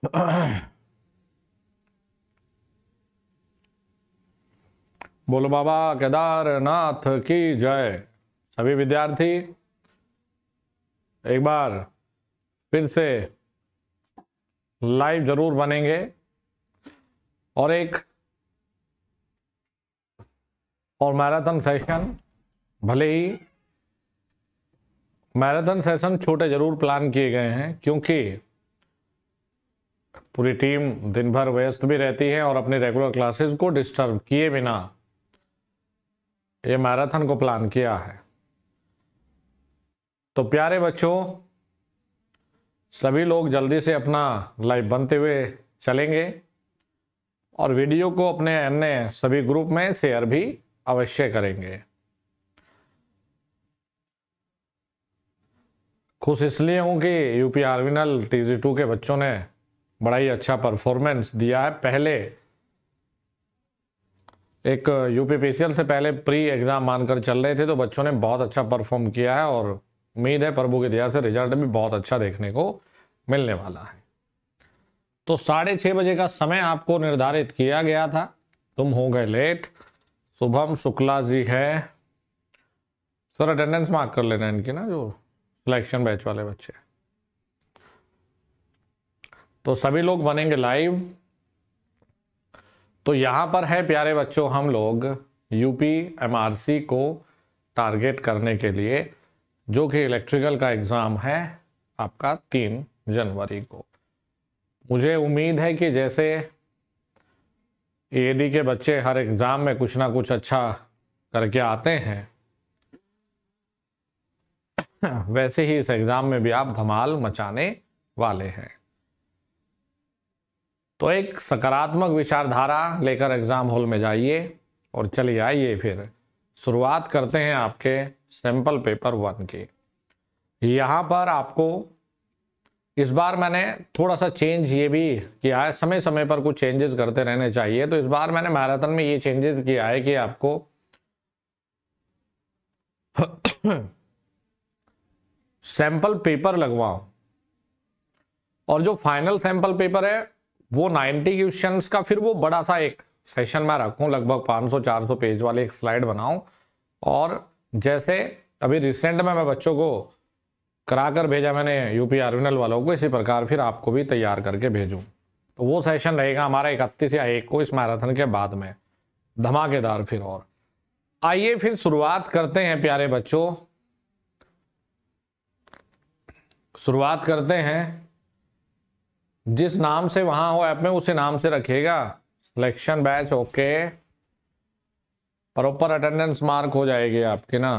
बोलो बाबा केदारनाथ की जय सभी विद्यार्थी एक बार फिर से लाइव जरूर बनेंगे और एक और मैराथन सेशन भले ही मैराथन सेशन छोटे जरूर प्लान किए गए हैं क्योंकि पूरी टीम दिन भर व्यस्त भी रहती है और अपनी रेगुलर क्लासेस को डिस्टर्ब किए बिना ये मैराथन को प्लान किया है तो प्यारे बच्चों सभी लोग जल्दी से अपना लाइव बनते हुए चलेंगे और वीडियो को अपने अन्य सभी ग्रुप में शेयर भी अवश्य करेंगे खुश इसलिए हूं कि यूपी आर्विनल टीजी टू के बच्चों ने बड़ा ही अच्छा परफॉर्मेंस दिया है पहले एक यूपीपीसीएल से पहले प्री एग्जाम मानकर चल रहे थे तो बच्चों ने बहुत अच्छा परफॉर्म किया है और उम्मीद है प्रभु की दया से रिजल्ट भी बहुत अच्छा देखने को मिलने वाला है तो साढ़े छः बजे का समय आपको निर्धारित किया गया था तुम हो गए लेट शुभम शुक्ला जी है सर अटेंडेंस मार्क कर लेना इनकी ना जो सिलेक्शन बैच वाले बच्चे तो सभी लोग बनेंगे लाइव तो यहां पर है प्यारे बच्चों हम लोग यूपी एमआरसी को टारगेट करने के लिए जो कि इलेक्ट्रिकल का एग्ज़ाम है आपका तीन जनवरी को मुझे उम्मीद है कि जैसे एडी के बच्चे हर एग्ज़ाम में कुछ ना कुछ अच्छा करके आते हैं वैसे ही इस एग्ज़ाम में भी आप धमाल मचाने वाले हैं तो एक सकारात्मक विचारधारा लेकर एग्ज़ाम हॉल में जाइए और चलिए आइए फिर शुरुआत करते हैं आपके सैंपल पेपर वन की यहाँ पर आपको इस बार मैंने थोड़ा सा चेंज ये भी किया है समय समय पर कुछ चेंजेस करते रहने चाहिए तो इस बार मैंने मैराथन में ये चेंजेस किया है कि आपको सैंपल पेपर लगवाओ और जो फाइनल सैंपल पेपर है वो 90 क्वेश्चंस का फिर वो बड़ा सा एक सेशन मैं रखू लगभग 500-400 पेज वाले एक स्लाइड बनाऊ और जैसे अभी रिसेंट में मैं बच्चों को करा कर भेजा मैंने यूपी आर्मिनल वालों को इसी प्रकार फिर आपको भी तैयार करके भेजूं तो वो सेशन रहेगा हमारा इकतीस या एक को इस मैराथन के बाद में धमाकेदार फिर और आइए फिर शुरुआत करते हैं प्यारे बच्चों शुरुआत करते हैं जिस नाम से वहां हो ऐप में उसी नाम से रखेगा selection batch okay proper attendance mark हो जाएगी आपके ना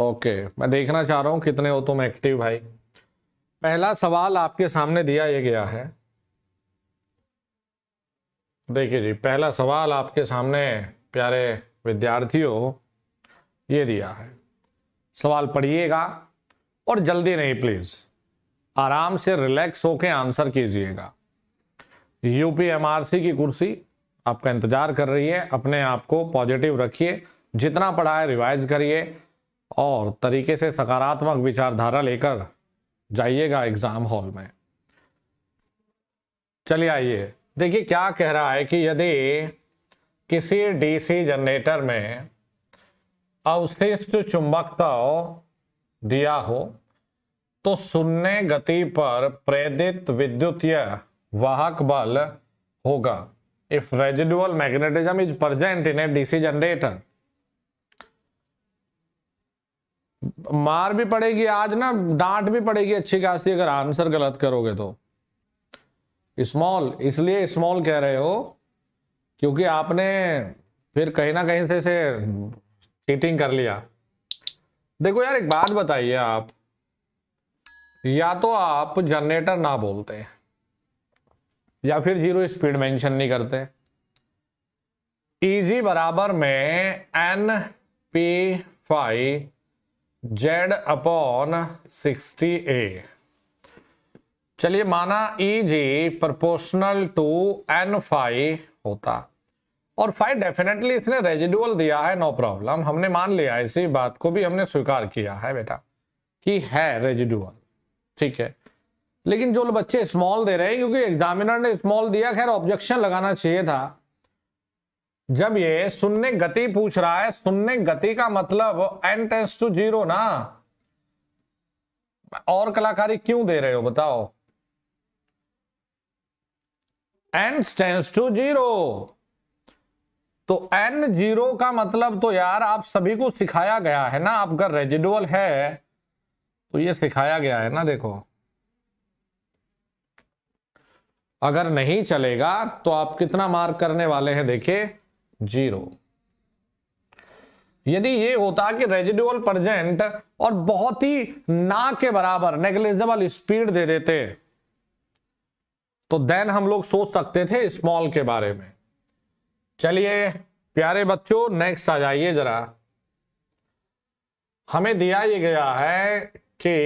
ओके मैं देखना चाह रहा हूं कितने हो तुम एक्टिव भाई पहला सवाल आपके सामने दिया ये गया है देखिए जी पहला सवाल आपके सामने प्यारे विद्यार्थियों ये दिया है सवाल पढ़िएगा और जल्दी नहीं प्लीज़ आराम से रिलैक्स होके आंसर कीजिएगा यूपी एमआरसी की कुर्सी आपका इंतजार कर रही है अपने आप को पॉजिटिव रखिए जितना पढ़ा है रिवाइज करिए और तरीके से सकारात्मक विचारधारा लेकर जाइएगा एग्जाम हॉल में चलिए आइए देखिए क्या कह रहा है कि यदि किसी डीसी जनरेटर में अवशिष्ट चुंबकत्व दिया हो तो शून्य गति पर प्रेरित विद्युतीय वाहक बल होगा if residual magnetism is present in a DC generator मार भी पड़ेगी आज ना डांट भी पड़ेगी अच्छी खासी अगर आंसर गलत करोगे तो स्मॉल इसलिए स्मॉल कह रहे हो क्योंकि आपने फिर कहीं ना कहीं से, से चीटिंग कर लिया देखो यार एक बात बताइए आप या तो आप जनरेटर ना बोलते या फिर जीरो स्पीड मेंशन नहीं करते इजी बराबर में N P five Z upon sixty A चलिए माना E ji proportional to N five होता और फाइव डेफिनेटली इसने रेजिडुअल दिया है नो no प्रॉब्लम हमने मान लिया इसी बात को भी हमने स्वीकार किया है बेटा कि है रेजिडुअल ठीक है लेकिन जो बच्चे स्मॉल दे रहे हैं क्योंकि एग्जामिनर ने स्मॉल दिया खैर ऑब्जेक्शन लगाना चाहिए था जब ये सुनने गति पूछ रहा है सुनने गति का मतलब एन टेंस टू जीरो ना और कलाकारी क्यों दे रहे हो बताओ एन टेंस टू जीरो तो एन जीरो का मतलब तो यार आप सभी को सिखाया गया है ना आपका रेजिडुअल है तो ये सिखाया गया है ना देखो अगर नहीं चलेगा तो आप कितना मार्क करने वाले हैं देखिए जीरो यदि ये होता कि रेजिडुअल परजेंट और बहुत ही ना के बराबर नेग्लिजिबल स्पीड दे देते तो देन हम लोग सोच सकते थे स्मॉल के बारे में चलिए प्यारे बच्चों नेक्स्ट आ जाइए जरा हमें दिया ये गया है के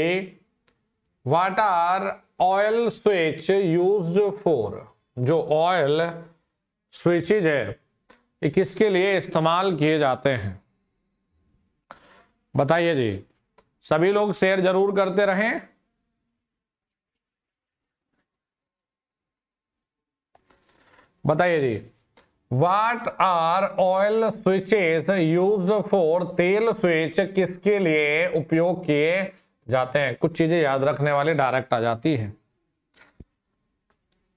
what are oil switch use for जो ऑयल स्विचेज है ये किसके लिए इस्तेमाल किए जाते हैं बताइए जी सभी लोग शेयर जरूर करते रहें बताइए जी what are oil switches use for तेल स्विच किसके लिए उपयोग किए जाते हैं कुछ चीजें याद रखने वाले डायरेक्ट आ जाती है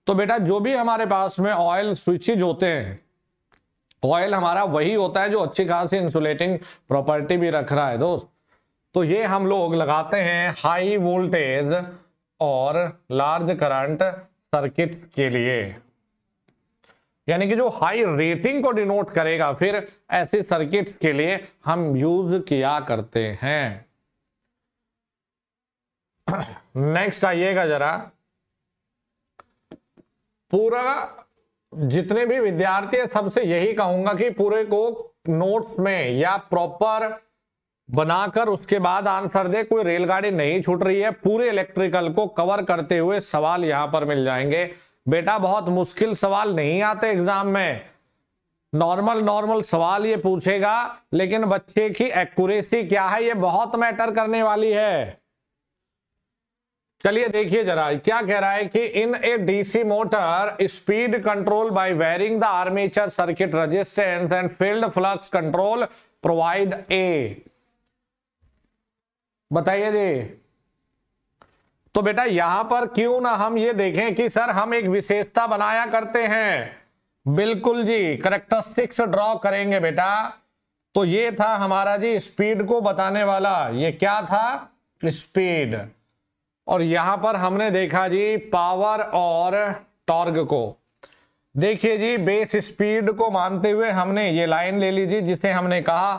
तो बेटा जो भी हमारे पास में ऑयल स्विचेज होते हैं ऑयल हमारा वही होता है जो अच्छी खासी इंसुलेटिंग प्रॉपर्टी भी रख रहा है दोस्त तो ये हम लोग लगाते हैं हाई वोल्टेज और लार्ज करंट सर्किट्स के लिए यानी कि जो हाई रेटिंग को डिनोट करेगा फिर ऐसे सर्किट्स के लिए हम यूज किया करते हैं नेक्स्ट आइएगा जरा पूरा जितने भी विद्यार्थी है सबसे यही कहूंगा कि पूरे को नोट्स में या प्रॉपर बनाकर उसके बाद आंसर दे कोई रेलगाड़ी नहीं छूट रही है पूरे इलेक्ट्रिकल को कवर करते हुए सवाल यहां पर मिल जाएंगे बेटा बहुत मुश्किल सवाल नहीं आते एग्जाम में नॉर्मल नॉर्मल सवाल ये पूछेगा लेकिन बच्चे की एक्यूरेसी क्या है ये बहुत मैटर करने वाली है चलिए देखिए जरा क्या कह रहा है कि in a DC motor speed control by varying the armature circuit resistance and field flux control provide A बताइए जी तो बेटा यहां पर क्यों ना हम ये देखें कि सर हम एक विशेषता बनाया करते हैं बिल्कुल जी करेक्टरिस्टिक्स ड्रॉ करेंगे बेटा तो ये था हमारा जी स्पीड को बताने वाला ये क्या था स्पीड और यहां पर हमने देखा जी पावर और टॉर्ग को देखिए जी बेस स्पीड को मानते हुए हमने ये लाइन ले लीजिए जिसे हमने कहा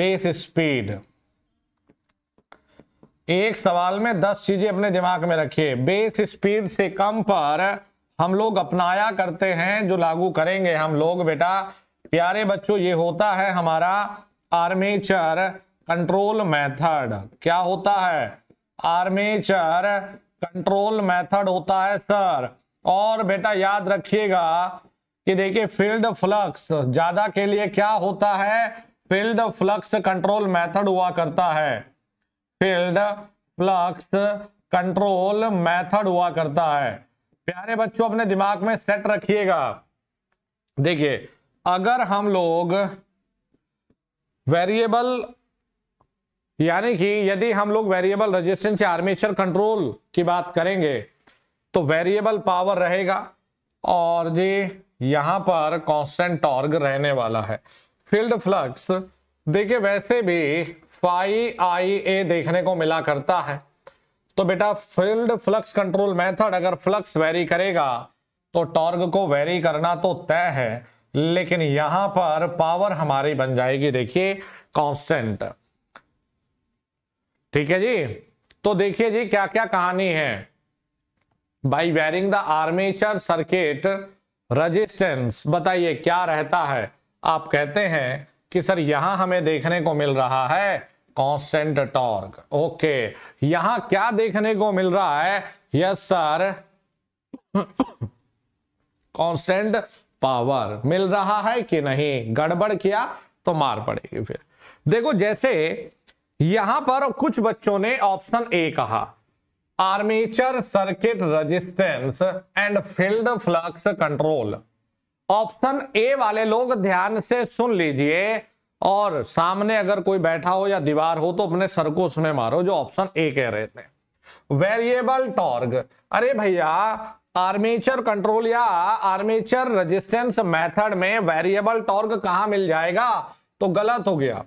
बेस स्पीड एक सवाल में दस चीजें अपने दिमाग में रखिए बेस स्पीड से कम पर हम लोग अपनाया करते हैं जो लागू करेंगे हम लोग बेटा प्यारे बच्चों ये होता है हमारा आर्मेचर कंट्रोल मेथड क्या होता है आर्मेचर कंट्रोल मेथड होता है सर और बेटा याद रखिएगा कि देखिए फील्ड फ्लक्स ज्यादा के लिए क्या होता है फील्ड फ्लक्स कंट्रोल मेथड हुआ करता है फील्ड फ्लक्स कंट्रोल मेथड हुआ करता है प्यारे बच्चों अपने दिमाग में सेट रखिएगा देखिए अगर हम लोग वेरिएबल यानी कि यदि हम लोग वेरिएबल रेजिस्टेंस या आर्मेचर कंट्रोल की बात करेंगे तो वेरिएबल पावर रहेगा और ये यहां पर कांस्टेंट टॉर्ग रहने वाला है फील्ड फ्लक्स देखिए वैसे भी फाई आई ए देखने को मिला करता है तो बेटा फील्ड फ्लक्स कंट्रोल मेथड अगर फ्लक्स वेरी करेगा तो टॉर्ग को वेरी करना तो तय है लेकिन यहां पर पावर हमारी बन जाएगी देखिए कॉन्स्टेंट ठीक है जी तो देखिए जी क्या क्या कहानी है by varying the armature circuit resistance बताइए क्या रहता है आप कहते हैं कि सर यहां हमें देखने को मिल रहा है कॉन्स्टेंट टॉर्क ओके यहां क्या देखने को मिल रहा है यस सर कॉन्स्टेंट पावर मिल रहा है कि नहीं गड़बड़ किया तो मार पड़ेगी फिर देखो जैसे यहां पर कुछ बच्चों ने ऑप्शन ए कहा armature circuit resistance and field flux control option A वाले लोग ध्यान से सुन लीजिए और सामने अगर कोई बैठा हो या दीवार हो तो अपने सर को उसमें मारो जो ऑप्शन ए कह रहे थे वेरिएबल टॉर्ग अरे भैया आर्मेचर कंट्रोल या आर्मेचर रेजिस्टेंस मेथड में वेरिएबल टॉर्ग कहां मिल जाएगा तो गलत हो गया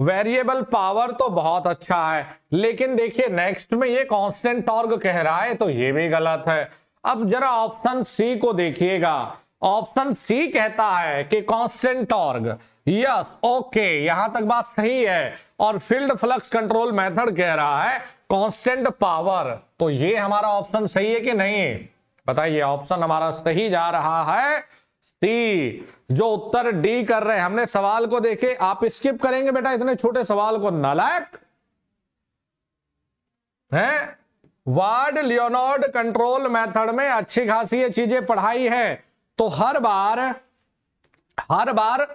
वेरिएबल पावर तो बहुत अच्छा है लेकिन देखिए नेक्स्ट में ये कांस्टेंट टॉर्क कह रहा है तो ये भी गलत है अब जरा ऑप्शन सी को देखिएगा ऑप्शन सी कहता है कि कांस्टेंट टॉर्क यस ओके यहां तक बात सही है और फील्ड फ्लक्स कंट्रोल मेथड कह रहा है कांस्टेंट पावर तो ये हमारा ऑप्शन सही है कि नहीं बताइए ऑप्शन हमारा सही जा रहा है टी जो उत्तर डी कर रहे हैं हमने सवाल को देखे आप स्किप करेंगे बेटा इतने छोटे सवाल को नालायक है वार्ड लियोनार्ड कंट्रोल मेथड में अच्छी खासी ये चीजें पढ़ाई है तो हर बार हर बार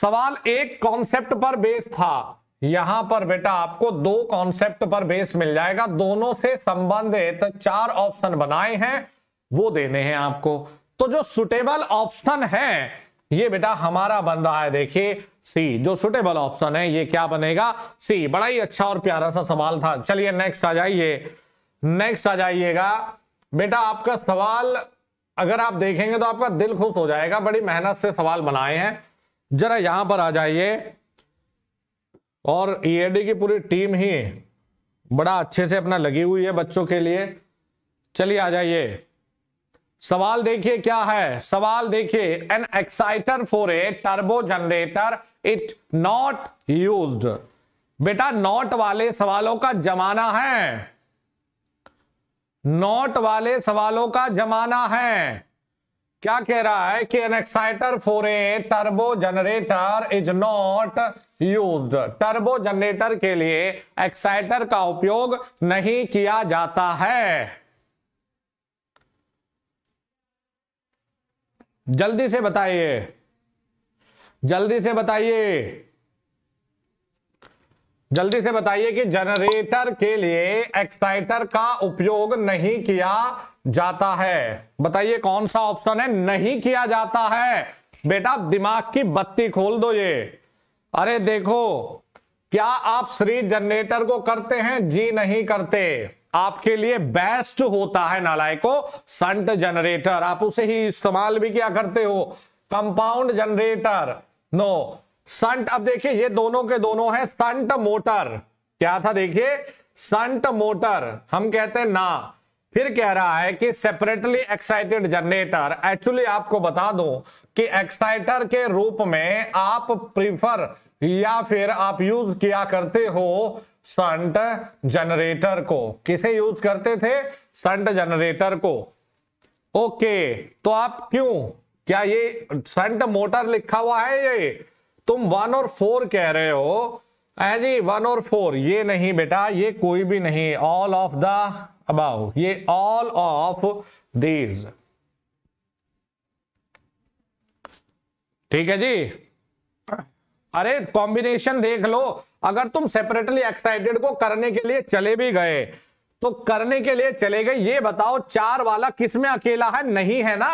सवाल एक कॉन्सेप्ट पर बेस था यहां पर बेटा आपको दो कॉन्सेप्ट पर बेस मिल जाएगा दोनों से संबंधित चार ऑप्शन बनाए हैं वो देने हैं आपको तो जो सुटेबल ऑप्शन है ये बेटा हमारा बन रहा है देखिए सी जो सुटेबल ऑप्शन है ये क्या बनेगा सी बड़ा ही अच्छा और प्यारा सा सवाल था चलिए नेक्स्ट आ जाइए नेक्स्ट आ जाइएगा बेटा आपका सवाल अगर आप देखेंगे तो आपका दिल खुश हो जाएगा बड़ी मेहनत से सवाल बनाए हैं जरा यहां पर आ जाइए और ईएडी e की पूरी टीम ही बड़ा अच्छे से अपना लगी हुई है बच्चों के लिए चलिए आ जाइए सवाल देखिए क्या है सवाल देखिए an exciter for a turbo generator it not used बेटा नॉट वाले सवालों का जमाना है नॉट वाले सवालों का जमाना है क्या कह रहा है कि an exciter for a turbo generator is not use turbo generator के लिए एक्साइटर का उपयोग नहीं किया जाता है जल्दी से बताइए जल्दी से बताइए जल्दी से बताइए कि जनरेटर के लिए एक्साइटर का उपयोग नहीं किया जाता है बताइए कौन सा ऑप्शन है नहीं किया जाता है बेटा दिमाग की बत्ती खोल दो ये अरे देखो क्या आप श्री जनरेटर को करते हैं जी नहीं करते आपके लिए बेस्ट होता है नालायको संट जनरेटर आप उसे ही इस्तेमाल भी क्या करते हो कंपाउंड जनरेटर नो संट अब देखिए ये दोनों के दोनों है संट मोटर क्या था देखिए संट मोटर हम कहते हैं ना फिर कह रहा है कि सेपरेटली एक्साइटेड जनरेटर एक्चुअली आपको बता दूं कि एक्साइटर के रूप में आप प्रीफर या फिर आप यूज किया करते हो संट जनरेटर को किसे यूज करते थे संट जनरेटर को ओके तो आप क्यों क्या ये संट मोटर लिखा हुआ है ये तुम वन और फोर कह रहे हो जी वन और फोर ये नहीं बेटा ये कोई भी नहीं ऑल ऑफ द अबाउ ये ऑल ऑफ दीज ठीक है जी अरे कॉम्बिनेशन देख लो अगर तुम सेपरेटली एक्साइटेड को करने के लिए चले भी गए तो करने के लिए चले गए ये बताओ चार वाला किसमें अकेला है नहीं है ना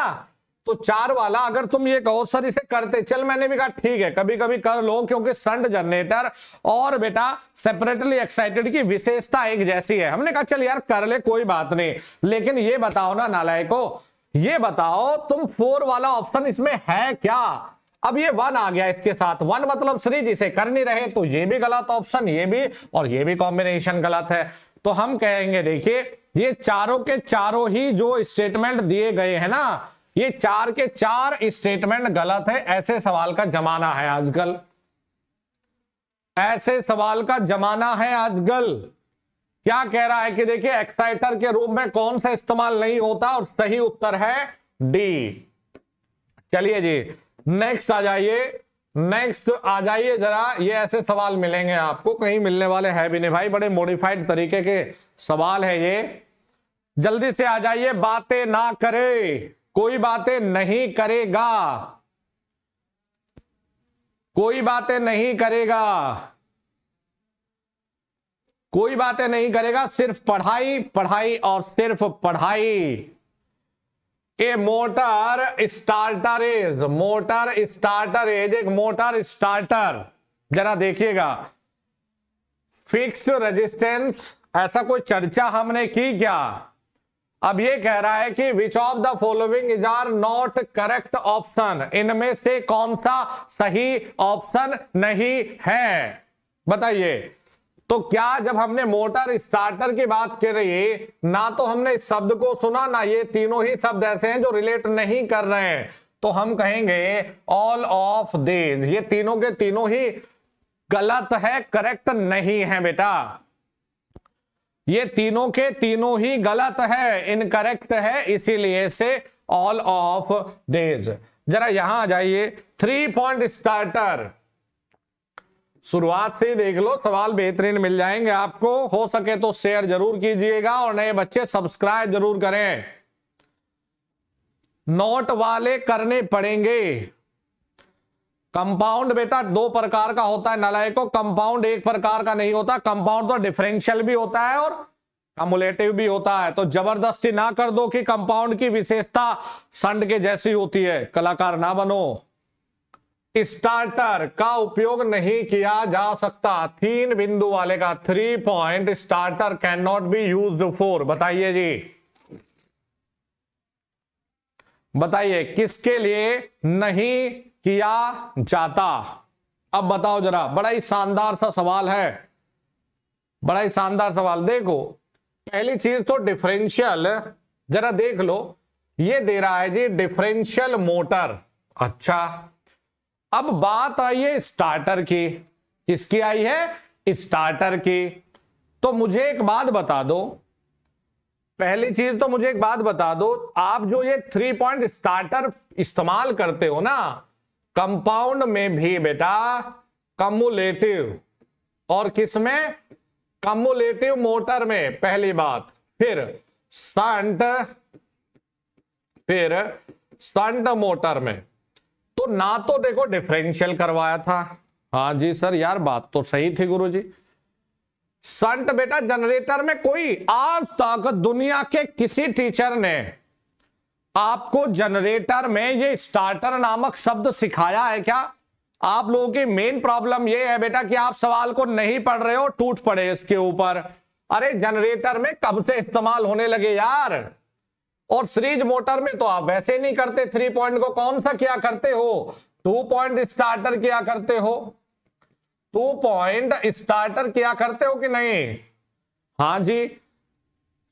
तो चार वाला अगर तुम ये कहो सर इसे करते चल मैंने भी कहा ठीक है कभी कभी कर लो क्योंकि संट जनरेटर और बेटा सेपरेटली एक्साइटेड की विशेषता एक जैसी है हमने कहा चल यार कर ले कोई बात नहीं लेकिन ये बताओ ना नालायको ये बताओ तुम फोर वाला ऑप्शन इसमें है क्या अब ये वन आ गया इसके साथ वन मतलब श्री जिसे कर नहीं रहे तो ये भी गलत ऑप्शन ये भी और ये भी कॉम्बिनेशन गलत है तो हम कहेंगे देखिए ये चारों के चारों ही जो स्टेटमेंट दिए गए हैं ना ये चार के चार स्टेटमेंट गलत है ऐसे सवाल का जमाना है आजकल ऐसे सवाल का जमाना है आजकल क्या कह रहा है कि देखिए एक्साइटर के रूप में कौन सा इस्तेमाल नहीं होता और सही उत्तर है डी चलिए जी नेक्स्ट आ जाइए नेक्स्ट आ जाइए जरा ये ऐसे सवाल मिलेंगे आपको कहीं मिलने वाले हैं भी नहीं भाई बड़े मॉडिफाइड तरीके के सवाल है ये जल्दी से आ जाइए बातें ना करे कोई बातें नहीं करेगा कोई बातें नहीं करेगा कोई बातें नहीं करेगा सिर्फ पढ़ाई पढ़ाई और सिर्फ पढ़ाई a motor is motor starter is एक मोटर स्टार्टर जरा देखिएगा फिक्स्ड रेजिस्टेंस ऐसा कोई चर्चा हमने की क्या अब ये कह रहा है कि which of the following is are not correct option इनमें से कौन सा सही ऑप्शन नहीं है बताइए तो क्या जब हमने मोटर स्टार्टर की बात कर रही ना तो हमने इस शब्द को सुना ना ये तीनों ही शब्द ऐसे हैं जो रिलेट नहीं कर रहे हैं तो हम कहेंगे ऑल ऑफ दिस ये तीनों के तीनों ही गलत है करेक्ट नहीं है बेटा ये तीनों के तीनों ही गलत है इनकरेक्ट है इसीलिए से ऑल ऑफ दिस जरा यहां आ जाइए थ्री पॉइंट स्टार्टर शुरुआत से देख लो सवाल बेहतरीन मिल जाएंगे आपको हो सके तो शेयर जरूर कीजिएगा और नए बच्चे सब्सक्राइब जरूर करें नोट वाले करने पड़ेंगे कंपाउंड बेटा दो प्रकार का होता है नलाय को कंपाउंड एक प्रकार का नहीं होता कंपाउंड तो डिफरेंशियल भी होता है और कमुलेटिव भी होता है तो जबरदस्ती ना कर दो कि कंपाउंड की विशेषता संड के जैसी होती है कलाकार ना बनो स्टार्टर का उपयोग नहीं किया जा सकता तीन बिंदु वाले का three point starter can not be use for बताइए जी बताइए किसके लिए नहीं किया जाता अब बताओ जरा बड़ा ही शानदार सा सवाल है बड़ा ही शानदार सवाल देखो पहली चीज तो डिफरेंशियल जरा देख लो ये दे रहा है जी डिफरेंशियल मोटर अच्छा अब बात आई है स्टार्टर की किसकी आई है स्टार्टर की तो मुझे एक बात बता दो पहली चीज तो मुझे एक बात बता दो आप जो ये थ्री पॉइंट स्टार्टर इस्तेमाल करते हो ना कंपाउंड में भी बेटा कमुलेटिव और किसमें कमुलेटिव मोटर में पहली बात फिर संट फिर संट मोटर में तो ना तो देखो डिफरेंशियल करवाया था हाँ जी सर यार बात तो सही थी गुरुजी संट बेटा जनरेटर में कोई आज तक दुनिया के किसी टीचर ने आपको जनरेटर में ये स्टार्टर नामक शब्द सिखाया है क्या आप लोगों की मेन प्रॉब्लम ये है बेटा कि आप सवाल को नहीं पढ़ रहे हो टूट पड़े इसके ऊपर अरे जनरेटर में कब से इस्तेमाल होने लगे यार और सीरीज मोटर में तो आप वैसे नहीं करते थ्री पॉइंट को कौन सा क्या करते हो टू पॉइंट स्टार्टर क्या करते हो टू पॉइंट स्टार्टर क्या करते हो कि नहीं हाँ जी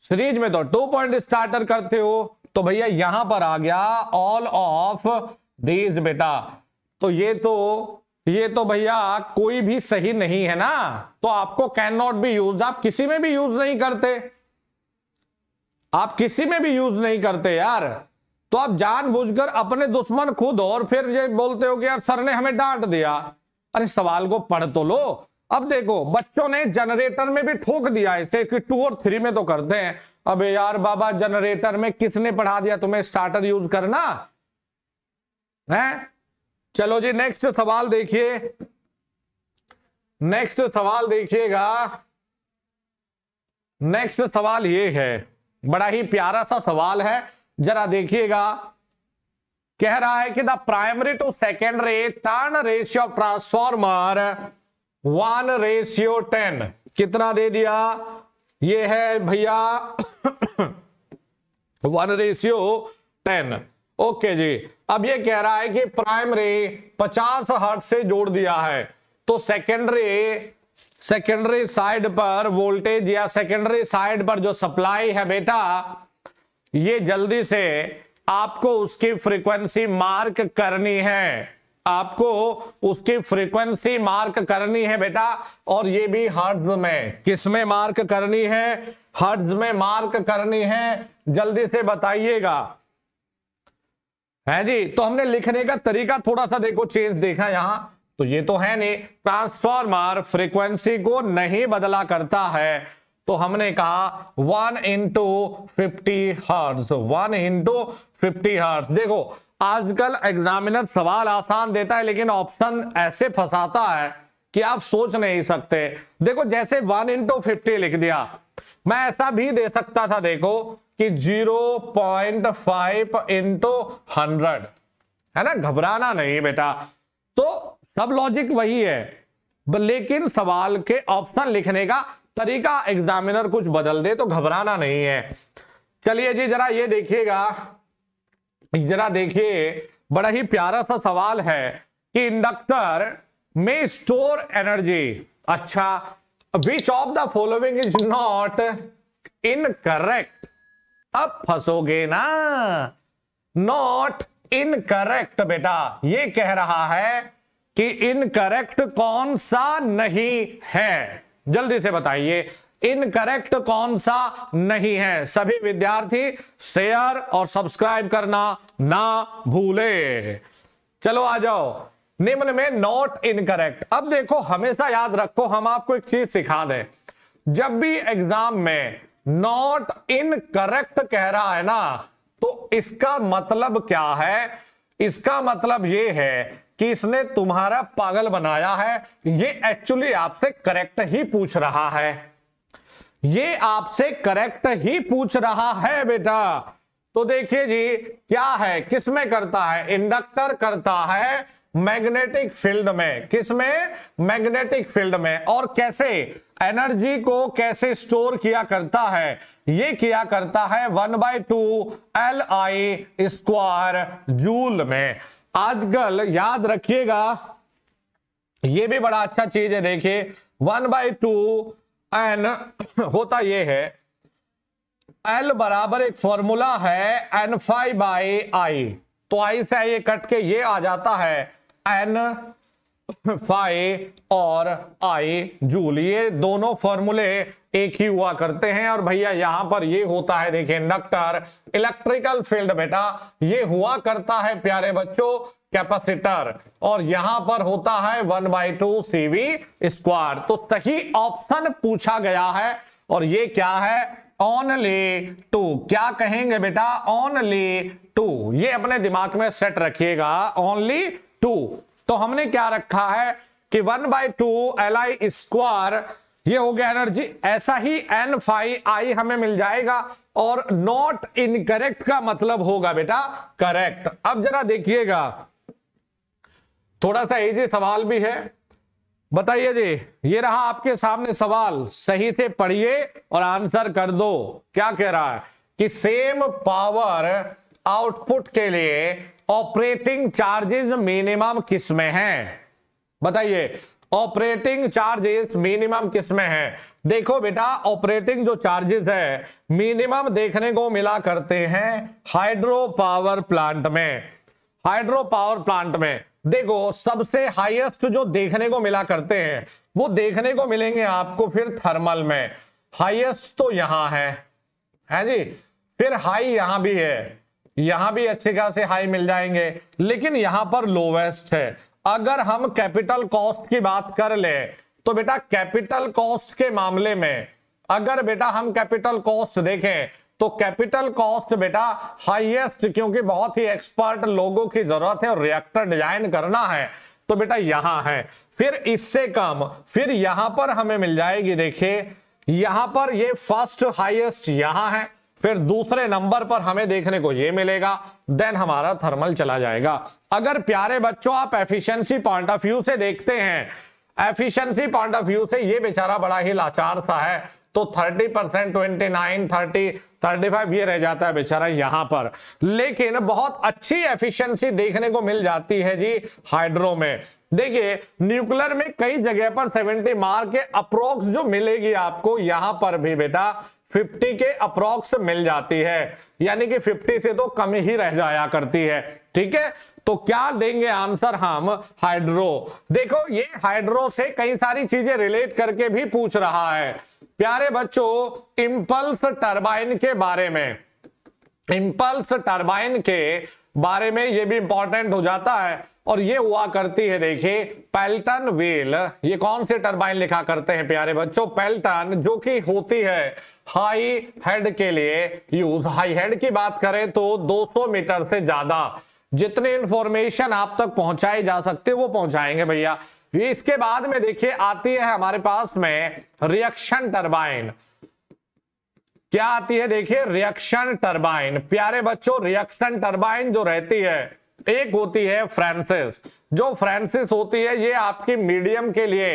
सीरीज में तो टू पॉइंट स्टार्टर करते हो तो भैया यहां पर आ गया ऑल ऑफ दीज बेटा तो ये तो ये तो भैया कोई भी सही नहीं है ना तो आपको कैन नॉट बी यूज आप किसी में भी यूज नहीं करते आप किसी में भी यूज नहीं करते यार तो आप जानबूझकर अपने दुश्मन खुद और फिर ये बोलते हो कि यार सर ने हमें डांट दिया अरे सवाल को पढ़ तो लो अब देखो बच्चों ने जनरेटर में भी ठोक दिया इसे कि टू और थ्री में तो करते हैं अबे यार बाबा जनरेटर में किसने पढ़ा दिया तुम्हें स्टार्टर यूज करना है चलो जी नेक्स्ट सवाल देखिए नेक्स्ट सवाल देखिएगा नेक्स्ट सवाल ये है बड़ा ही प्यारा सा सवाल है जरा देखिएगा कह रहा है कि the primary to secondary turn ratio of transformer one ratio ten कितना दे दिया ये है भैया वन रेशियो टेन ओके जी अब ये कह रहा है कि प्राइमरी पचास हर्ट से जोड़ दिया है तो सेकेंडरी सेकेंडरी साइड पर वोल्टेज या सेकेंडरी साइड पर जो सप्लाई है बेटा ये जल्दी से आपको उसकी फ्रीक्वेंसी मार्क करनी है आपको उसकी फ्रीक्वेंसी मार्क करनी है बेटा और ये भी हर्ज में किसमें मार्क करनी है हर्ज में मार्क करनी है जल्दी से बताइएगा है जी तो हमने लिखने का तरीका थोड़ा सा देखो चेंज देखा यहां तो ये तो है नहीं ट्रांसफॉर्मर फ्रीक्वेंसी को नहीं बदला करता है तो हमने कहा one into fifty hertz one into fifty hertz देखो आजकल एग्जामिनर सवाल आसान देता है लेकिन ऑप्शन ऐसे फंसाता है कि आप सोच नहीं सकते देखो जैसे वन इंटू फिफ्टी लिख दिया मैं ऐसा भी दे सकता था देखो कि zero point five into hundred है ना घबराना नहीं बेटा तो सब लॉजिक वही है लेकिन सवाल के ऑप्शन लिखने का तरीका एग्जामिनर कुछ बदल दे तो घबराना नहीं है चलिए जी जरा ये देखिएगा जरा देखिए बड़ा ही प्यारा सा सवाल है कि इंडक्टर में स्टोर एनर्जी अच्छा which of the following is not incorrect अब फंसोगे ना नॉट इन करेक्ट बेटा ये कह रहा है कि इनकरेक्ट कौन सा नहीं है जल्दी से बताइए इनकरेक्ट कौन सा नहीं है सभी विद्यार्थी शेयर और सब्सक्राइब करना ना भूले चलो आ जाओ निम्न में नॉट इनकरेक्ट अब देखो हमेशा याद रखो हम आपको एक चीज सिखा दें जब भी एग्जाम में नॉट इनकरेक्ट कह रहा है ना तो इसका मतलब क्या है इसका मतलब यह है कि इसने तुम्हारा पागल बनाया है ये एक्चुअली आपसे करेक्ट ही पूछ रहा है ये आपसे करेक्ट ही पूछ रहा है बेटा तो देखिए जी क्या है किसमें करता है इंडक्टर करता है मैग्नेटिक फील्ड में किसमें मैग्नेटिक फील्ड में और कैसे एनर्जी को कैसे स्टोर किया करता है ये किया करता है one by two L I square joule में आजकल याद रखिएगा ये भी बड़ा अच्छा चीज है देखिए वन बाई टू एन होता ये है एल बराबर एक फॉर्मूला है एन फाइव बाई आई तो आई से आई कट के ये आ जाता है एन फाइ और आई जूल ये दोनों फॉर्मूले एक ही हुआ करते हैं और भैया यहां पर ये होता है देखिए इंडक्टर इलेक्ट्रिकल फील्ड बेटा ये हुआ करता है प्यारे बच्चों कैपेसिटर और यहां पर होता है one by two C V square तो सही ऑप्शन पूछा गया है और ये क्या है ओनली टू क्या कहेंगे बेटा ओनली टू ये अपने दिमाग में सेट रखिएगा ओनली टू तो हमने क्या रखा है कि one by two L I square ये हो गया एनर्जी ऐसा ही एन फाइव आई हमें मिल जाएगा और नॉट इनकरेक्ट का मतलब होगा बेटा करेक्ट अब जरा देखिएगा थोड़ा सा जी सवाल भी है बताइए जी ये रहा आपके सामने सवाल सही से पढ़िए और आंसर कर दो क्या कह रहा है कि सेम पावर आउटपुट के लिए ऑपरेटिंग चार्जेस मिनिमम किस में है बताइए ऑपरेटिंग चार्जेस मिनिमम किसमें है देखो बेटा ऑपरेटिंग जो चार्जेस है मिनिमम देखने को मिला करते हैं हाइड्रो पावर प्लांट में हाइड्रो पावर प्लांट में देखो सबसे हाईएस्ट जो देखने को मिला करते हैं वो देखने को मिलेंगे आपको फिर थर्मल में हाईएस्ट तो यहां है है जी फिर हाई यहां भी है यहां भी अच्छे खास हाई मिल जाएंगे लेकिन यहां पर लोवेस्ट है अगर हम कैपिटल कॉस्ट की बात कर ले तो बेटा कैपिटल कॉस्ट के मामले में अगर बेटा हम कैपिटल कॉस्ट देखें तो कैपिटल कॉस्ट बेटा हाईएस्ट क्योंकि बहुत ही एक्सपर्ट लोगों की जरूरत है और रिएक्टर डिजाइन करना है तो बेटा यहां है फिर इससे कम फिर यहां पर हमें मिल जाएगी देखिए यहां पर ये फर्स्ट हाईएस्ट यहां है फिर दूसरे नंबर पर हमें देखने को ये मिलेगा देन हमारा थर्मल चला जाएगा अगर प्यारे बच्चों आप एफिशिएंसी पॉइंट ऑफ व्यू से देखते हैं एफिशिएंसी पॉइंट ऑफ व्यू से ये बेचारा बड़ा ही लाचार सा है तो 30 percent twenty nine thirty thirty five ये रह जाता है बेचारा यहां पर लेकिन बहुत अच्छी एफिशियंसी देखने को मिल जाती है जी हाइड्रो में देखिए न्यूक्लियर में कई जगह पर 70 मार्क के अप्रोक्स जो मिलेगी आपको यहां पर भी बेटा 50 के अप्रोक्स मिल जाती है यानी कि 50 से तो कम ही रह जाया करती है ठीक है तो क्या देंगे आंसर हम हाइड्रो देखो ये हाइड्रो से कई सारी चीजें रिलेट करके भी पूछ रहा है प्यारे बच्चों इंपल्स टर्बाइन के बारे में इंपल्स टर्बाइन के बारे में ये भी इंपॉर्टेंट हो जाता है और ये हुआ करती है देखिए पेल्टन व्हील ये कौन से टर्बाइन लिखा करते हैं प्यारे बच्चों पेल्टन जो कि होती है हाई हेड के लिए यूज हाई हेड की बात करें तो 200 मीटर से ज्यादा जितने इंफॉर्मेशन आप तक पहुंचाए जा सकते वो पहुंचाएंगे भैया इसके बाद में देखिए आती है हमारे पास में रिएक्शन टर्बाइन क्या आती है देखिए रिएक्शन टर्बाइन प्यारे बच्चों रिएक्शन टर्बाइन जो रहती है एक होती है फ्रांसिस जो फ्रांसिस होती है ये आपकी मीडियम के लिए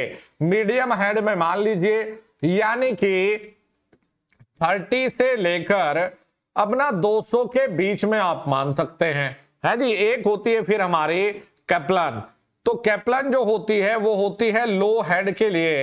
मीडियम हेड में मान लीजिए यानी कि थर्टी से लेकर अपना 200 के बीच में आप मान सकते हैं है जी एक होती है फिर हमारी कैप्लन तो कैप्लन जो होती है वो होती है लो हेड के लिए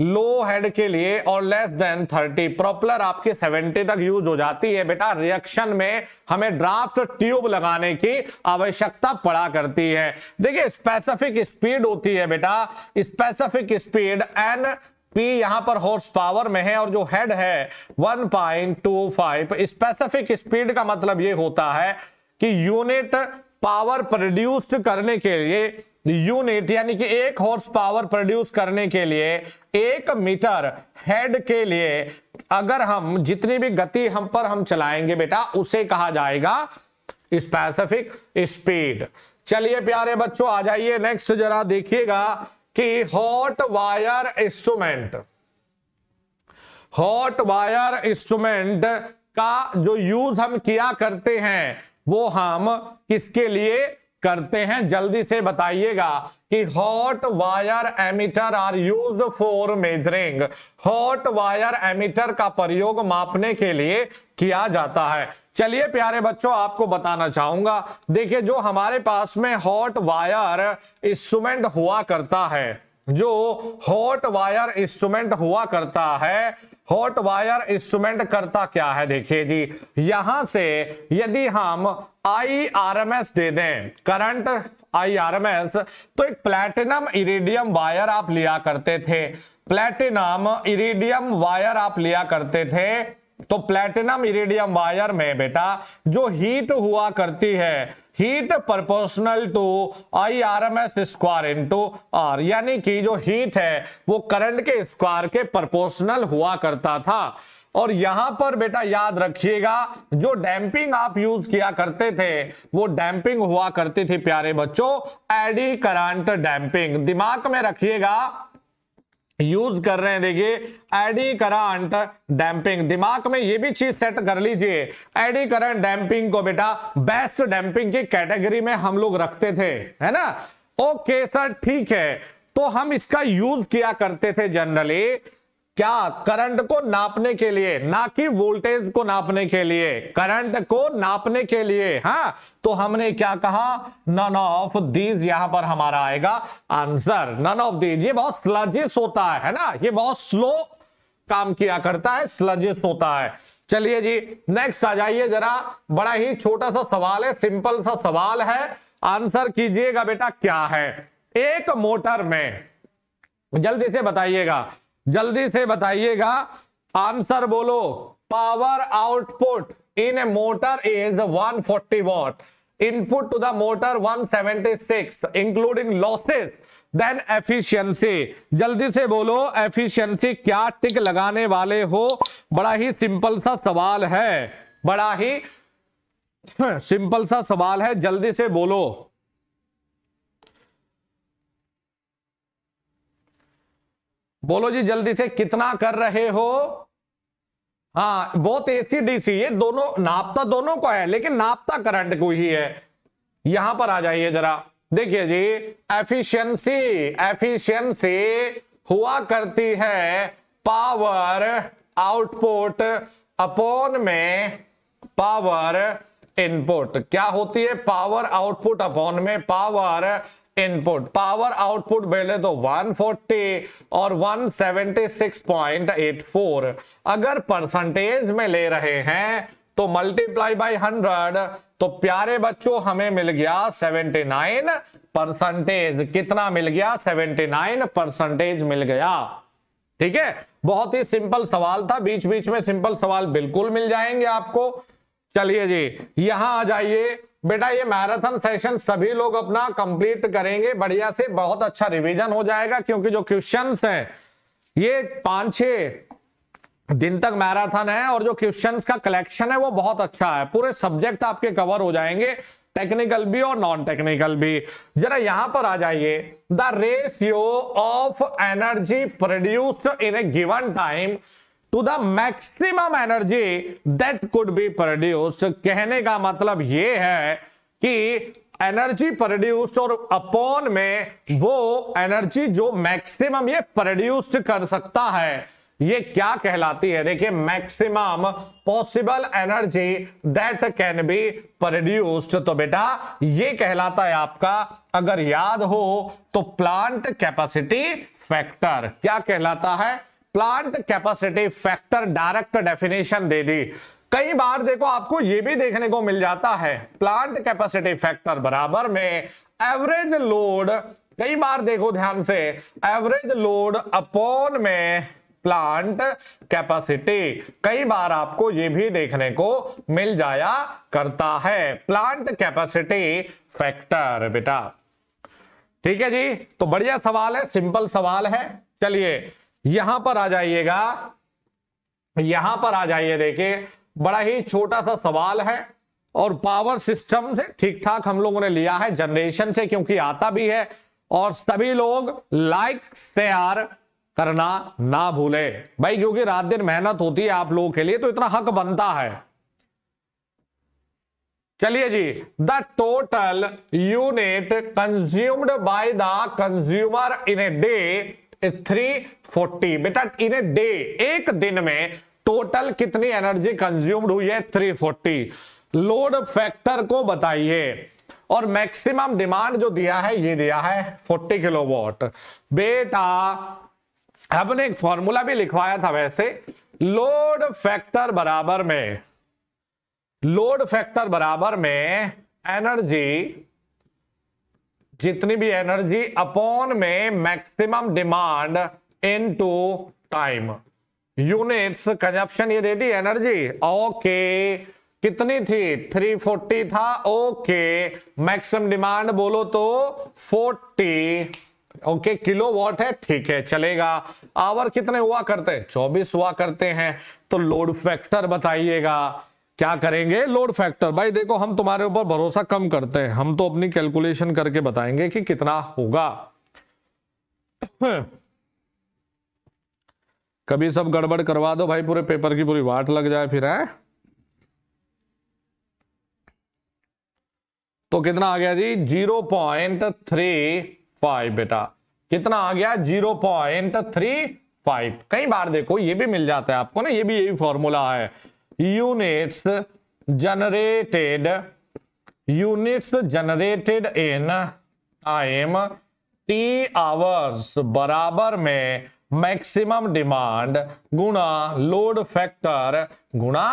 लो हेड के लिए और लेस देन 30 प्रॉपलर आपके 70 तक यूज हो जाती है बेटा रिएक्शन में हमें ड्राफ्ट ट्यूब लगाने की आवश्यकता पड़ा करती है देखिए स्पेसिफिक स्पीड होती है बेटा स्पेसिफिक स्पीड एन पी यहां पर हॉर्स पावर में है और जो हेड है 1.25 स्पेसिफिक स्पीड का मतलब ये होता है कि यूनिट पावर प्रोड्यूस्ड करने के लिए यूनिट यानी कि एक हॉर्स पावर प्रोड्यूस करने के लिए एक मीटर हेड के लिए अगर हम जितनी भी गति हम पर हम चलाएंगे बेटा उसे कहा जाएगा स्पेसिफिक स्पीड चलिए प्यारे बच्चों आ जाइए नेक्स्ट जरा देखिएगा कि hot wire instrument hot wire instrument का जो यूज हम किया करते हैं वो हम किसके लिए करते हैं जल्दी से बताइएगा कि hot wire ammeter are used for measuring hot wire ammeter का प्रयोग मापने के लिए किया जाता है चलिए प्यारे बच्चों आपको बताना चाहूंगा देखिए जो हमारे पास में हॉट वायर इंस्ट्रूमेंट हुआ करता है जो हॉट वायर इंस्ट्रूमेंट हुआ करता है हॉट वायर इंस्ट्रूमेंट करता क्या है देखिए जी यहां से यदि हम आई आर एम एस दे दें करंट आई आर एस तो एक प्लेटिनम इरिडियम वायर आप लिया करते थे प्लेटिनम इरिडियम वायर आप लिया करते थे तो प्लेटिनम इरिडियम वायर में बेटा जो हीट हुआ करती है heat proportional to I R M S square into R यानी कि जो हीट है वो करंट के स्क्वायर के प्रपोर्शनल हुआ करता था और यहां पर बेटा याद रखिएगा जो डैम्पिंग आप यूज किया करते थे वो डैम्पिंग हुआ करती थी प्यारे बच्चों एडी करंट डैम्पिंग दिमाग में रखिएगा यूज कर रहे हैं देखिए एडी करंट डैम्पिंग दिमाग में ये भी चीज सेट कर लीजिए एडी करंट डैम्पिंग को बेटा बेस्ट डैम्पिंग की कैटेगरी में हम लोग रखते थे है ना ओके सर ठीक है तो हम इसका यूज किया करते थे जनरली क्या करंट को नापने के लिए ना कि वोल्टेज को नापने के लिए करंट को नापने के लिए हाँ तो हमने क्या कहा नन ऑफ दीज यहां पर हमारा आएगा आंसर नन ऑफ दीज ये बहुत स्लजिस होता है, है ना ये बहुत स्लो काम किया करता है स्लजिस होता है चलिए जी नेक्स्ट आ जाइए जरा बड़ा ही छोटा सा सवाल है सिंपल सा सवाल है आंसर कीजिएगा बेटा क्या है एक मोटर में जल्दी से बताइएगा जल्दी से बताइएगा आंसर बोलो power output in a motor is 140 forty watt input to the motor 176 including losses then efficiency जल्दी से बोलो एफिशियंसी क्या टिक लगाने वाले हो बड़ा ही सिंपल सा सवाल है बड़ा ही सिंपल सा सवाल है जल्दी से बोलो बोलो जी जल्दी से कितना कर रहे हो हाँ बहुत एसी डीसी ये दोनों नापता दोनों को है लेकिन नापता करंट को ही है यहां पर आ जाइए जरा देखिए जी एफिशिएंसी एफिशिएंसी हुआ करती है पावर आउटपुट अपॉन में पावर इनपुट क्या होती है पावर आउटपुट अपॉन में पावर इनपुट पावर आउटपुट पहले तो 140 और 176.84 अगर परसेंटेज में ले रहे हैं तो मल्टीप्लाई बाय 100 तो प्यारे बच्चों हमें मिल गया 79 परसेंटेज कितना मिल गया 79 परसेंटेज मिल गया ठीक है बहुत ही सिंपल सवाल था बीच बीच में सिंपल सवाल बिल्कुल मिल जाएंगे आपको चलिए जी यहां आ जाइए बेटा ये मैराथन सेशन सभी लोग अपना कंप्लीट करेंगे बढ़िया से बहुत अच्छा रिवीजन हो जाएगा क्योंकि जो क्वेश्चंस हैं ये पांच छह दिन तक मैराथन है और जो क्वेश्चंस का कलेक्शन है वो बहुत अच्छा है पूरे सब्जेक्ट आपके कवर हो जाएंगे टेक्निकल भी और नॉन टेक्निकल भी जरा यहां पर आ जाइए the ratio of energy produced in a given time to the maximum energy that could be produced कहने का मतलब यह है कि एनर्जी प्रोड्यूस्ड और अपॉन में वो एनर्जी जो मैक्सिमम ये प्रोड्यूस्ड कर सकता है ये क्या कहलाती है देखिए maximum possible energy that can be produced तो बेटा ये कहलाता है आपका अगर याद हो तो प्लांट कैपेसिटी फैक्टर क्या कहलाता है plant capacity factor direct definition दे दी कई बार देखो आपको यह भी देखने को मिल जाता है प्लांट कैपेसिटी फैक्टर बराबर में एवरेज लोड कई बार देखो ध्यान से एवरेज लोड अपॉन में प्लांट कैपेसिटी कई बार आपको ये भी देखने को मिल जाया करता है प्लांट कैपेसिटी फैक्टर बेटा ठीक है जी तो बढ़िया सवाल है सिंपल सवाल है चलिए यहां पर आ जाइएगा यहां पर आ जाइए देखिए बड़ा ही छोटा सा सवाल है और पावर सिस्टम से ठीक ठाक हम लोगों ने लिया है जनरेशन से क्योंकि आता भी है और सभी लोग लाइक तैयार करना ना भूले भाई क्योंकि रात दिन मेहनत होती है आप लोगों के लिए तो इतना हक बनता है चलिए जी the total unit consumed by the consumer in a day three forty बेटा इन ए डे एक दिन में टोटल कितनी एनर्जी कंज्यूम्ड हुई है थ्री फोर्टी लोड फैक्टर को बताइए और मैक्सिमम डिमांड जो दिया है ये दिया है फोर्टी किलोवाट बेटा हमने एक फॉर्मूला भी लिखवाया था वैसे लोड फैक्टर बराबर में लोड फैक्टर बराबर में एनर्जी जितनी भी एनर्जी अपॉन में maximum demand into time units consumption ये दे दी एनर्जी ओके कितनी थी 340 था ओके मैक्सिमम डिमांड बोलो तो 40 ओके किलो वॉट है ठीक है चलेगा आवर कितने हुआ करते हैं चौबीस हुआ करते हैं तो लोड फैक्टर बताइएगा क्या करेंगे लोड फैक्टर भाई देखो हम तुम्हारे ऊपर भरोसा कम करते हैं हम तो अपनी कैलकुलेशन करके बताएंगे कि कितना होगा कभी सब गड़बड़ करवा दो भाई पूरे पेपर की पूरी वाट लग जाए फिर है तो कितना आ गया जी जीरो पॉइंट थ्री फाइव बेटा कितना आ गया जीरो पॉइंट थ्री फाइव कई बार देखो ये भी मिल जाता है आपको ना ये भी यही फॉर्मूला है units generated units generated in time t hours बराबर में मैक्सिमम डिमांड गुणा लोड फैक्टर गुणा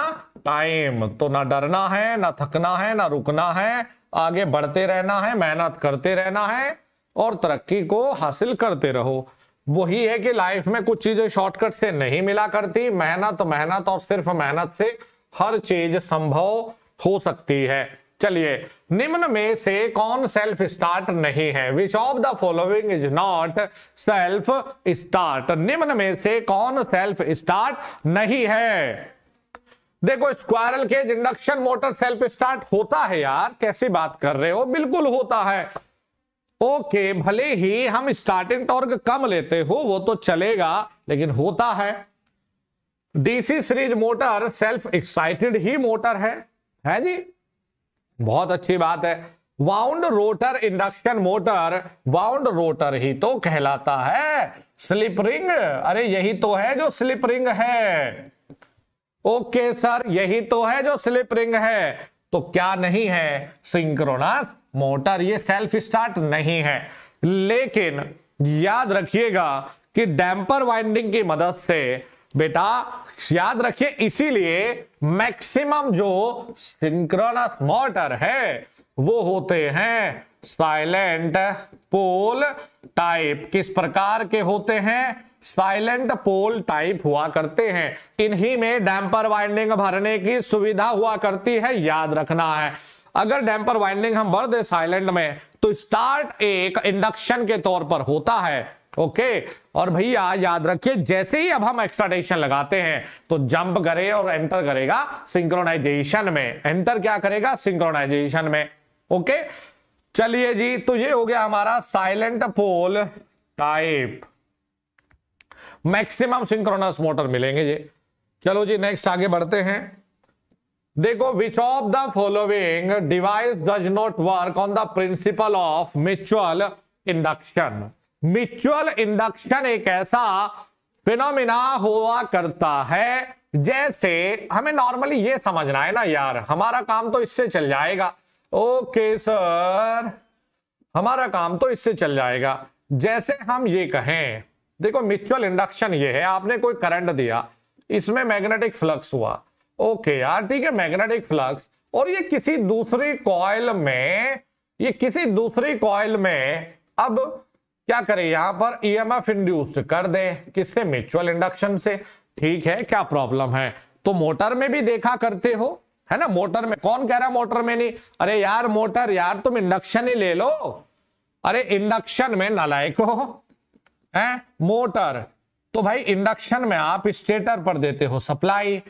टाइम तो ना डरना है ना थकना है ना रुकना है आगे बढ़ते रहना है मेहनत करते रहना है और तरक्की को हासिल करते रहो वही है कि लाइफ में कुछ चीजें शॉर्टकट से नहीं मिला करती मेहनत मेहनत और सिर्फ मेहनत से हर चीज संभव हो सकती है चलिए निम्न में से कौन सेल्फ स्टार्ट नहीं है which of the following is not self start निम्न में से कौन सेल्फ स्टार्ट नहीं है देखो squirrel cage induction motor self start होता है यार कैसी बात कर रहे हो बिल्कुल होता है ओके okay, भले ही हम स्टार्टिंग टॉर्क कम लेते हो वो तो चलेगा लेकिन होता है DC series motor self excited ही मोटर है है जी बहुत अच्छी बात है wound rotor induction motor wound rotor ही तो कहलाता है स्लिप रिंग अरे यही तो है जो स्लिप रिंग है ओके सर यही तो है जो स्लिप रिंग है तो क्या नहीं है सिंक्रोनस मोटर ये सेल्फ स्टार्ट नहीं है लेकिन याद रखिएगा कि डैम्पर वाइंडिंग की मदद से बेटा याद रखिए इसीलिए मैक्सिमम जो सिंक्रोनस मोटर है वो होते हैं साइलेंट पोल टाइप किस प्रकार के होते हैं साइलेंट पोल टाइप हुआ करते हैं इन्हीं में डैम्पर वाइंडिंग भरने की सुविधा हुआ करती है याद रखना है अगर डैम्पर वाइंडिंग हम भर दे साइलेंट में तो स्टार्ट एक इंडक्शन के तौर पर होता है ओके और भैया याद रखिए जैसे ही अब हम टेंशन लगाते हैं तो जंप करे और एंटर करेगा सिंक्रोनाइजेशन में एंटर क्या करेगा सिंक्रोनाइजेशन में ओके चलिए जी तो ये हो गया हमारा salient pole type maximum synchronous motor मिलेंगे ये चलो जी नेक्स्ट आगे बढ़ते हैं देखो which of the following device does not work on the principle of mutual induction mutual induction एक ऐसा फिनोमिना हुआ करता है जैसे हमें नॉर्मली ये समझना है ना यार हमारा काम तो इससे चल जाएगा ओके सर हमारा काम तो इससे चल जाएगा जैसे हम ये कहें देखो म्यूचुअल इंडक्शन ये है आपने कोई करंट दिया इसमें मैग्नेटिक फ्लक्स हुआ ओके यार ठीक है मैग्नेटिक फ्लक्स और ये किसी दूसरी कॉयल में ये किसी दूसरी कॉयल में अब क्या करे यहां पर ईएमएफ e इंड्यूस कर दे किससे म्यूचुअल इंडक्शन से ठीक है क्या प्रॉब्लम है तो मोटर में भी देखा करते हो है ना मोटर में कौन कह रहा मोटर में नहीं अरे यार मोटर यार तुम इंडक्शन ही ले लो अरे इंडक्शन में नलायक हो है मोटर तो भाई इंडक्शन में आप स्टेटर पर देते हो सप्लाई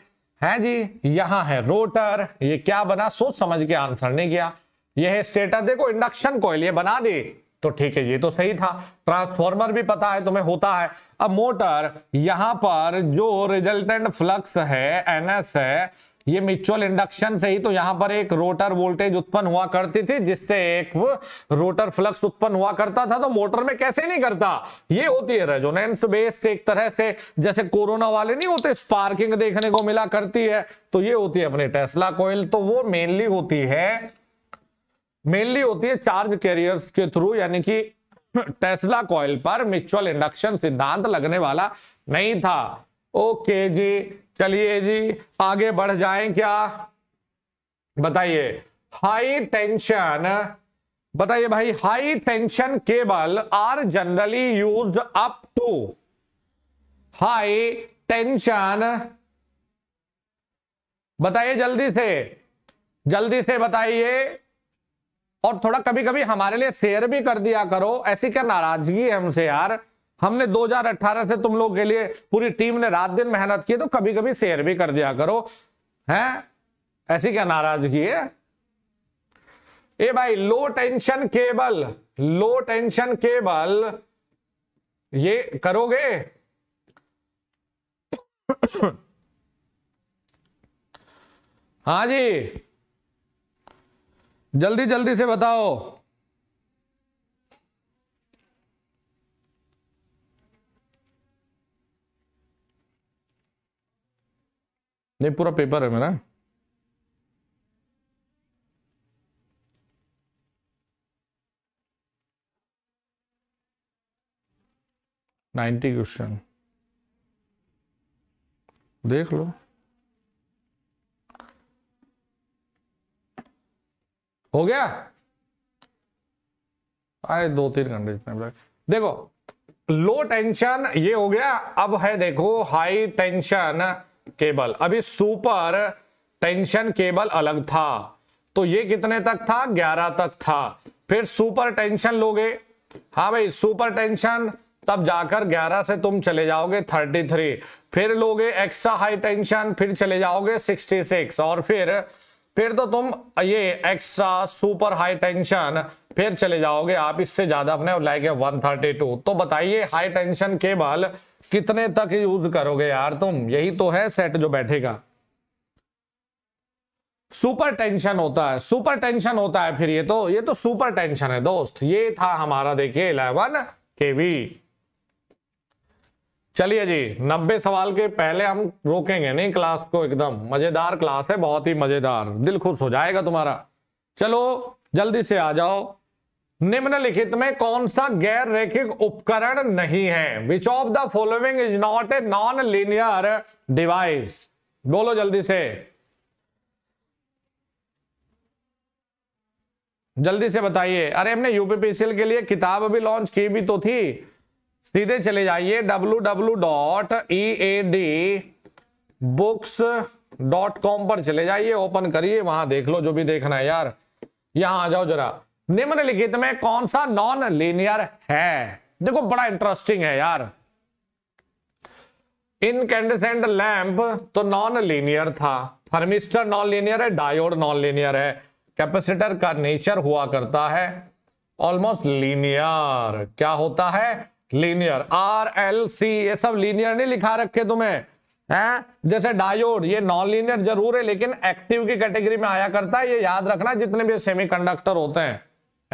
है जी यहां है रोटर ये क्या बना सोच समझ के आंसर नहीं किया यह स्टेटर देखो इंडक्शन कोयल ये बना दे तो ठीक है ये तो सही था ट्रांसफॉर्मर भी पता है तुम्हें होता है अब मोटर यहां पर जो रिजल्टेंट फ्लक्स है एनएस है ये म्यूचुअल इंडक्शन से ही तो यहां पर एक रोटर वोल्टेज उत्पन्न हुआ करती थी जिससे एक रोटर फ्लक्स उत्पन्न हुआ करता था तो मोटर में कैसे नहीं करता ये होती है रेजोनेंस बेस्ड एक तरह से जैसे कोरोना वाले नहीं होते स्पार्किंग देखने को मिला करती है तो ये होती है अपने टेस्ला कोयल तो वो मेनली होती है मेनली होती है चार्ज कैरियर्स के थ्रू यानी कि टेस्ला कॉयल पर म्यूचुअल इंडक्शन सिद्धांत लगने वाला नहीं था ओके जी चलिए जी आगे बढ़ जाएं क्या बताइए हाई टेंशन बताइए भाई high tension cable are generally use up to high tension बताइए जल्दी से जल्दी से बताइए और थोड़ा कभी कभी हमारे लिए शेयर भी कर दिया करो ऐसी क्या नाराजगी है हमसे यार हमने 2018 से तुम लोग के लिए पूरी टीम ने रात दिन मेहनत की तो कभी कभी शेयर भी कर दिया करो हैं ऐसी क्या नाराजगी है ए भाई low tension cable low tension cable ये करोगे हाँ जी जल्दी जल्दी से बताओ नहीं पूरा पेपर है मेरा नाइन्टी क्वेश्चन देख लो हो गया अरे दो तीन घंटे इतने देखो लो टेंशन ये हो गया अब है देखो हाई टेंशन केबल अभी सुपर टेंशन केबल अलग था तो ये कितने तक था 11 तक था फिर सुपर टेंशन लोगे हाँ भाई सुपर टेंशन तब जाकर 11 से तुम चले जाओगे 33 फिर लोगे एक्स्ट्रा हाई टेंशन फिर चले जाओगे 66 और फिर फिर तो तुम ये एक्स्ट्रा सुपर हाई टेंशन फिर चले जाओगे आप इससे ज्यादा अपने लाइक है 132 तो बताइए हाई टेंशन केबल कितने तक यूज करोगे यार तुम यही तो है सेट जो बैठेगा सुपर टेंशन होता है सुपर टेंशन होता है फिर ये तो ये तो सुपर टेंशन है दोस्त ये था हमारा देखिए इलेवन केवी चलिए जी नब्बे सवाल के पहले हम रोकेंगे नहीं क्लास को एकदम मजेदार क्लास है बहुत ही मजेदार दिल खुश हो जाएगा तुम्हारा चलो जल्दी से आ जाओ निम्नलिखित में कौन सा गैर रेखिक उपकरण नहीं है which of the following is not a non linear device बोलो जल्दी से जल्दी से बताइए अरे हमने यूपीपीसीएल के लिए किताब भी लॉन्च की भी तो थी सीधे चले जाइए W W dot E A D books dot com पर चले जाइए ओपन करिए वहां देख लो जो भी देखना है यार यहां आ जाओ जरा निम्नलिखित में कौन सा नॉन लीनियर है देखो बड़ा इंटरेस्टिंग है यार इनकेंडेसेंट लैंप तो नॉन लीनियर था थर्मिस्टर नॉन लीनियर है डायोड नॉन लीनियर है कैपेसिटर का नेचर हुआ करता है ऑलमोस्ट लीनियर क्या होता है लीनियर आर एल सी ये सब लीनियर नहीं लिखा रखे तुम्हें हैं जैसे डायोड ये नॉन लीनियर जरूर है लेकिन एक्टिव की कैटेगरी में आया करता है ये याद रखना जितने भी सेमीकंडक्टर होते हैं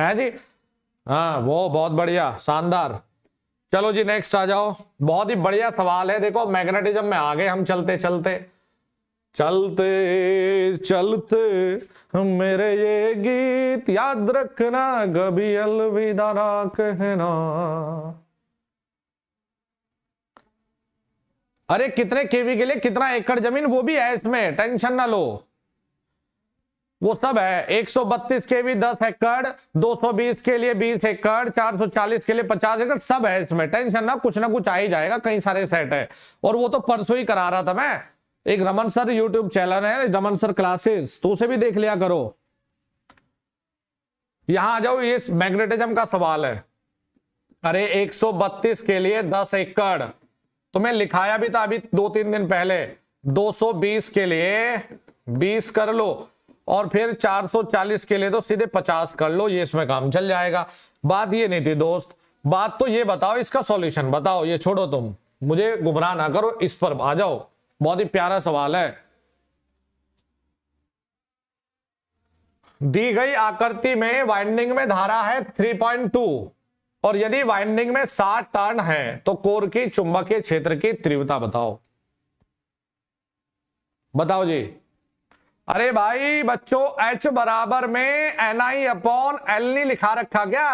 है जी हाँ वो बहुत बढ़िया शानदार चलो जी नेक्स्ट आ जाओ बहुत ही बढ़िया सवाल है देखो मैग्नेटिज्म में आगे हम चलते चलते चलते चलते मेरे ये गीत याद रखना कभी अलविदा ना कहना अरे कितने केवी के लिए कितना एकड़ जमीन वो भी है इसमें टेंशन ना लो वो सब है 132 के भी 10 एकड़ 220 के लिए 20 एकड़ 440 के लिए 50 एकड़ सब है इसमें टेंशन ना कुछ ना कुछ आ ही जाएगा कई सारे सेट है और वो तो परसों ही करा रहा था मैं एक रमन सर यूट्यूब चैनल है रमन सर क्लासेस तो उसे भी देख लिया करो यहां आ जाओ ये मैग्नेटिज्म का सवाल है अरे 132 के लिए 10 एकड़ तो मैं लिखाया भी था अभी दो तीन दिन पहले 220 के लिए 20 कर लो और फिर 440 के लिए तो सीधे 50 कर लो ये इसमें काम चल जाएगा बात ये नहीं थी दोस्त बात तो ये बताओ इसका सॉल्यूशन बताओ ये छोड़ो तुम मुझे गुमराह ना करो इस पर आ जाओ बहुत ही प्यारा सवाल है दी गई आकृति में वाइंडिंग में धारा है 3.2 और यदि वाइंडिंग में 60 टर्न है तो कोर की चुंबकीय क्षेत्र की तीव्रता बताओ बताओ जी अरे भाई बच्चों एच बराबर में एन आई अपॉन एल नहीं लिखा रखा क्या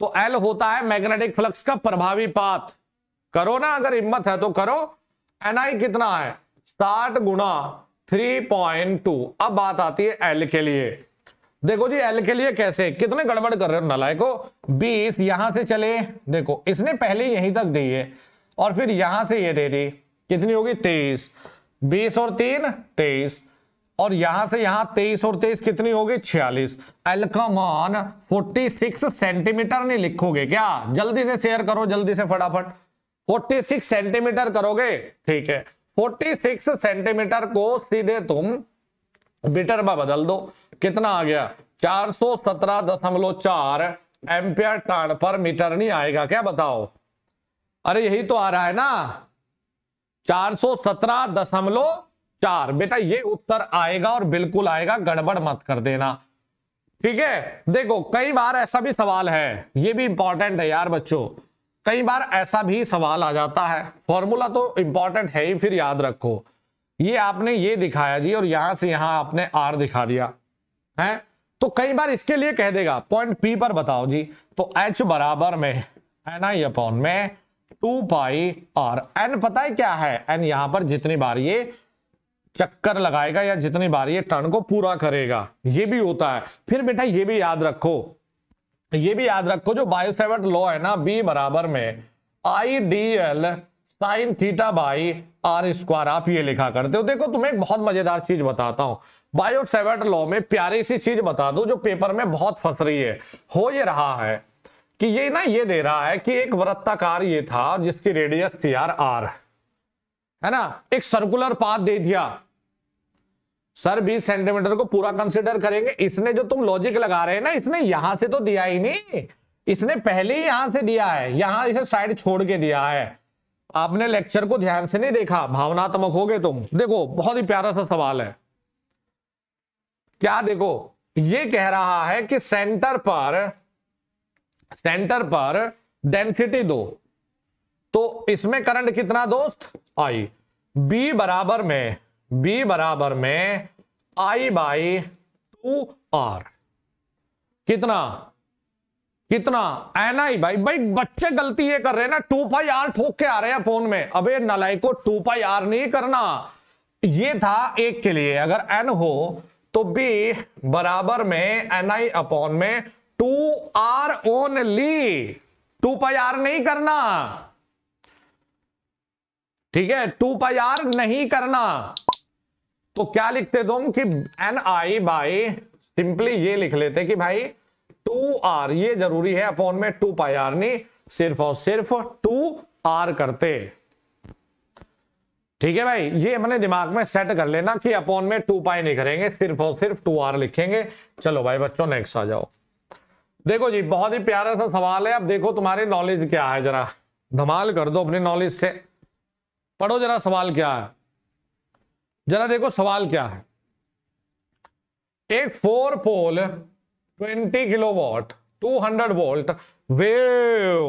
तो एल होता है मैग्नेटिक फ्लक्स का प्रभावी पाथ करो ना अगर हिम्मत है तो करो एन आई कितना है साठ गुना थ्री पॉइंट टू अब बात आती है एल के लिए देखो जी एल के लिए कैसे कितने गड़बड़ कर रहे हो नलाय को बीस यहां से चले देखो इसने पहले यहीं तक दी है और फिर यहां से ये दे दी कितनी होगी तेईस बीस और तीन तेईस और यहां से यहां तेईस और तेईस कितनी होगी छियालीस एलकमॉन 46 सेंटीमीटर नहीं लिखोगे क्या जल्दी से शेयर करो जल्दी से फटाफट 46 सेंटीमीटर करोगे ठीक है 46 सेंटीमीटर को सीधे तुम मीटर में बदल दो कितना आ गया चार सौ सत्रह दशमलव चार एम्पियर टर्न पर मीटर नहीं आएगा क्या बताओ अरे यही तो आ रहा है ना चार सौ सत्रह दशमलव चार बेटा ये उत्तर आएगा और बिल्कुल आएगा गड़बड़ मत कर देना ठीक है देखो कई बार ऐसा भी सवाल है ये भी इंपॉर्टेंट है यार बच्चों कई बार ऐसा भी सवाल आ जाता है फॉर्मूला तो इंपॉर्टेंट है ही फिर याद रखो ये आपने ये दिखाया जी और यहां से यहां आपने आर दिखा दिया है तो कई बार इसके लिए कह देगा पॉइंट पी पर बताओ जी तो एच बराबर में एन आई अपॉन में टू पाई आर एन पता है क्या है एन यहां पर जितनी बार ये चक्कर लगाएगा या जितनी बार ये टर्न को पूरा करेगा ये भी होता है फिर बेटा ये भी याद रखो ये भी याद रखो जो बायोसेवर्ट लॉ है ना बी बराबर में I D L sine theta by R square आप ये लिखा करते हो देखो तुम्हें एक बहुत मजेदार चीज बताता हूं बायोसेवर्ट लॉ में प्यारी सी चीज बता दू जो पेपर में बहुत फंस रही है हो ये रहा है कि ये ना ये दे रहा है कि एक वृत्ताकार ये था जिसकी रेडियस थी आर आर है ना एक सर्कुलर पाथ दे दिया सर 20 सेंटीमीटर को पूरा कंसिडर करेंगे इसने जो तुम लॉजिक लगा रहे हैं ना इसने यहां से तो दिया ही नहीं इसने पहले ही यहां से दिया है यहां इसे साइड छोड़ के दिया है आपने लेक्चर को ध्यान से नहीं देखा भावनात्मक हो गए तुम देखो बहुत ही प्यारा सा सवाल है क्या देखो ये कह रहा है कि सेंटर पर सेंटर पर डेंसिटी दो तो इसमें करंट कितना दोस्त आई बी बराबर में बी बराबर में आई बाई टू आर कितना कितना एन आई भाई भाई बच्चे गलती ये कर रहे हैं ना टू पाई आर ठोक के आ रहे हैं फोन में अबे नलाई को टू पाई आर नहीं करना ये था एक के लिए अगर एन हो तो बी बराबर में एन आई अपॉन में two R only two pi R नहीं करना ठीक है टू पाई आर नहीं करना तो क्या लिखते तुम कि एन आई बाई सिंपली ये लिख लेते कि भाई टू आर ये जरूरी है अपॉन में टू पाई आर नहीं सिर्फ और सिर्फ टू आर करते ठीक है भाई ये मैंने दिमाग में सेट कर लेना कि अपॉन में टू पाई नहीं करेंगे सिर्फ और सिर्फ टू आर लिखेंगे चलो भाई बच्चों नेक्स्ट आ जाओ देखो जी बहुत ही प्यारा सा सवाल है अब देखो तुम्हारी नॉलेज क्या है जरा धमाल कर दो अपनी नॉलेज से पढ़ो जरा सवाल क्या है जरा देखो सवाल क्या है एक four pole 20 kilowatt 200 volt wave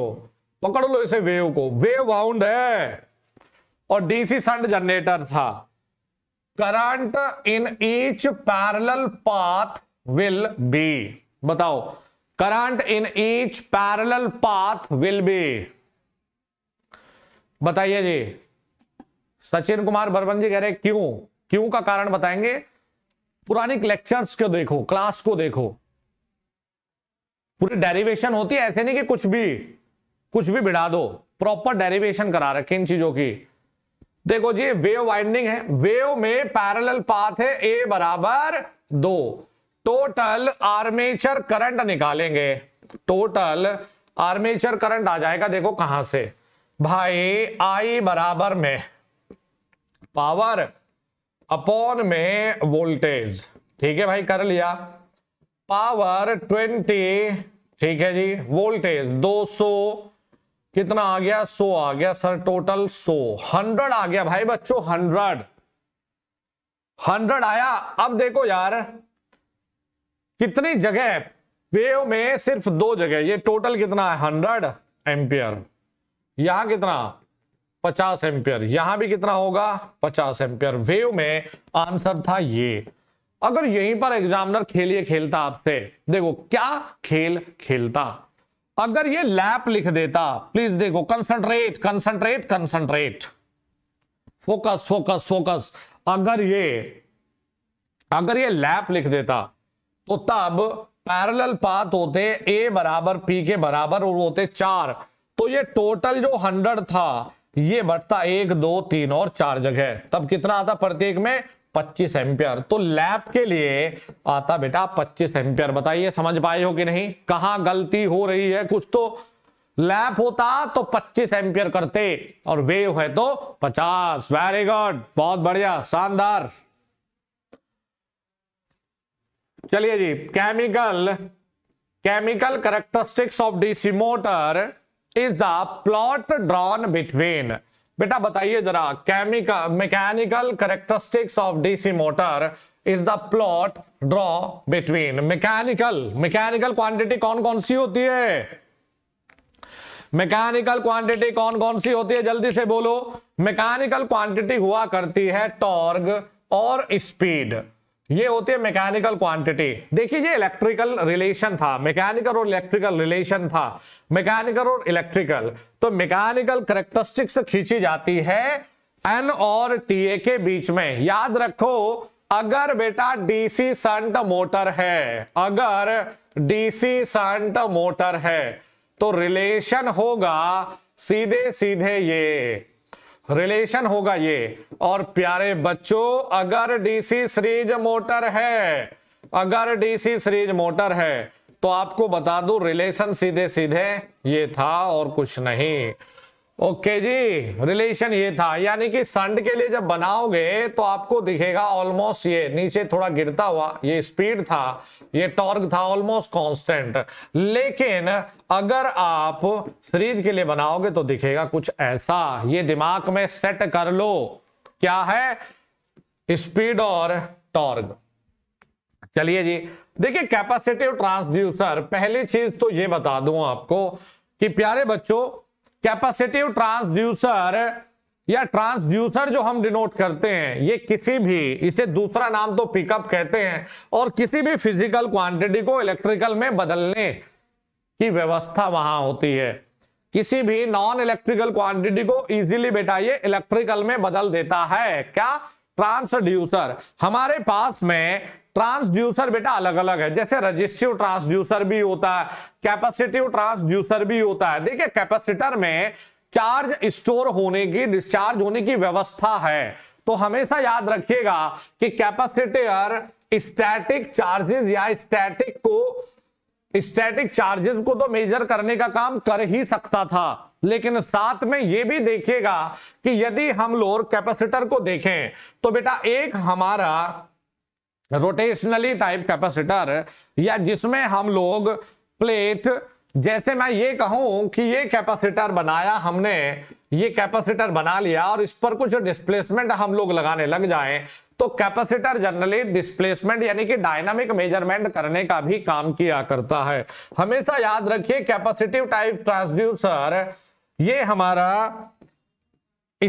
पकड़ लो इसे वेव को वेव बाउंड है और डीसी संड जनरेटर था current in each parallel path will be बताओ current in each parallel path will be बताइए जी सचिन कुमार बर्मन जी कह रहे क्यों क्यों का कारण बताएंगे पुराने लेक्चर्स को देखो क्लास को देखो पूरी डेरिवेशन होती है ऐसे नहीं कि कुछ भी कुछ भी बिड़ा दो प्रॉपर डेरिवेशन करा रखे इन चीजों की देखो जी वेव वाइंडिंग है वेव में पैरेलल पाथ है ए बराबर दो टोटल आर्मेचर करंट निकालेंगे टोटल आर्मेचर करंट आ जाएगा देखो कहां से भाई आई बराबर में पावर अपॉन में वोल्टेज ठीक है भाई कर लिया पावर ट्वेंटी ठीक है जी वोल्टेज 200 कितना आ गया 100 आ गया सर टोटल 100 100 आ गया भाई बच्चों 100 100 आया अब देखो यार कितनी जगह वेव में सिर्फ दो जगह ये टोटल कितना है 100 एम्पियर यहां कितना 50 एम्पियर यहां भी कितना होगा 50 एम्पियर वेव में आंसर था ये अगर यहीं पर एग्जामिनर खेलिए खेलता आपसे देखो क्या खेल खेलता अगर ये लैप लिख देता प्लीज देखो concentrate concentrate concentrate focus focus focus अगर ये अगर ये लैप लिख देता तो तब पैरेलल पाथ होते ए बराबर पी के बराबर और होते चार तो ये टोटल जो हंड्रेड था ये बढ़ता एक दो तीन और चार जगह तब कितना आता प्रत्येक में 25 एम्पियर तो लैब के लिए आता बेटा 25 एम्पियर बताइए समझ पाए हो कि नहीं कहा गलती हो रही है कुछ तो लैप होता तो 25 एम्पियर करते और वेव है तो 50 वेरी गुड बहुत बढ़िया शानदार चलिए जी chemical chemical characteristics of DC motor is the plot drawn between बेटा बताइए जरा chemical mechanical characteristics of DC motor is the plot draw between mechanical mechanical quantity कौन कौन सी होती है मैकेनिकल क्वांटिटी कौन कौन सी होती है जल्दी से बोलो मैकेनिकल क्वांटिटी हुआ करती है टॉर्ग और स्पीड ये होती है मैकेनिकल क्वांटिटी देखिए ये इलेक्ट्रिकल रिलेशन था मैकेनिकल और इलेक्ट्रिकल रिलेशन था मैकेनिकल और इलेक्ट्रिकल तो मैकेनिकल करेक्टरिस्टिक्स खींची जाती है एन और टी ए के बीच में याद रखो अगर बेटा डीसी संट मोटर है अगर डीसी संट मोटर है तो रिलेशन होगा सीधे सीधे ये रिलेशन होगा ये और प्यारे बच्चों अगर डीसी सीरीज मोटर है अगर डीसी सीरीज मोटर है तो आपको बता दूं रिलेशन सीधे सीधे ये था और कुछ नहीं ओके okay जी रिलेशन ये था यानी कि संड के लिए जब बनाओगे तो आपको दिखेगा ऑलमोस्ट ये नीचे थोड़ा गिरता हुआ ये स्पीड था ये टॉर्क था ऑलमोस्ट कांस्टेंट लेकिन अगर आप सीरीज के लिए बनाओगे तो दिखेगा कुछ ऐसा ये दिमाग में सेट कर लो क्या है स्पीड और टॉर्क चलिए जी देखिए कैपेसिटिव ट्रांसड्यूसर पहली चीज तो ये बता दू आपको कि प्यारे बच्चों कैपेसिटिव ट्रांसड्यूसर या ट्रांसड्यूसर जो हम डिनोट करते हैं ये किसी भी इसे दूसरा नाम तो पिकअप कहते हैं और किसी भी फिजिकल क्वांटिटी को इलेक्ट्रिकल में बदलने की व्यवस्था वहां होती है किसी भी नॉन इलेक्ट्रिकल क्वांटिटी को इजीली बेटा ये इलेक्ट्रिकल में बदल देता है क्या ट्रांसड्यूसर हमारे पास में ट्रांसड्यूसर बेटा अलग अलग है जैसे रजिस्टिव ट्रांसड्यूसर भी होता है कैपेसिटिव ट्रांसड्यूसर भी होता है देखिए कैपेसिटर में चार्ज स्टोर होने की डिस्चार्ज होने की व्यवस्था है तो हमेशा याद रखिएगा कि कैपेसिटर स्टैटिक चार्जेस या स्टैटिक को स्टैटिक चार्जेस को तो मेजर करने का काम कर ही सकता था लेकिन साथ में यह भी देखिएगा कि यदि हम लोग कैपेसिटर को देखें तो बेटा एक हमारा रोटेशनली टाइप कैपेसिटर या जिसमें हम लोग प्लेट जैसे मैं ये कहूं कि ये कैपेसिटर बनाया हमने ये कैपेसिटर बना लिया और इस पर कुछ डिस्प्लेसमेंट हम लोग लगाने लग जाएं तो कैपेसिटर जनरली डिस्प्लेसमेंट यानी कि डायनामिक मेजरमेंट करने का भी काम किया करता है हमेशा याद रखिए कैपेसिटिव टाइप ट्रांसड्यूसर ये हमारा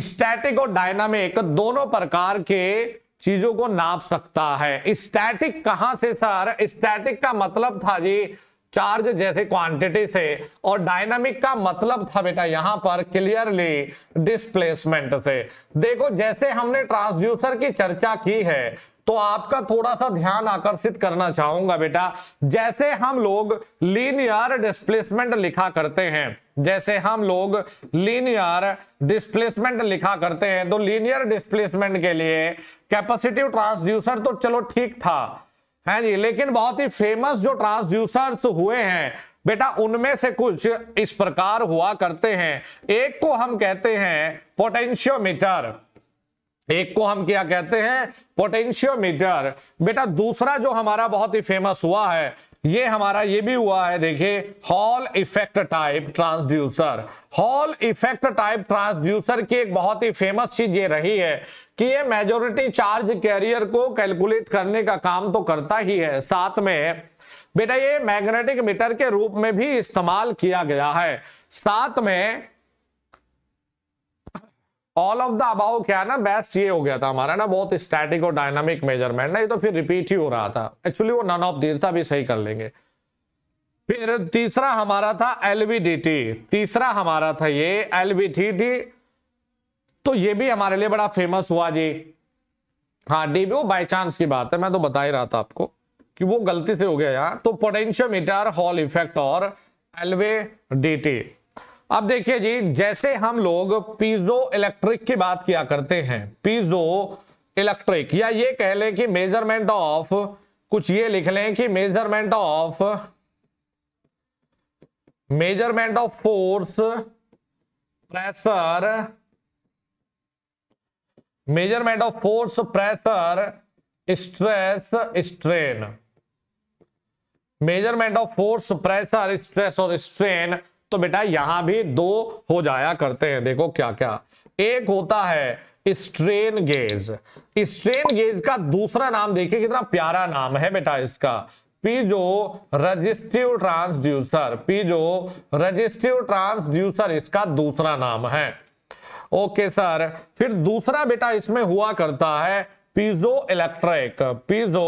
स्टैटिक और डायनामिक दोनों प्रकार के चीजों को नाप सकता है स्टैटिक कहां से सर स्टैटिक का मतलब था जी चार्ज जैसे क्वांटिटी से और डायनामिक का मतलब था बेटा यहां पर क्लियरली डिस्प्लेसमेंट से देखो जैसे हमने ट्रांसड्यूसर की चर्चा की है तो आपका थोड़ा सा ध्यान आकर्षित करना चाहूंगा बेटा जैसे हम लोग लीनियर डिस्प्लेसमेंट लिखा करते हैं जैसे हम लोग लीनियर डिस्प्लेसमेंट लिखा करते हैं तो लीनियर डिस्प्लेसमेंट के लिए कैपेसिटिव ट्रांसड्यूसर तो चलो ठीक था है जी लेकिन बहुत ही फेमस जो ट्रांसड्यूसर्स हुए हैं बेटा उनमें से कुछ इस प्रकार हुआ करते हैं एक को हम कहते हैं पोटेंशियोमीटर एक को हम क्या कहते हैं पोटेंशियोमीटर बेटा दूसरा जो हमारा बहुत ही फेमस हुआ है ये हमारा ये भी हुआ है देखिए Hall effect type transducer Hall effect type transducer की एक बहुत ही फेमस चीज ये रही है कि ये मेजोरिटी चार्ज कैरियर को कैलकुलेट करने का काम तो करता ही है साथ में बेटा ये मैग्नेटिक मीटर के रूप में भी इस्तेमाल किया गया है साथ में ऑल ऑफ द अबाव क्या ना बेस्ट ये हो गया था हमारा ना बहुत स्टैटिक और डायनामिक मेजरमेंट ना ये तो फिर रिपीट ही हो रहा था एक्चुअली वो नन ऑफ दीज था अभी सही कर लेंगे फिर तीसरा हमारा था एलवीडीटी तीसरा हमारा था ये टी तो ये भी हमारे लिए बड़ा फेमस हुआ जी हाँ डीबीओ वो बाई चांस की बात है मैं तो बता ही रहा था आपको कि वो गलती से हो गया यहाँ तो पोटेंशियोमीटर हॉल इफेक्ट और एलवे डीटी अब देखिए जी जैसे हम लोग पीजो इलेक्ट्रिक की बात किया करते हैं पीजो इलेक्ट्रिक या ये कह लें कि मेजरमेंट ऑफ कुछ ये लिख लें कि measurement of measurement of force pressure measurement of force pressure stress strain measurement of force pressure stress और स्ट्रेन तो बेटा यहां भी दो हो जाया करते हैं देखो क्या क्या एक होता है स्ट्रेन गेज स्ट्रेन गेज का दूसरा नाम देखिए कितना प्यारा नाम है बेटा इसका piezo resistive transducer piezo resistive transducer इसका दूसरा नाम है ओके सर फिर दूसरा बेटा इसमें हुआ करता है piezo electric piezo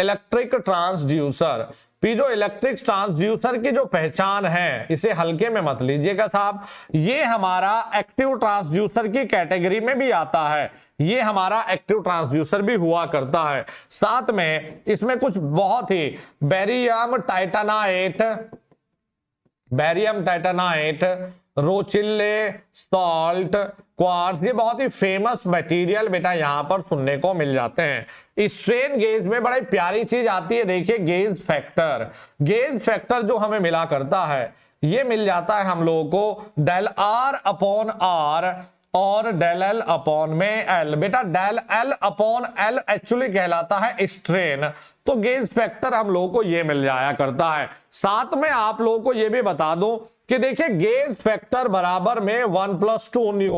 electric transducer piezo electric transducer की जो पहचान है इसे हल्के में मत लीजिएगा साहब ये हमारा एक्टिव ट्रांसड्यूसर की कैटेगरी में भी आता है ये हमारा एक्टिव ट्रांसड्यूसर भी हुआ करता है साथ में इसमें कुछ बहुत ही barium titanite barium titanite Rochelle salt quartz ये बहुत ही फेमस मटेरियल बेटा यहाँ पर सुनने को मिल जाते हैं इस स्ट्रेन गेज में बड़ी प्यारी चीज आती है देखिए गेज फैक्टर गेज फैक्टर जो हमें मिला करता है ये मिल जाता है हम लोगों को डेल आर अपॉन आर और डेल एल अपॉन में एल बेटा del L upon L actually कहलाता है स्ट्रेन तो गेज फैक्टर हम लोगों को ये मिल जाया करता है साथ में आप लोगों को ये भी बता दूं कि देखिए गेज फैक्टर बराबर में one plus two nu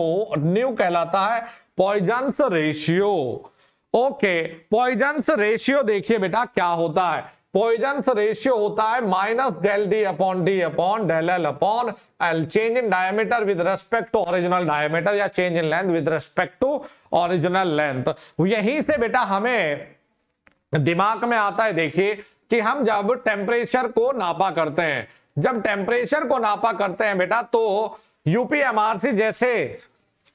nu कहलाता है Poisson's ratio okay Poisson's ratio देखिए बेटा क्या होता है पॉइजन्स रेशियो होता है minus del D upon D upon del L upon L change in diameter with respect to original diameter या change in length with respect to original length यहीं से बेटा हमें दिमाग में आता है देखिए कि हम जब टेम्परेचर को नापा करते हैं जब टेम्परेचर को नापा करते हैं बेटा तो यूपीएमआरसी जैसे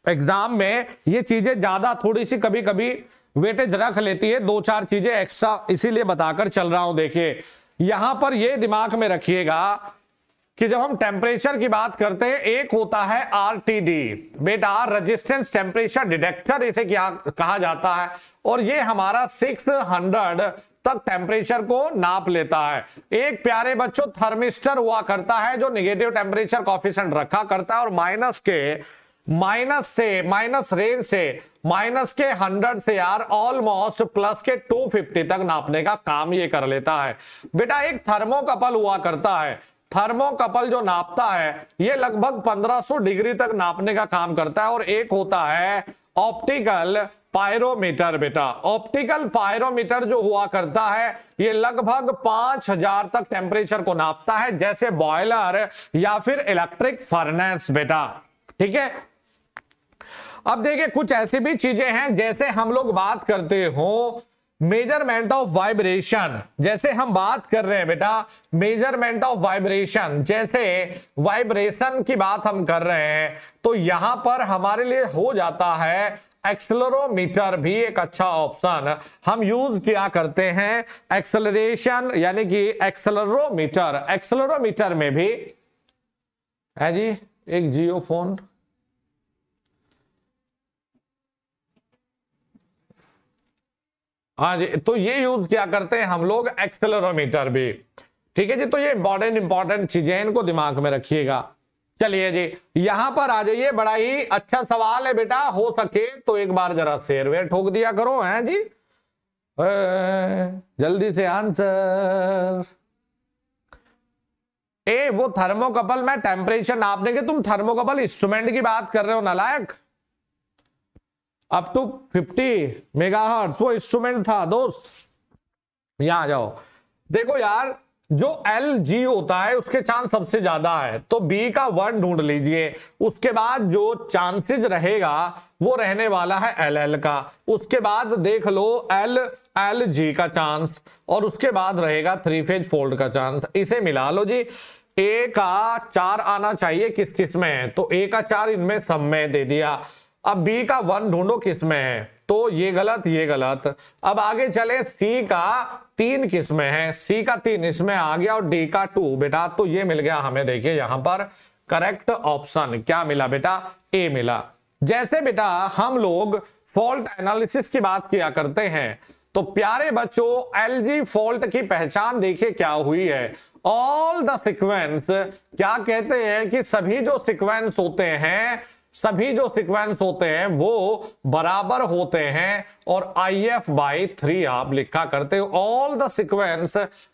एग्जाम में ये चीजें ज्यादा थोड़ी सी कभी कभी वेटेज रख लेती है दो चार चीजें एक्स्ट्रा इसीलिए बताकर चल रहा हूं देखिए यहां पर यह दिमाग में रखिएगा कि जब हम टेम्परेचर की बात करते हैं एक होता है आरटीडी बेटा रेजिस्टेंस टेम्परेचर डिटेक्टर इसे क्या कहा जाता है और ये हमारा 600 तक टेम्परेचर को नाप लेता है एक प्यारे बच्चों थर्मिस्टर हुआ करता है जो निगेटिव टेम्परेचर कॉफिशेंट रखा करता है और माइनस के माइनस से माइनस रेंज से माइनस के 100 से यार ऑलमोस्ट प्लस के 250 तक नापने का काम ये कर लेता है बेटा एक थर्मोकपल हुआ करता है थर्मोकपल जो नापता है ये लगभग 1500 डिग्री तक नापने का काम करता है और एक होता है ऑप्टिकल पायरोमीटर बेटा ऑप्टिकल पायरोमीटर जो हुआ करता है ये लगभग 5000 तक टेम्परेचर को नापता है जैसे बॉयलर या फिर इलेक्ट्रिक फर्नेस बेटा ठीक है अब देखिए कुछ ऐसी भी चीजें हैं जैसे हम लोग बात करते हो मेजरमेंट ऑफ वाइब्रेशन जैसे हम बात कर रहे हैं बेटा मेजरमेंट ऑफ वाइब्रेशन जैसे वाइब्रेशन की बात हम कर रहे हैं तो यहां पर हमारे लिए हो जाता है एक्सलरोमीटर भी एक अच्छा ऑप्शन हम यूज किया करते हैं एक्सलरेशन यानी कि एक्सलरोमीटर एक्सलरोमीटर में भी है जी एक जियो फोन हाँ जी तो ये यूज क्या करते हैं हम लोग एक्सेलरोमीटर भी ठीक है जी तो ये इंपॉर्टेंट इंपॉर्टेंट चीजें इनको दिमाग में रखिएगा चलिए जी यहां पर आ जाइए बड़ा ही अच्छा सवाल है बेटा हो सके तो एक बार जरा वेर ठोक दिया करो है जी जल्दी से आंसर ए वो थर्मोकपल में टेम्परेचर नापने के तुम थर्मोकपल इंस्ट्रूमेंट की बात कर रहे हो नलायक अप टू 50 मेगाहर्ट्ज वो इंस्ट्रूमेंट था दोस्त यहां आ जाओ देखो यार जो एल जी होता है उसके चांस सबसे ज्यादा है तो बी का वन ढूंढ लीजिए उसके बाद जो चांसेज रहेगा वो रहने वाला है एल एल का उसके बाद देख लो एल एल जी का चांस और उसके बाद रहेगा थ्री फेज फोल्ड का चांस इसे मिला लो जी ए का चार आना चाहिए किस किस में है तो ए का चार इनमें सब में दे दिया अब बी का वन ढूंढो किस में है तो ये गलत ये गलत अब आगे चले सी का तीन किस्में हैं सी का तीन इसमें आ गया और डी का टू बेटा तो ये मिल गया हमें देखिए यहां पर करेक्ट ऑप्शन क्या मिला बेटा ए मिला जैसे बेटा हम लोग फॉल्ट एनालिसिस की बात किया करते हैं तो प्यारे बच्चों एलजी फॉल्ट की पहचान देखिए क्या हुई है ऑल द सिक्वेंस क्या कहते हैं कि सभी जो सिक्वेंस होते हैं सभी जो सीक्वेंस होते हैं वो बराबर होते हैं और आई एफ बाई थ्री आप लिखा करते हो all the sequence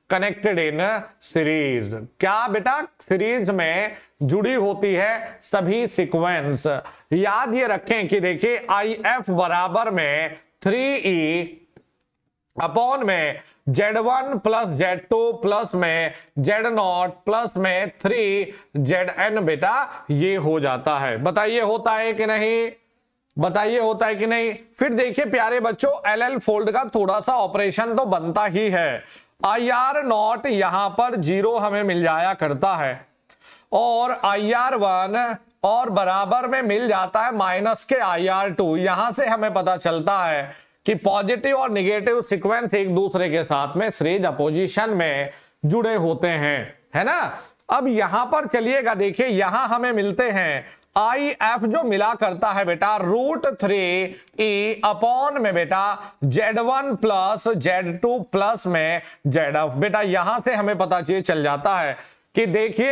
connected in series क्या बेटा सीरीज में जुड़ी होती है सभी सीक्वेंस याद ये रखें कि देखिए आई एफ बराबर में थ्री ई अपॉन में Z one plus Z two plus में जेड नॉट प्लस में थ्री जेड एन बेटा ये हो जाता है बताइए होता है कि नहीं बताइए होता है कि नहीं फिर देखिए प्यारे बच्चों एल एल फोल्ड का थोड़ा सा ऑपरेशन तो बनता ही है आई आर नॉट यहां पर जीरो हमें मिल जाया करता है और आई आर वन और बराबर में मिल जाता है माइनस के आई आर टू यहां से हमें पता चलता है कि पॉजिटिव और निगेटिव सिक्वेंस एक दूसरे के साथ में सीरीज अपोजिशन में जुड़े होते हैं है ना अब यहां पर चलिएगा देखिए यहां हमें मिलते हैं आई एफ जो मिला करता है बेटा रूट थ्री ई अपॉन में बेटा Z one plus Z two plus में जेड एफ बेटा यहां से हमें पता चाहिए चल जाता है कि देखिए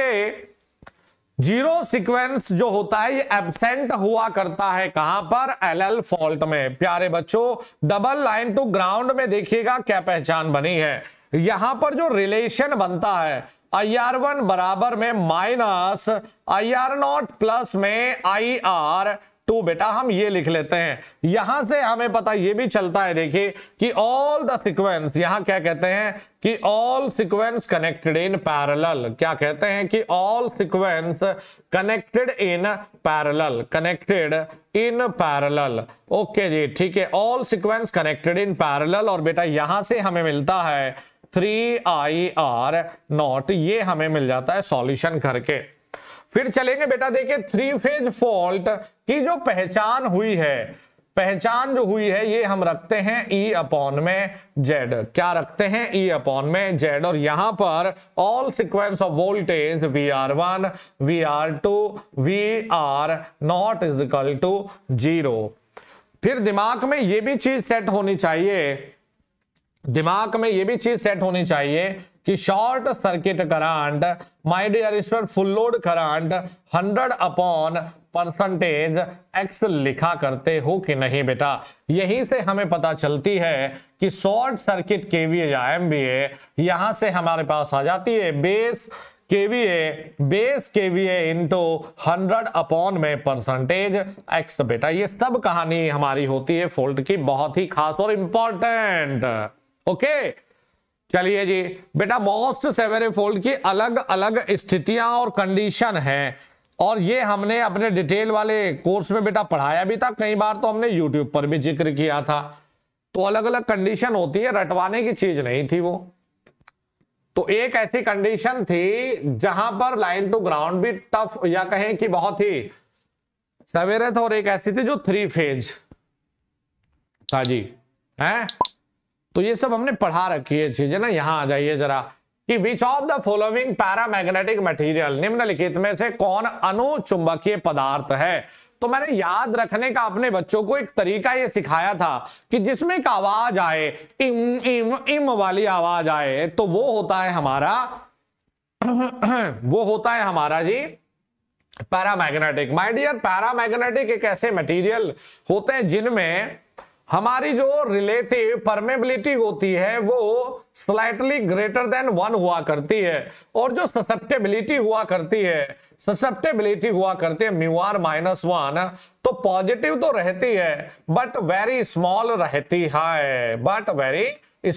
जीरो सीक्वेंस जो होता है ये एबसेंट हुआ करता है कहां पर एल एल फॉल्ट में प्यारे बच्चों डबल लाइन टू ग्राउंड में देखिएगा क्या पहचान बनी है यहां पर जो रिलेशन बनता है आई आर वन बराबर में minus I R not plus में आई आर टू बेटा हम ये लिख लेते हैं यहां से हमें पता ये भी चलता है देखिए कि ऑल द सिक्वेंस यहां क्या कहते हैं कि all sequence connected in parallel क्या कहते हैं कि all sequence connected in parallel connected in parallel okay जी ठीक है all sequence connected in parallel और बेटा यहां से हमें मिलता है थ्री आई आर नॉट ये हमें मिल जाता है सॉल्यूशन करके फिर चलेंगे बेटा देखिए थ्री फेज फॉल्ट कि जो पहचान हुई है पहचान जो हुई है ये हम रखते हैं ई e अपॉन में जेड क्या रखते हैं ई e अपॉन में जेड और यहां पर all sequence of voltage V R one V R two V R not is equal to zero फिर दिमाग में ये भी चीज सेट होनी चाहिए दिमाग में ये भी चीज सेट होनी चाहिए कि short circuit current my dear full load current 100 upon percentage X लिखा करते हो कि नहीं बेटा यहीं से हमें पता चलती है कि शॉर्ट सर्किट केवीए या एमबीए यहां से हमारे पास आ जाती है base KVA base KVA into hundred upon में परसेंटेज एक्स बेटा ये सब कहानी हमारी होती है फोल्ट की बहुत ही खास और इंपॉर्टेंट ओके चलिए जी बेटा मोस्ट सेवेरे फोल्ड की अलग अलग स्थितियां और कंडीशन है और ये हमने अपने डिटेल वाले कोर्स में बेटा पढ़ाया भी था कई बार तो हमने यूट्यूब पर भी जिक्र किया था तो अलग अलग कंडीशन होती है रटवाने की चीज नहीं थी वो तो एक ऐसी कंडीशन थी जहां पर लाइन टू ग्राउंड भी टफ या कहें कि बहुत ही सवेरे था और एक ऐसी थी जो थ्री फेज हाजी जी है तो ये सब हमने पढ़ा रखी है चीजें ना यहां आ जाइए जरा कि which of the following paramagnetic material निम्नलिखित में से कौन अनुचुंबकीय पदार्थ है तो मैंने याद रखने का अपने बच्चों को एक तरीका ये सिखाया था कि जिसमें एक आवाज आए इम इम इम वाली आवाज आए तो वो होता है हमारा वो होता है हमारा जी पैरामैग्नेटिक माय डियर पैरामैग्नेटिक एक ऐसे मटेरियल होते हैं जिनमें हमारी जो रिलेटिव परमेबिलिटी होती है वो स्लाइटली ग्रेटर देन वन हुआ करती है और जो ससेप्टेबिलिटी हुआ करती है ससेप्टेबिलिटी हुआ करती है म्यूआर माइनस वन तो पॉजिटिव तो रहती है बट वेरी स्मॉल रहती है बट वेरी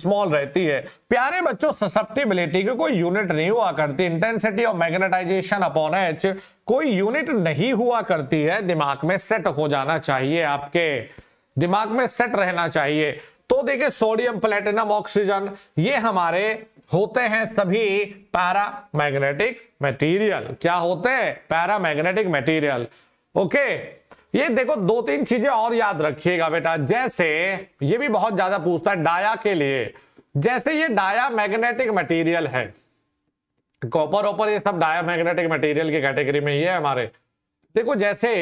स्मॉल रहती है प्यारे बच्चों ससेप्टेबिलिटी की कोई यूनिट नहीं हुआ करती intensity of magnetization upon H कोई यूनिट नहीं हुआ करती है दिमाग में सेट हो जाना चाहिए आपके दिमाग में सेट रहना चाहिए तो देखिए सोडियम प्लेटिनम ऑक्सीजन ये हमारे होते हैं सभी पैरा मैग्नेटिक मेटीरियल क्या होते हैं पैरा मैग्नेटिक मेटीरियल ओके ये देखो दो तीन चीजें और याद रखिएगा बेटा जैसे ये भी बहुत ज्यादा पूछता है डाया के लिए जैसे ये डाया मैग्नेटिक मटेरियल है कॉपर ओपर ये सब डाया मैग्नेटिक मटेरियल की कैटेगरी में ये है हमारे देखो जैसे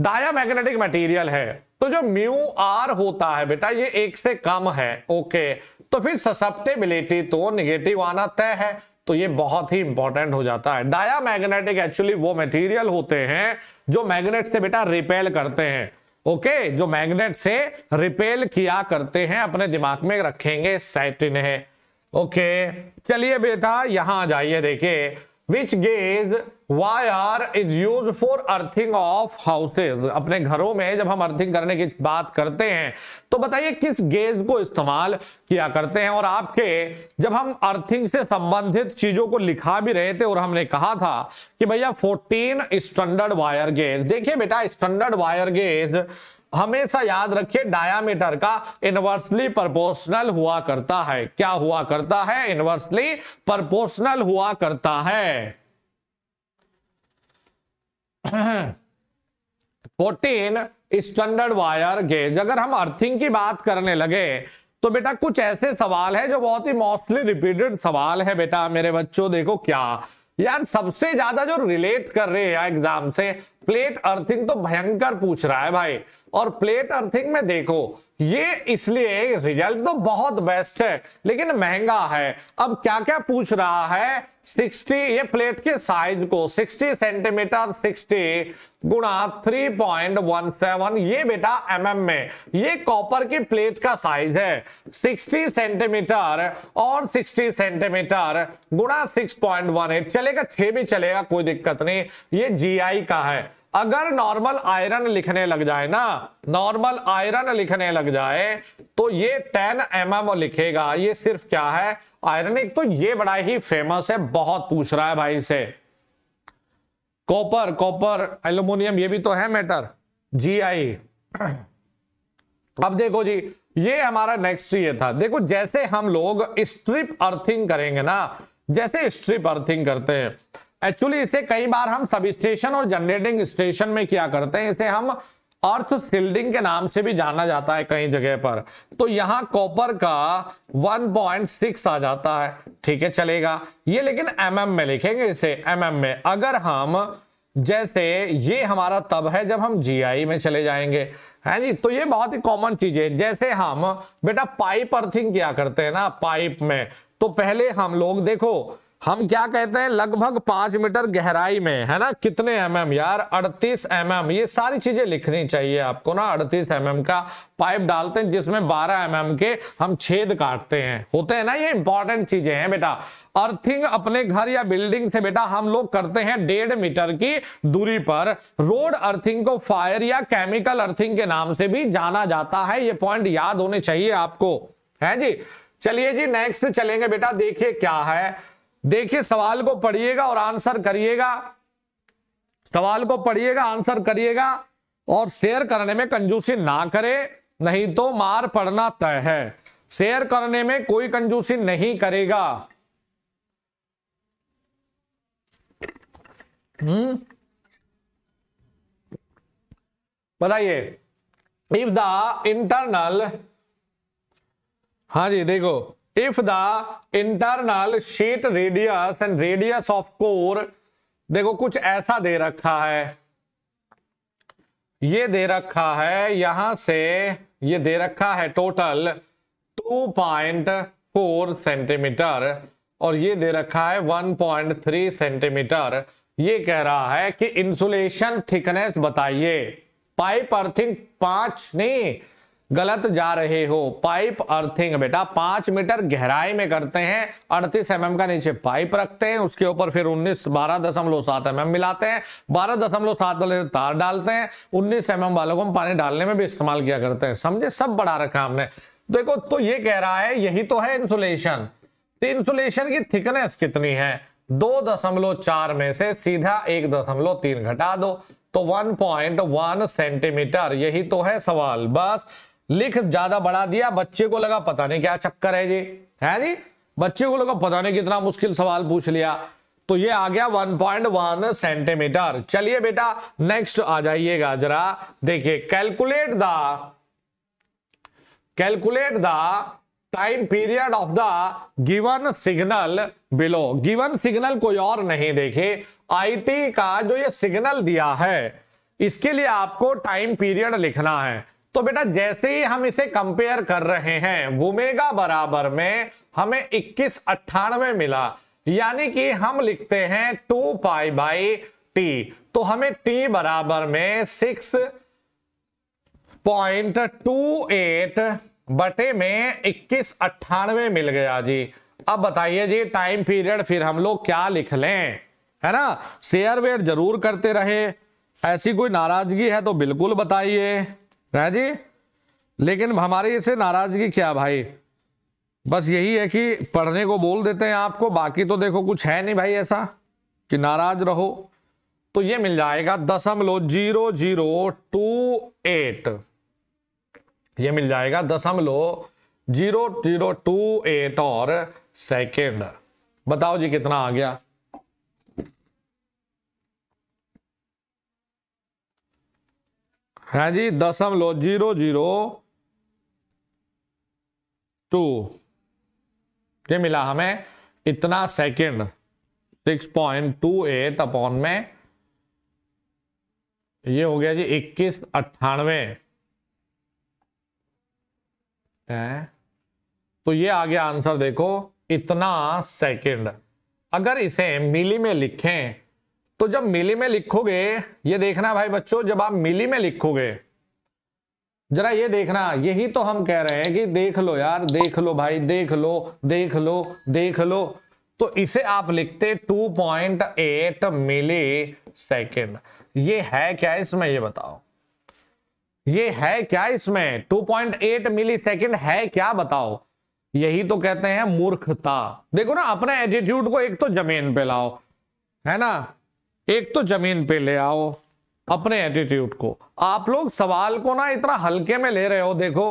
डाया मैग्नेटिक मटेरियल है तो जो म्यू आर होता है बेटा ये एक से कम है ओके तो फिर ससेप्टेबिलिटी तो निगेटिव आना तय है तो ये बहुत ही इंपॉर्टेंट हो जाता है डाया मैग्नेटिक एक्चुअली वो मटेरियल होते हैं जो मैग्नेट से बेटा रिपेल करते हैं ओके okay, जो मैग्नेट से रिपेल किया करते हैं अपने दिमाग में रखेंगे सैटिन है ओके चलिए बेटा यहां जाइए देखिए which gauge wire is use for earthing of houses अपने घरों में जब हम अर्थिंग करने की बात करते हैं तो बताइए किस गेज को इस्तेमाल किया करते हैं और आपके जब हम अर्थिंग से संबंधित चीजों को लिखा भी रहे थे और हमने कहा था कि भैया 14 स्टैंडर्ड वायर गेज देखिए बेटा स्टैंडर्ड वायर गेज हमेशा याद रखिए डायामीटर का इनवर्सली प्रोपोर्शनल हुआ करता है क्या हुआ करता है इनवर्सली प्रोपोर्शनल हुआ करता है फोर्टीन स्टैंडर्ड वायर गेज अगर हम अर्थिंग की बात करने लगे तो बेटा कुछ ऐसे सवाल है जो बहुत ही मोस्टली रिपीटेड सवाल है बेटा मेरे बच्चों देखो क्या यार सबसे ज्यादा जो रिलेट कर रहे हैं एग्जाम से प्लेट अर्थिंग तो भयंकर पूछ रहा है भाई और प्लेट अर्थिंग में देखो ये इसलिए रिजल्ट तो बहुत बेस्ट है लेकिन महंगा है अब क्या क्या पूछ रहा है 60 ये प्लेट के साइज को 60 सेंटीमीटर 60 गुणा 3.17 ये बेटा एम mm में ये कॉपर की प्लेट का साइज है 60 सेंटीमीटर और 60 सेंटीमीटर गुणा 6.18 चलेगा छह भी चलेगा कोई दिक्कत नहीं ये जीआई का है अगर नॉर्मल आयरन लिखने लग जाए ना नॉर्मल आयरन लिखने लग जाए तो ये 10 एम mm लिखेगा ये सिर्फ क्या है आयरन एक तो ये बड़ा ही फेमस है बहुत पूछ रहा है भाई से कॉपर कॉपर एल्यूमिनियम ये भी तो है मैटर जी आई अब देखो जी ये हमारा नेक्स्ट ये था देखो जैसे हम लोग स्ट्रिप अर्थिंग करेंगे ना जैसे स्ट्रिप अर्थिंग करते हैं एक्चुअली इसे कई बार हम सब स्टेशन और जनरेटिंग स्टेशन में क्या करते हैं इसे हम अर्थ शिल्डिंग के नाम से भी जाना जाता है कई जगह पर तो यहां कॉपर का 1.6 आ जाता है ठीक है चलेगा ये लेकिन एम mm में लिखेंगे इसे एम mm में अगर हम जैसे ये हमारा तब है जब हम जीआई में चले जाएंगे है जी तो ये बहुत ही कॉमन चीज है जैसे हम बेटा पाइप अर्थिंग क्या करते हैं ना पाइप में तो पहले हम लोग देखो हम क्या कहते हैं लगभग पांच मीटर गहराई में है ना कितने एम mm यार अड़तीस एम mm, ये सारी चीजें लिखनी चाहिए आपको ना अड़तीस एम mm का पाइप डालते हैं जिसमें बारह एम mm के हम छेद काटते हैं होते हैं ना ये इंपॉर्टेंट चीजें हैं बेटा अर्थिंग अपने घर या बिल्डिंग से बेटा हम लोग करते हैं डेढ़ मीटर की दूरी पर रोड अर्थिंग को फायर या केमिकल अर्थिंग के नाम से भी जाना जाता है ये पॉइंट याद होने चाहिए आपको है जी चलिए जी नेक्स्ट चलेंगे बेटा देखिए क्या है देखिए सवाल को पढ़िएगा और आंसर करिएगा सवाल को पढ़िएगा आंसर करिएगा और शेयर करने में कंजूसी ना करे नहीं तो मार पड़ना तय है शेयर करने में कोई कंजूसी नहीं करेगा हम्म। बताइए इफ द इंटरनल हाँ जी देखो if the internal sheath radius and radius of core देखो कुछ ऐसा दे रखा है ये दे रखा है यहां से ये दे रखा है टोटल 2.4 सेंटीमीटर और ये दे रखा है 1.3 सेंटीमीटर ये कह रहा है कि इंसुलेशन थिकनेस बताइए पाइप अर्थिंग पांच नहीं गलत जा रहे हो पाइप अर्थिंग बेटा पांच मीटर गहराई में करते हैं अड़तीस एम का नीचे पाइप रखते हैं उसके ऊपर फिर उन्नीस बारह दशमलव सात एम मिलाते हैं बारह दशमलव सात वाले तार डालते हैं उन्नीस एम वालों को हम पानी डालने में भी इस्तेमाल किया करते हैं समझे सब बढ़ा रखा हमने देखो तो ये कह रहा है यही तो है इंसुलेशन इंसुलेशन तो की थिकनेस कितनी है दो दशमलव चार में से सीधा एक दशमलव तीन घटा दो तो 1.1 सेंटीमीटर यही तो है सवाल बस लिख ज्यादा बढ़ा दिया बच्चे को लगा पता नहीं क्या चक्कर है जी है जी बच्चे को लगा पता नहीं कितना मुश्किल सवाल पूछ लिया तो ये आ गया 1.1 सेंटीमीटर चलिए बेटा नेक्स्ट आ जाइएगा जरा देखिए calculate the calculate the time period of the given signal below given signal कोई और नहीं देखे आईटी का जो ये सिग्नल दिया है इसके लिए आपको टाइम पीरियड लिखना है तो बेटा जैसे ही हम इसे कंपेयर कर रहे हैं वोमेगा बराबर में हमें इक्कीस अट्ठानवे मिला यानी कि हम लिखते हैं टू पाई बाई टी तो हमें टी बराबर में सिक्स पॉइंट टू एट बटे में इक्कीस अट्ठानवे मिल गया जी अब बताइए जी टाइम पीरियड फिर हम लोग क्या लिख लें है ना शेयर वेयर जरूर करते रहे ऐसी कोई नाराजगी है तो बिल्कुल बताइए है जी लेकिन हमारी इसे नाराजगी क्या भाई बस यही है कि पढ़ने को बोल देते हैं आपको बाकी तो देखो कुछ है नहीं भाई ऐसा कि नाराज रहो तो ये मिल जाएगा दशमलव जीरो जीरो टू एट ये मिल जाएगा दशमलव जीरो जीरो टू एट और सेकेंड बताओ जी कितना आ गया है हाँ जी लो जीरो जीरो टू ये मिला हमें इतना second six point two eight upon में ये हो गया जी इक्कीस अट्ठानवे तो ये आ गया आंसर देखो इतना सेकंड अगर इसे मिली में लिखें तो जब मिली में लिखोगे ये देखना भाई बच्चों जब आप मिली में लिखोगे जरा ये देखना यही तो हम कह रहे हैं कि देख लो यार देख लो भाई देख लो देख लो देख लो तो इसे आप लिखते 2.8 मिली सेकेंड ये है क्या इसमें ये बताओ ये है क्या इसमें 2.8 मिली सेकेंड है क्या बताओ यही तो कहते हैं मूर्खता देखो ना अपने एटीट्यूड को एक तो जमीन पे लाओ है ना एक तो जमीन पे ले आओ अपने एटीट्यूड को आप लोग सवाल को ना इतना हल्के में ले रहे हो देखो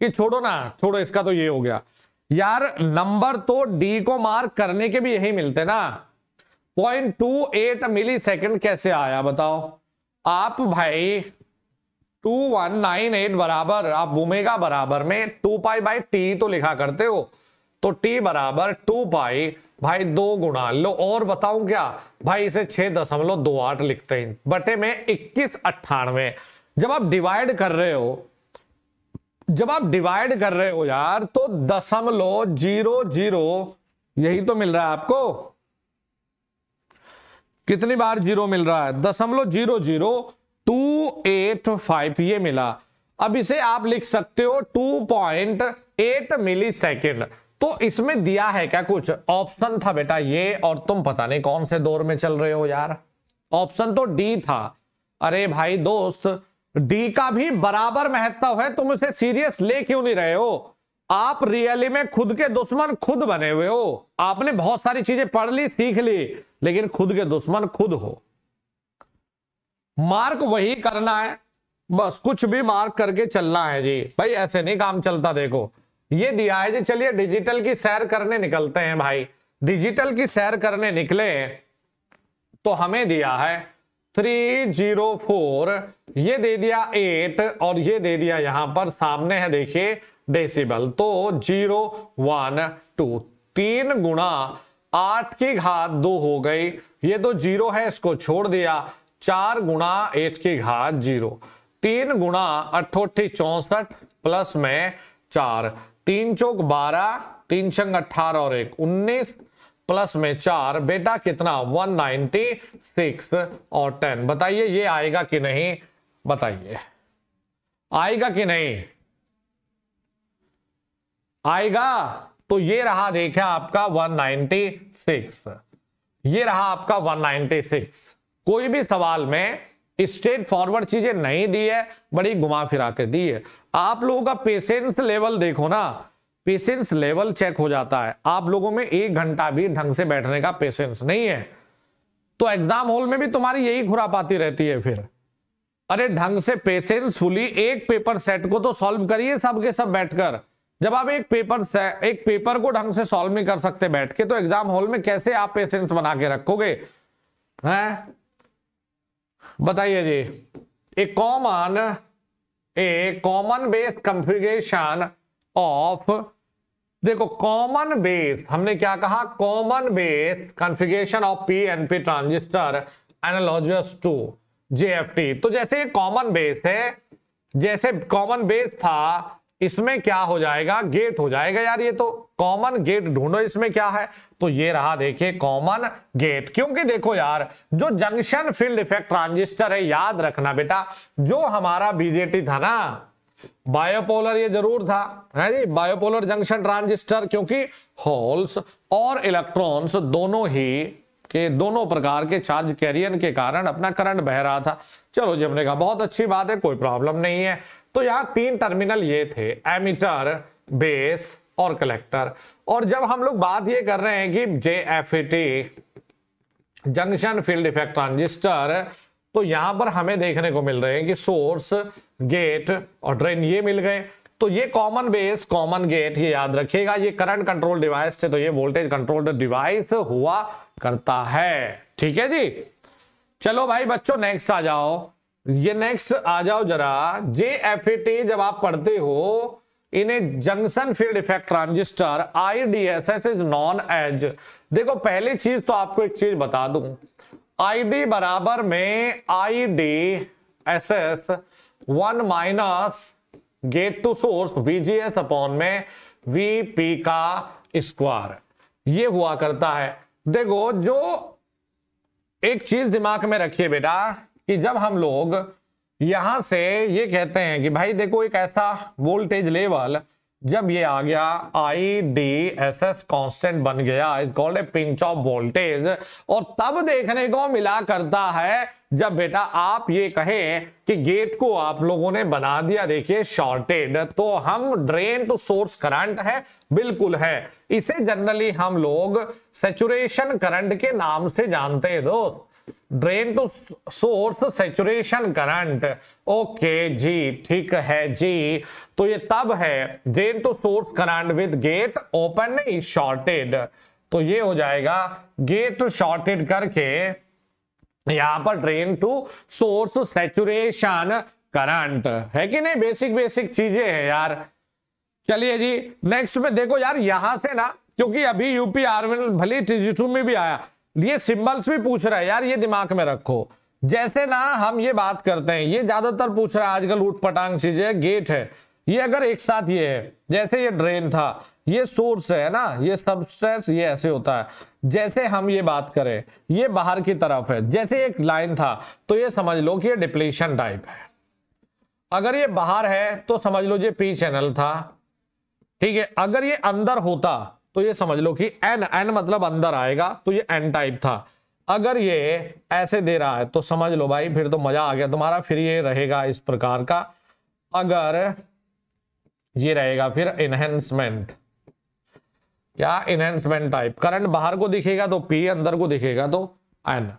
कि छोड़ो ना छोड़ो इसका तो ये हो गया यार नंबर तो डी को मार्क करने के भी यही मिलते ना point two eight millisecond कैसे आया बताओ आप भाई टू वन नाइन एट बराबर आप घूमेगा बराबर में टू पाई बाई टी तो लिखा करते हो तो टी बराबर टू पाई भाई दो गुणा लो और बताऊं क्या भाई इसे छह दशमलव दो आठ लिखते हैं बटे में इक्कीस अट्ठानवे जब आप डिवाइड कर रहे हो जब आप डिवाइड कर रहे हो यार तो दशमलव जीरो जीरो यही तो मिल रहा है आपको कितनी बार जीरो मिल रहा है दशमलव zero zero two eight five ये मिला अब इसे आप लिख सकते हो two point eight millisecond तो इसमें दिया है क्या कुछ ऑप्शन था बेटा ये और तुम पता नहीं कौन से दौर में चल रहे हो यार ऑप्शन तो डी था अरे भाई दोस्त डी का भी बराबर महत्व है तुम इसे सीरियस ले क्यों नहीं रहे हो आप रियली में खुद के दुश्मन खुद बने हुए हो आपने बहुत सारी चीजें पढ़ ली सीख ली लेकिन खुद के दुश्मन खुद हो मार्क वही करना है बस कुछ भी मार्क करके चलना है जी भाई ऐसे नहीं काम चलता देखो ये दिया है जी चलिए डिजिटल की सैर करने निकलते हैं भाई डिजिटल की सैर करने निकले तो हमें दिया है थ्री जीरो फोर ये दे दिया एट और ये दे दिया यहां पर सामने है देखिए डेसिबल तो जीरो वन टू तीन गुणा आठ की घात दो हो गई ये तो जीरो है इसको छोड़ दिया चार गुणा एट की घात जीरो तीन गुणा अठोटी चौसठ प्लस में चार तीन चौक बारह तीन चंग अट्ठारह और एक उन्नीस प्लस में चार बेटा कितना वन नाइनटी सिक्स और टेन बताइए ये आएगा कि नहीं बताइए आएगा कि नहीं आएगा तो ये रहा देखे आपका 196 ये रहा आपका 196 कोई भी सवाल में स्ट्रेट फॉरवर्ड चीजें नहीं दी है बड़ी घुमा फिरा के दी है आप लोगों का पेशेंस लेवल देखो ना पेशेंस लेवल चेक हो जाता है आप लोगों में एक घंटा भी ढंग से बैठने का पेशेंस नहीं है तो एग्जाम हॉल में भी तुम्हारी यही खुरापाती रहती है फिर अरे ढंग से पेशेंस फुली एक पेपर सेट को तो सॉल्व करिए सबके सब बैठकर जब आप एक पेपर एक पेपर को ढंग से सॉल्व नहीं कर सकते बैठ के तो एग्जाम हॉल में कैसे आप पेशेंस बना के रखोगे बताइए जी एक common a common base configuration of देखो कॉमन बेस हमने क्या कहा common base configuration of P N P transistor analogous to JFET तो जैसे कॉमन बेस है जैसे कॉमन बेस था इसमें क्या हो जाएगा गेट हो जाएगा यार ये तो कॉमन गेट ढूंढो इसमें क्या है तो ये रहा देखिए कॉमन गेट क्योंकि देखो यार जो जंक्शन फील्ड इफेक्ट ट्रांजिस्टर है याद रखना बेटा जो हमारा बीजेटी था ना बायोपोलर ये जरूर था है जी बायोपोलर जंक्शन ट्रांजिस्टर क्योंकि होल्स और इलेक्ट्रॉन्स दोनों ही के दोनों प्रकार के चार्ज कैरियर के कारण अपना करंट बह रहा था चलो जी हमने कहा बहुत अच्छी बात है कोई प्रॉब्लम नहीं है तो यहां तीन टर्मिनल ये थे एमिटर बेस और कलेक्टर और जब हम लोग बात ये कर रहे हैं कि J F T junction field effect transistor तो यहां पर हमें देखने को मिल रहे हैं कि सोर्स गेट और ड्रेन ये मिल गए तो ये कॉमन बेस कॉमन गेट ये याद रखिएगा ये करंट कंट्रोल डिवाइस थे तो ये वोल्टेज कंट्रोल्ड डिवाइस हुआ करता है ठीक है जी चलो भाई बच्चों नेक्स्ट आ जाओ ये नेक्स्ट आ जाओ जरा जे एफ जब आप पढ़ते हो in a junction field effect transistor I D S S is known as देखो पहली चीज तो आपको एक चीज बता दू आई डी बराबर में I D S S one minus gate to source VGS upon में वी पी का स्क्वायर ये हुआ करता है देखो जो एक चीज दिमाग में रखिए बेटा कि जब हम लोग यहां से ये कहते हैं कि भाई देखो एक ऐसा वोल्टेज लेवल जब ये आ गया I D S S constant बन गया is called a pinch off voltage और तब देखने को मिला करता है जब बेटा आप ये कहें कि गेट को आप लोगों ने बना दिया देखिए शॉर्टेड तो हम ड्रेन टू सोर्स करंट है बिल्कुल है इसे जनरली हम लोग सेचुरेशन करंट के नाम से जानते हैं दोस्त drain to source saturation current okay जी ठीक है जी तो ये तब है drain to source current with gate open नहीं शॉर्टेड तो ये हो जाएगा गेट शॉर्टेड करके यहां पर drain to source saturation current है कि नहीं बेसिक बेसिक चीजें हैं यार चलिए जी नेक्स्ट में देखो यार यहां से ना क्योंकि अभी यूपी आर्मी भली टीजी टू में भी आया ये सिंबल्स भी पूछ रहा है यार ये दिमाग में रखो जैसे ना हम ये बात करते हैं ये ज्यादातर पूछ रहा है आजकल उठ पटांग चीजें गेट है ये अगर एक साथ ये है जैसे ये ड्रेन था ये सोर्स है ना ये सब ये ऐसे होता है जैसे हम ये बात करें ये बाहर की तरफ है जैसे एक लाइन था तो ये समझ लो कि ये डिप्लेशन टाइप है अगर ये बाहर है तो समझ लो ये पी चैनल था ठीक है अगर ये अंदर होता तो ये समझ लो कि एन एन मतलब अंदर आएगा तो ये एन टाइप था अगर ये ऐसे दे रहा है तो समझ लो भाई फिर तो मजा आ गया तुम्हारा फिर ये रहेगा इस प्रकार का अगर ये रहेगा फिर एनहेंसमेंट क्या एनहेंसमेंट टाइप करंट बाहर को दिखेगा तो पी अंदर को दिखेगा तो एन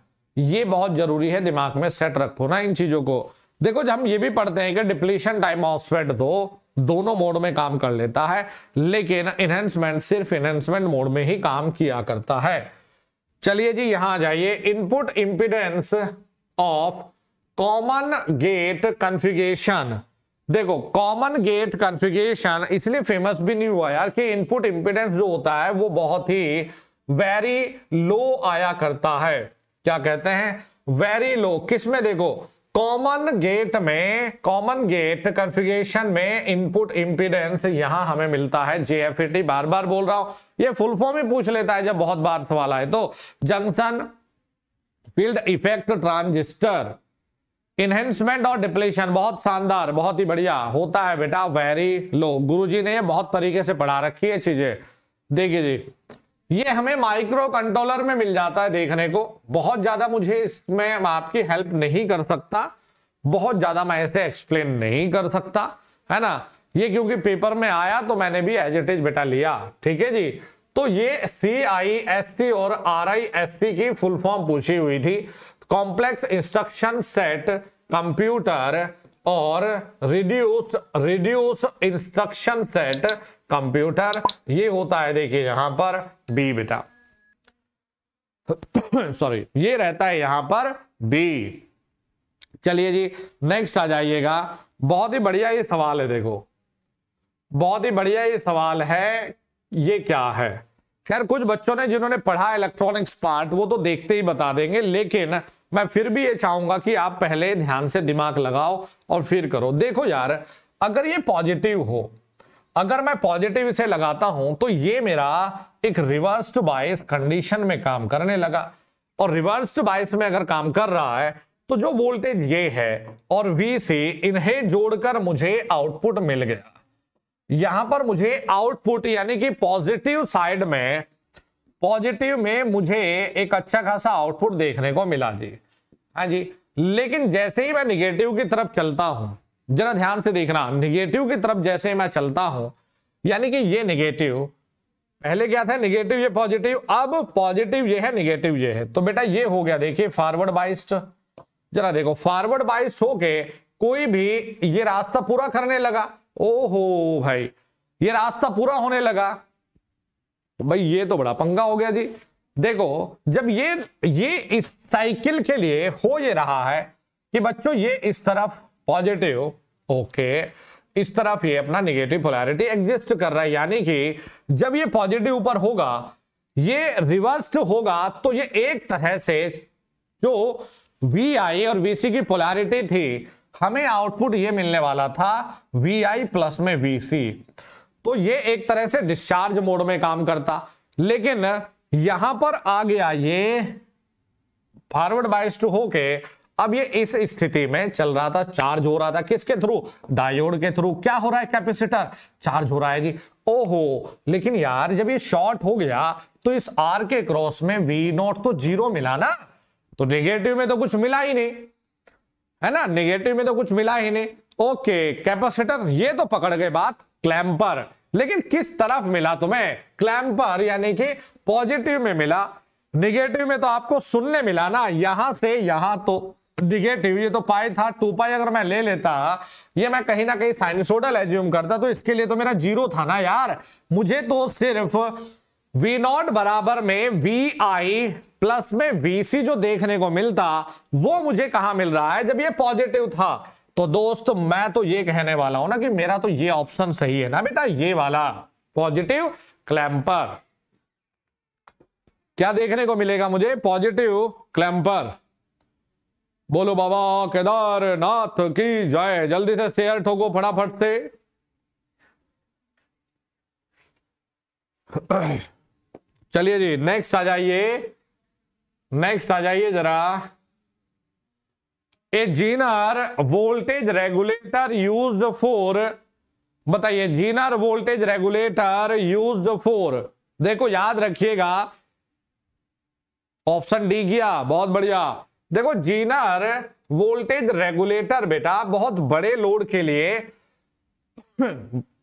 ये बहुत जरूरी है दिमाग में सेट रखो ना इन चीजों को देखो हम ये भी पढ़ते हैं कि डिप्लीशन टाइम ऑफ दो दोनों मोड में काम कर लेता है लेकिन इनहेंसमेंट सिर्फ इनहेंसमेंट मोड में ही काम किया करता है चलिए जी यहां आ जाइए input impedance of common gate configuration देखो कॉमन गेट कॉन्फ़िगरेशन इसलिए फेमस भी नहीं हुआ यार कि इनपुट इंपिडेंस जो होता है वो बहुत ही वेरी लो आया करता है क्या कहते हैं वेरी लो किसमें देखो कॉमन गेट में कॉमन गेट कॉन्फ़िगरेशन में इनपुट इंपीडेंस यहां हमें मिलता है जेएफईटी बार बार बोल रहा हूं ये फुल फॉर्म ही पूछ लेता है जब बहुत बार सवाल आए तो junction field effect transistor enhancement और डिप्लेशन बहुत शानदार बहुत ही बढ़िया होता है बेटा वेरी लो गुरुजी ने बहुत तरीके से पढ़ा रखी है चीजें देखिए जी ये हमें माइक्रो कंट्रोलर में मिल जाता है देखने को बहुत ज्यादा मुझे इसमें आपकी हेल्प नहीं कर सकता बहुत ज्यादा मैं इसे एक्सप्लेन नहीं कर सकता है ना ये क्योंकि पेपर में आया तो मैंने भी एज इट इज बेटा लिया ठीक है जी तो ये सी आई एस सी और आर आई एस सी की फुल फॉर्म पूछी हुई थी कॉम्प्लेक्स इंस्ट्रक्शन सेट कंप्यूटर और reduce reduce instruction set computer ये होता है देखिए यहां पर बी बेटा सॉरी ये रहता है यहां पर बी चलिए जी नेक्स्ट आ जाइएगा बहुत ही बढ़िया ये सवाल है देखो बहुत ही बढ़िया ये सवाल है ये क्या है खैर कुछ बच्चों ने जिन्होंने पढ़ा इलेक्ट्रॉनिक्स पार्ट वो तो देखते ही बता देंगे लेकिन मैं फिर भी ये चाहूंगा कि आप पहले ध्यान से दिमाग लगाओ और फिर करो देखो यार अगर ये पॉजिटिव हो अगर मैं पॉजिटिव इसे लगाता हूं तो ये मेरा एक रिवर्स बायस कंडीशन में काम करने लगा और रिवर्स बायस बाइस में अगर काम कर रहा है तो जो वोल्टेज ये है और वी से इन्हें जोड़कर मुझे आउटपुट मिल गया यहां पर मुझे आउटपुट यानी कि पॉजिटिव साइड में पॉजिटिव में मुझे एक अच्छा खासा आउटपुट देखने को मिला जी हाँ जी लेकिन जैसे ही मैं निगेटिव की तरफ चलता हूं जरा ध्यान से देखना निगेटिव की तरफ जैसे मैं चलता हूं यानी कि ये निगेटिव पहले क्या था निगेटिव ये पॉजिटिव अब पॉजिटिव ये है निगेटिव ये है तो बेटा ये हो गया देखिए फॉरवर्ड बाइस्ड जरा देखो फॉरवर्ड बाइस्ट होके कोई भी ये रास्ता पूरा करने लगा ओहो भाई ये रास्ता पूरा होने लगा तो भाई ये तो बड़ा पंगा हो गया जी देखो जब ये ये इस साइकिल के लिए हो ये रहा है कि बच्चों ये इस तरफ पॉजिटिव ओके इस तरफ ये अपना नेगेटिव पोलैरिटी एग्जिस्ट कर रहा है यानी कि जब ये पॉजिटिव ऊपर होगा ये रिवर्स्ड होगा तो ये एक तरह से जो वी आई और वी सी की पोलैरिटी थी हमें आउटपुट ये मिलने वाला था वी आई प्लस में वी सी तो ये एक तरह से डिस्चार्ज मोड में काम करता लेकिन यहां पर आ गया ये फॉरवर्ड बाइस्ड होके अब ये इस स्थिति में चल रहा था चार्ज हो रहा था किसके थ्रू डायोड के थ्रू क्या हो रहा है कैपेसिटर चार्ज हो रहा है जी ओहो लेकिन यार जब ये शॉर्ट हो गया तो इस आर के क्रॉस में वी नॉट तो जीरो मिला ना तो नेगेटिव में तो कुछ मिला ही नहीं है ना नेगेटिव में तो कुछ मिला ही नहीं ओके कैपेसिटर ये तो पकड़ गए बात क्लैम्पर लेकिन किस तरफ मिला तुम्हें क्लैम्पर यानी कि पॉजिटिव में मिला निगेटिव में तो आपको सुनने मिला ना यहां से यहां तो डिगेटिव ये तो पाई था टू पाई अगर मैं ले लेता ये मैं कहीं ना कहीं साइनसोडल एज्यूम करता तो इसके लिए तो मेरा जीरो था ना यार मुझे तो सिर्फ V नॉट बराबर में वी आई प्लस में वीसी जो देखने को मिलता वो मुझे कहा मिल रहा है जब ये पॉजिटिव था तो दोस्त मैं तो ये कहने वाला हूं ना कि मेरा तो ये ऑप्शन सही है ना बेटा ये वाला पॉजिटिव क्लैम्पर क्या देखने को मिलेगा मुझे पॉजिटिव क्लैम्पर बोलो बाबा केदारनाथ की जय जल्दी से शेयर ठोको फटाफट से चलिए जी नेक्स्ट आ जाइए नेक्स्ट आ जाइए जरा a zener voltage regulator used for बताइए zener voltage regulator used for देखो याद रखिएगा ऑप्शन डी किया बहुत बढ़िया देखो जीनर वोल्टेज रेगुलेटर बेटा बहुत बड़े लोड के लिए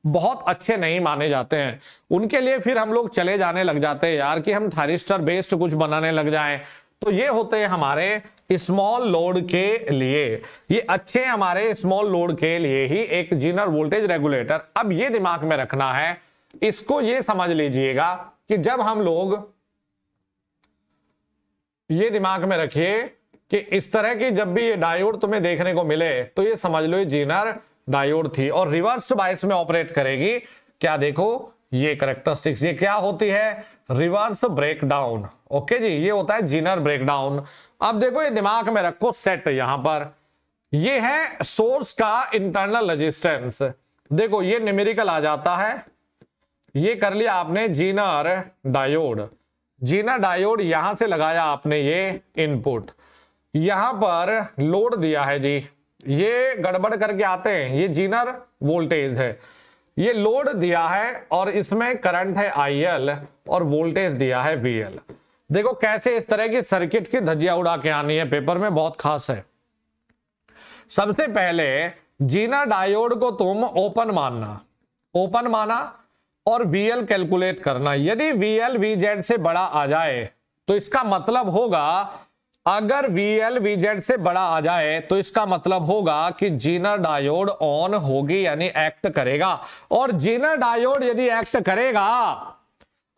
बहुत अच्छे नहीं माने जाते हैं उनके लिए फिर हम लोग चले जाने लग जाते हैं यार कि हम थारिस्टर बेस्ड कुछ बनाने लग जाएं तो ये होते हैं हमारे स्मॉल लोड के लिए ये अच्छे हमारे स्मॉल लोड के लिए ही एक जीनर वोल्टेज रेगुलेटर अब ये दिमाग में रखना है इसको ये समझ लीजिएगा कि जब हम लोग ये दिमाग में रखिए कि इस तरह की जब भी ये डायोड तुम्हें देखने को मिले तो ये समझ लो ये जीनर डायोड थी और रिवर्स बायस में ऑपरेट करेगी क्या देखो ये करेक्टरिस्टिक्स ये क्या होती है रिवर्स ब्रेकडाउन ओके जी ये होता है जीनर ब्रेकडाउन अब देखो ये दिमाग में रखो सेट यहां पर ये है सोर्स का इंटरनल रेजिस्टेंस देखो ये न्यूमेरिकल आ जाता है ये कर लिया आपने जीनर डायोड जीना डायोड यहां से लगाया आपने ये इनपुट यहां पर लोड दिया है जी ये गड़बड़ करके आते हैं ये जीनर वोल्टेज है ये लोड दिया है और इसमें करंट है आई और वोल्टेज दिया है वी देखो कैसे इस तरह की सर्किट की धजिया उड़ा के आनी है पेपर में बहुत खास है सबसे पहले जीना डायोड को तुम ओपन मानना ओपन माना और वीएल कैलकुलेट करना यदि वी जेड से बड़ा आ जाए तो इसका मतलब होगा अगर VL VZ से बड़ा आ जाए तो इसका मतलब होगा कि जीनर डायोड ऑन होगी यानी एक्ट करेगा और जीनर डायोड यदि एक्ट करेगा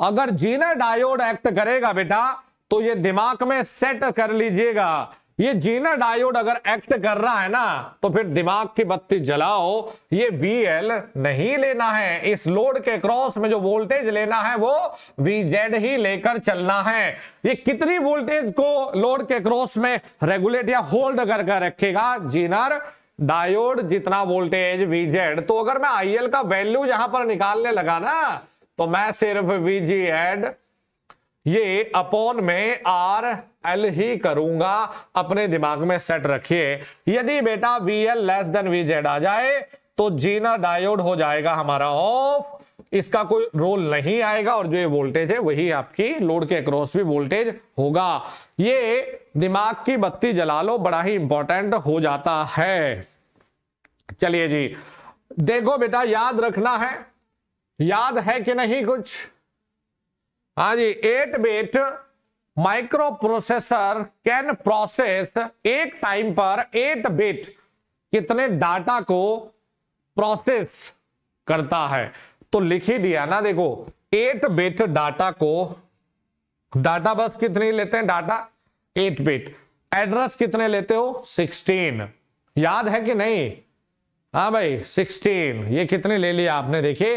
अगर जीनर डायोड एक्ट करेगा बेटा तो ये दिमाग में सेट कर लीजिएगा ये जीना डायोड अगर एक्ट कर रहा है ना तो फिर दिमाग की बत्ती जलाओ ये एल नहीं लेना है इस लोड के क्रॉस में जो वोल्टेज लेना है वो जेड ही लेकर चलना है ये कितनी वोल्टेज को लोड के क्रॉस में रेगुलेट या होल्ड करके रखेगा जीनर डायोड जितना वोल्टेज जेड तो अगर मैं एल का वैल्यू यहां पर निकालने लगा ना तो मैं सिर्फ जी एड ये अपॉन में आर एल ही करूंगा अपने दिमाग में सेट रखिए यदि बेटा V L less than V Z आ जाए तो जीना डायोड हो जाएगा हमारा ऑफ इसका कोई रोल नहीं आएगा और जो ये वोल्टेज है वही आपकी लोड के अक्रॉस भी वोल्टेज होगा ये दिमाग की बत्ती जला लो बड़ा ही इंपॉर्टेंट हो जाता है चलिए जी देखो बेटा याद रखना है याद है कि नहीं कुछ हाँ जी eight bit microprocessor can process एक टाइम पर एट बिट कितने डाटा को प्रोसेस करता है तो लिख ही दिया ना देखो एट बिट डाटा को डाटा बस कितनी लेते हैं डाटा एट बिट एड्रेस कितने लेते हो सिक्सटीन याद है कि नहीं हाँ भाई सिक्सटीन ये कितने ले लिया आपने देखिए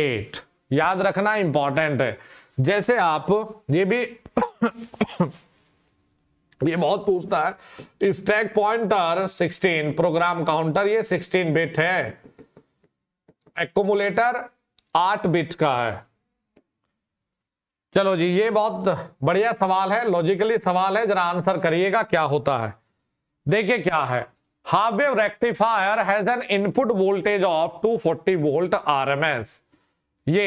एट याद रखना इंपॉर्टेंट है जैसे आप ये भी ये बहुत पूछता है स्टैक पॉइंटर 16 प्रोग्राम काउंटर ये 16 बिट है एकोमुलेटर 8 बिट का है चलो जी ये बहुत बढ़िया सवाल है लॉजिकली सवाल है जरा आंसर करिएगा क्या होता है देखिए क्या है half wave rectifier has an input voltage of 240 volt RMS ये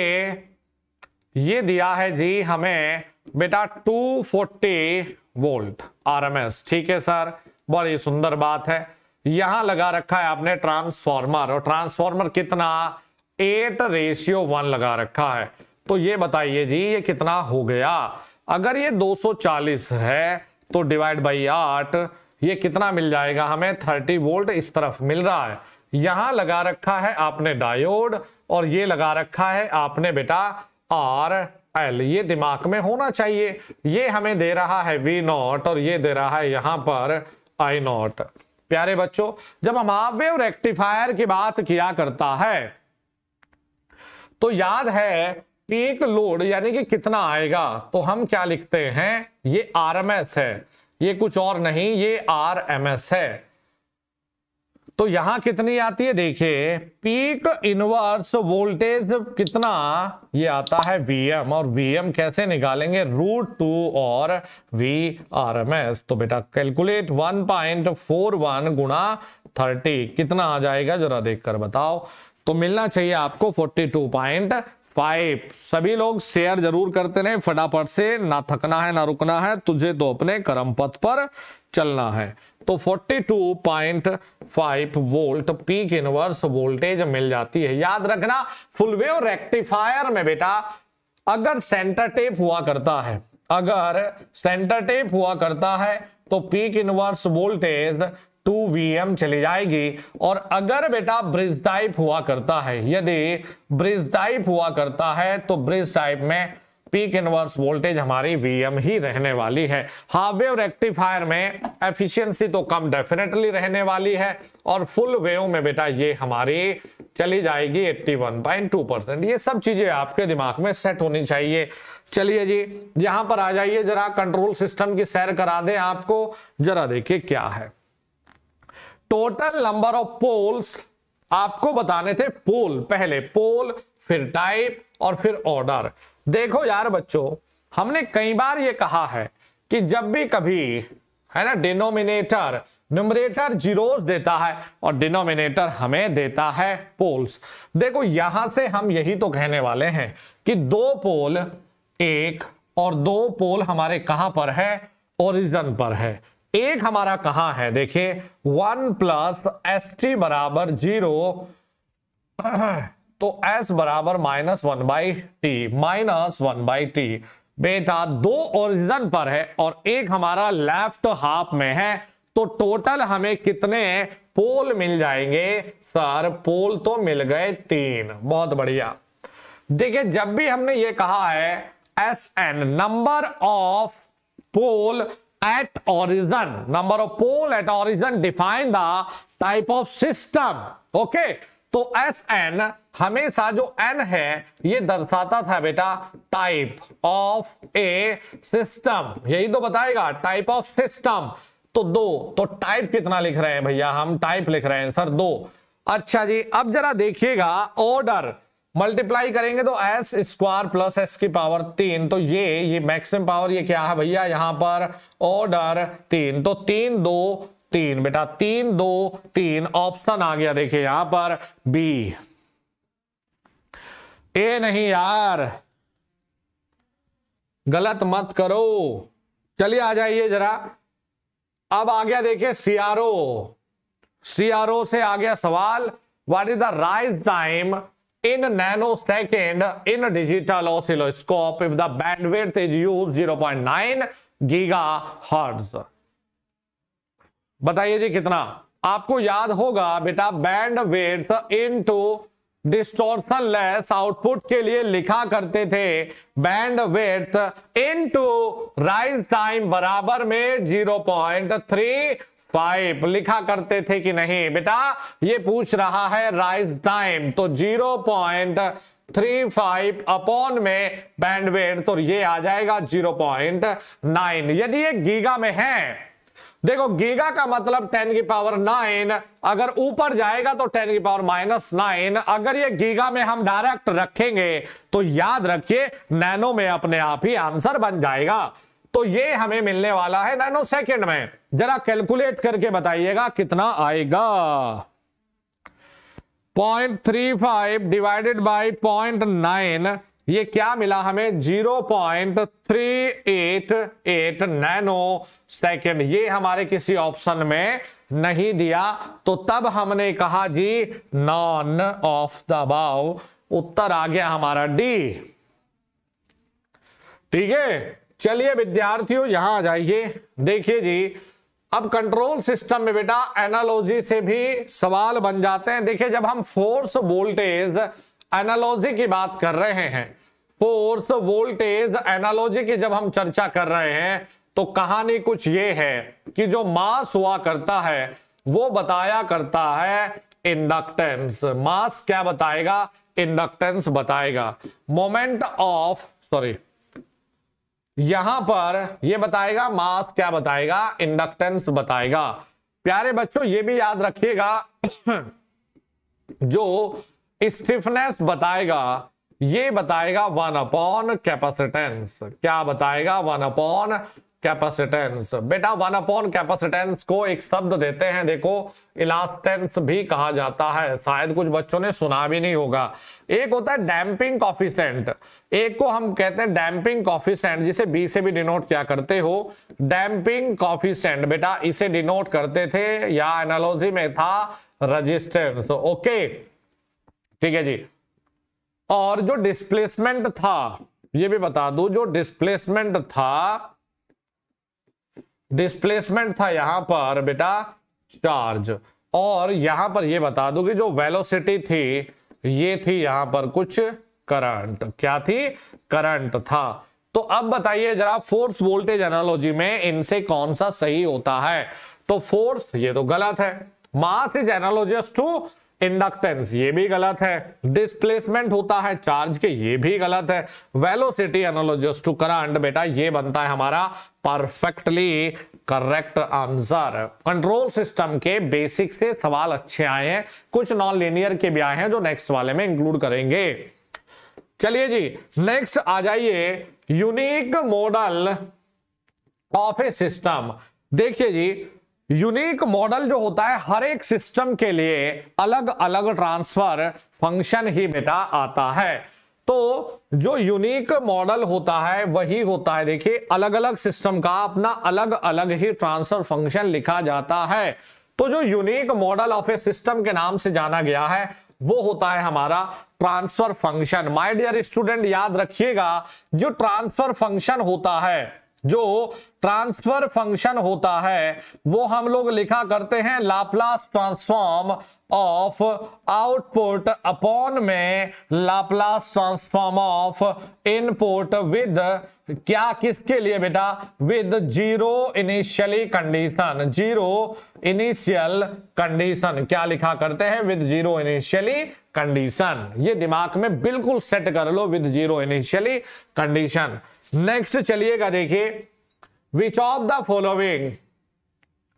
ये दिया है जी हमें बेटा 240 वोल्ट आरएमएस ठीक है सर बड़ी सुंदर बात है यहां लगा रखा है आपने ट्रांसफार्मर और ट्रांसफार्मर कितना एट रेशियो वन लगा रखा है तो ये बताइए जी ये कितना हो गया अगर ये 240 है तो डिवाइड बाई आठ ये कितना मिल जाएगा हमें 30 वोल्ट इस तरफ मिल रहा है यहां लगा रखा है आपने डायोड और ये लगा रखा है आपने बेटा आर एल ये दिमाग में होना चाहिए ये हमें दे रहा है वी नॉट और ये दे रहा है यहां पर आई नॉट प्यारे बच्चों जब हम आवेव रेक्टिफायर की बात किया करता है तो याद है पीक लोड यानी कि कितना आएगा तो हम क्या लिखते हैं ये आरएमएस है ये कुछ और नहीं ये आरएमएस है तो यहां कितनी आती है देखिए पीक इनवर्स वोल्टेज कितना ये आता है वीएम और वीएम कैसे निकालेंगे रूट टू और वी आर एम एस तो बेटा कैलकुलेट 1.41 पॉइंट फोर वन गुणा थर्टी कितना आ जाएगा जरा देखकर बताओ तो मिलना चाहिए आपको टू पॉइंट पाइप सभी लोग शेयर जरूर करते रहे फटाफट से ना थकना है ना रुकना है तुझे तो अपने कर्म पथ पर चलना है तो 42.5 वोल्ट पीक इनवर्स वोल्टेज मिल जाती है याद रखना फुलवेव रेक्टिफायर में बेटा अगर सेंटर टेप हुआ करता है अगर सेंटर टेप हुआ करता है तो peak inverse voltage two VM चली जाएगी और अगर बेटा ब्रिज टाइप हुआ करता है यदि ब्रिज टाइप हुआ करता है तो ब्रिज टाइप में पीक इनवर्स वोल्टेज हमारी वीएम ही रहने वाली है हाफ वेव रेक्टिफायर में एफिशिएंसी तो कम डेफिनेटली रहने वाली है और फुल वेव में बेटा ये हमारी चली जाएगी 81.2 परसेंट ये सब चीजें आपके दिमाग में सेट होनी चाहिए चलिए जी यहां पर आ जाइए जरा कंट्रोल सिस्टम की सैर करा दें आपको जरा देखिए क्या है टोटल नंबर ऑफ पोल्स आपको बताने थे पोल पहले पोल फिर टाइप और फिर ऑर्डर देखो यार बच्चों हमने कई बार ये कहा है कि जब भी कभी है ना डिनोमिनेटर न्यूमरेटर जीरोस देता है और डिनोमिनेटर हमें देता है पोल्स देखो यहां से हम यही तो कहने वाले हैं कि दो पोल एक और दो पोल हमारे कहां पर है ओरिजन पर है एक हमारा कहां है देखिए वन प्लस एस टी बराबर जीरो तो एस बराबर minus one by T minus one by T बेटा दो ओरिजिन पर है और एक हमारा लेफ्ट हाफ में है तो टोटल हमें कितने पोल मिल जाएंगे सर पोल तो मिल गए तीन बहुत बढ़िया देखिए जब भी हमने ये कहा है S N number of pole at origin. Number of pole at origin define the type of system. Okay. तो एस एन हमेशा जो एन है ये दर्शाता था बेटा टाइप ऑफ ए सिस्टम यही तो बताएगा टाइप ऑफ सिस्टम तो दो तो टाइप कितना लिख रहे हैं भैया हम टाइप लिख रहे हैं सर दो अच्छा जी अब जरा देखिएगा ऑर्डर मल्टीप्लाई करेंगे तो एस स्क्वायर प्लस एस की पावर तीन तो ये ये मैक्सिमम पावर ये क्या है भैया यहां पर ऑर्डर तीन तो तीन दो तीन बेटा तीन दो तीन ऑप्शन आ गया देखिए यहां पर बी ए नहीं यार गलत मत करो चलिए आ जाइए जरा अब आ गया देखिए सीआरओ सीआरओ से आ गया सवाल what is the rise time in a nanosecond in a digital oscilloscope if the bandwidth is used 0.9 gigahertz बताइए जी कितना आपको याद होगा बेटा bandwidth into distortionless output के लिए लिखा करते थे bandwidth into rise time बराबर में थ्री पाइप लिखा करते थे कि नहीं बेटा ये पूछ रहा है राइज टाइम तो zero point three five upon में बैंडवेड तो ये आ जाएगा जीरो पॉइंट नाइन यदि ये गीगा में है देखो गीगा का मतलब टेन की पावर नाइन अगर ऊपर जाएगा तो टेन की पावर माइनस नाइन अगर ये गीगा में हम डायरेक्ट रखेंगे तो याद रखिए नैनो में अपने आप ही आंसर बन जाएगा तो ये हमें मिलने वाला है नैनो सेकेंड में जरा कैलकुलेट करके बताइएगा कितना आएगा point three five divided by point nine ये क्या मिला हमें zero point three eight eight nano second ये हमारे किसी ऑप्शन में नहीं दिया तो तब हमने कहा जी नॉन ऑफ द बाव उत्तर आ गया हमारा डी ठीक है चलिए विद्यार्थियों यहां आ जाइए देखिए जी अब कंट्रोल सिस्टम में बेटा एनालॉजी से भी सवाल बन जाते हैं देखिए जब हम फोर्स वोल्टेज एनालॉजी की बात कर रहे हैं फोर्स वोल्टेज एनालॉजी की जब हम चर्चा कर रहे हैं तो कहानी कुछ ये है कि जो मास हुआ करता है वो बताया करता है इंडक्टेंस मास क्या बताएगा इंडक्टेंस बताएगा मोमेंट ऑफ सॉरी यहां पर ये बताएगा मास क्या बताएगा इंडक्टेंस बताएगा प्यारे बच्चों ये भी याद रखिएगा जो स्टिफनेस बताएगा ये बताएगा वन अपॉन कैपेसिटेंस क्या बताएगा वन अपॉन कैपेसिटेंस बेटा वन अपॉन कैपेसिटेंस को एक शब्द देते हैं देखो इलास्टेंस भी कहा जाता है शायद कुछ बच्चों ने सुना भी नहीं होगा एक होता है डैम्पिंग कॉफिसेंट एक को हम कहते हैं डैम्पिंग कॉफिसेंट जिसे बी से भी डिनोट क्या करते हो डैम्पिंग कॉफिसेंट बेटा इसे डिनोट करते थे या एनालॉजी में था रजिस्टेंस ओके ठीक है जी और जो डिस्प्लेसमेंट था ये भी बता दू जो डिस्प्लेसमेंट था डिस्प्लेसमेंट था यहां पर बेटा चार्ज और यहां पर ये बता दो कि जो वेलोसिटी थी ये थी यहां पर कुछ करंट क्या थी करंट था तो अब बताइए जरा फोर्स वोल्टेज एनालॉजी में इनसे कौन सा सही होता है तो फोर्स ये तो गलत है mass is analogous to inductance ये भी गलत है डिस्प्लेसमेंट होता है चार्ज के ये भी गलत है वेलोसिटी एनोलॉजिस टू करंट बेटा ये बनता है हमारा perfectly correct answer control system के बेसिक से सवाल अच्छे आए हैं कुछ नॉन लिनियर के भी आए हैं जो नेक्स्ट वाले में इंक्लूड करेंगे चलिए जी नेक्स्ट आ जाइए unique model of a system देखिए जी यूनिक मॉडल जो होता है हर एक सिस्टम के लिए अलग अलग ट्रांसफर फंक्शन ही बेटा आता है तो जो यूनिक मॉडल होता है वही होता है देखिए अलग अलग सिस्टम का अपना अलग अलग ही ट्रांसफर फंक्शन लिखा जाता है तो जो unique model of a system के नाम से जाना गया है वो होता है हमारा transfer function my dear student याद रखिएगा जो ट्रांसफर फंक्शन होता है जो ट्रांसफर फंक्शन होता है वो हम लोग लिखा करते हैं Laplace transform of output upon में Laplace transform of input with क्या किसके लिए बेटा with zero initially condition zero initial condition क्या लिखा करते हैं विद जीरो इनिशियली कंडीशन ये दिमाग में बिल्कुल सेट कर लो with zero initially condition next चलिएगा देखिए which of the following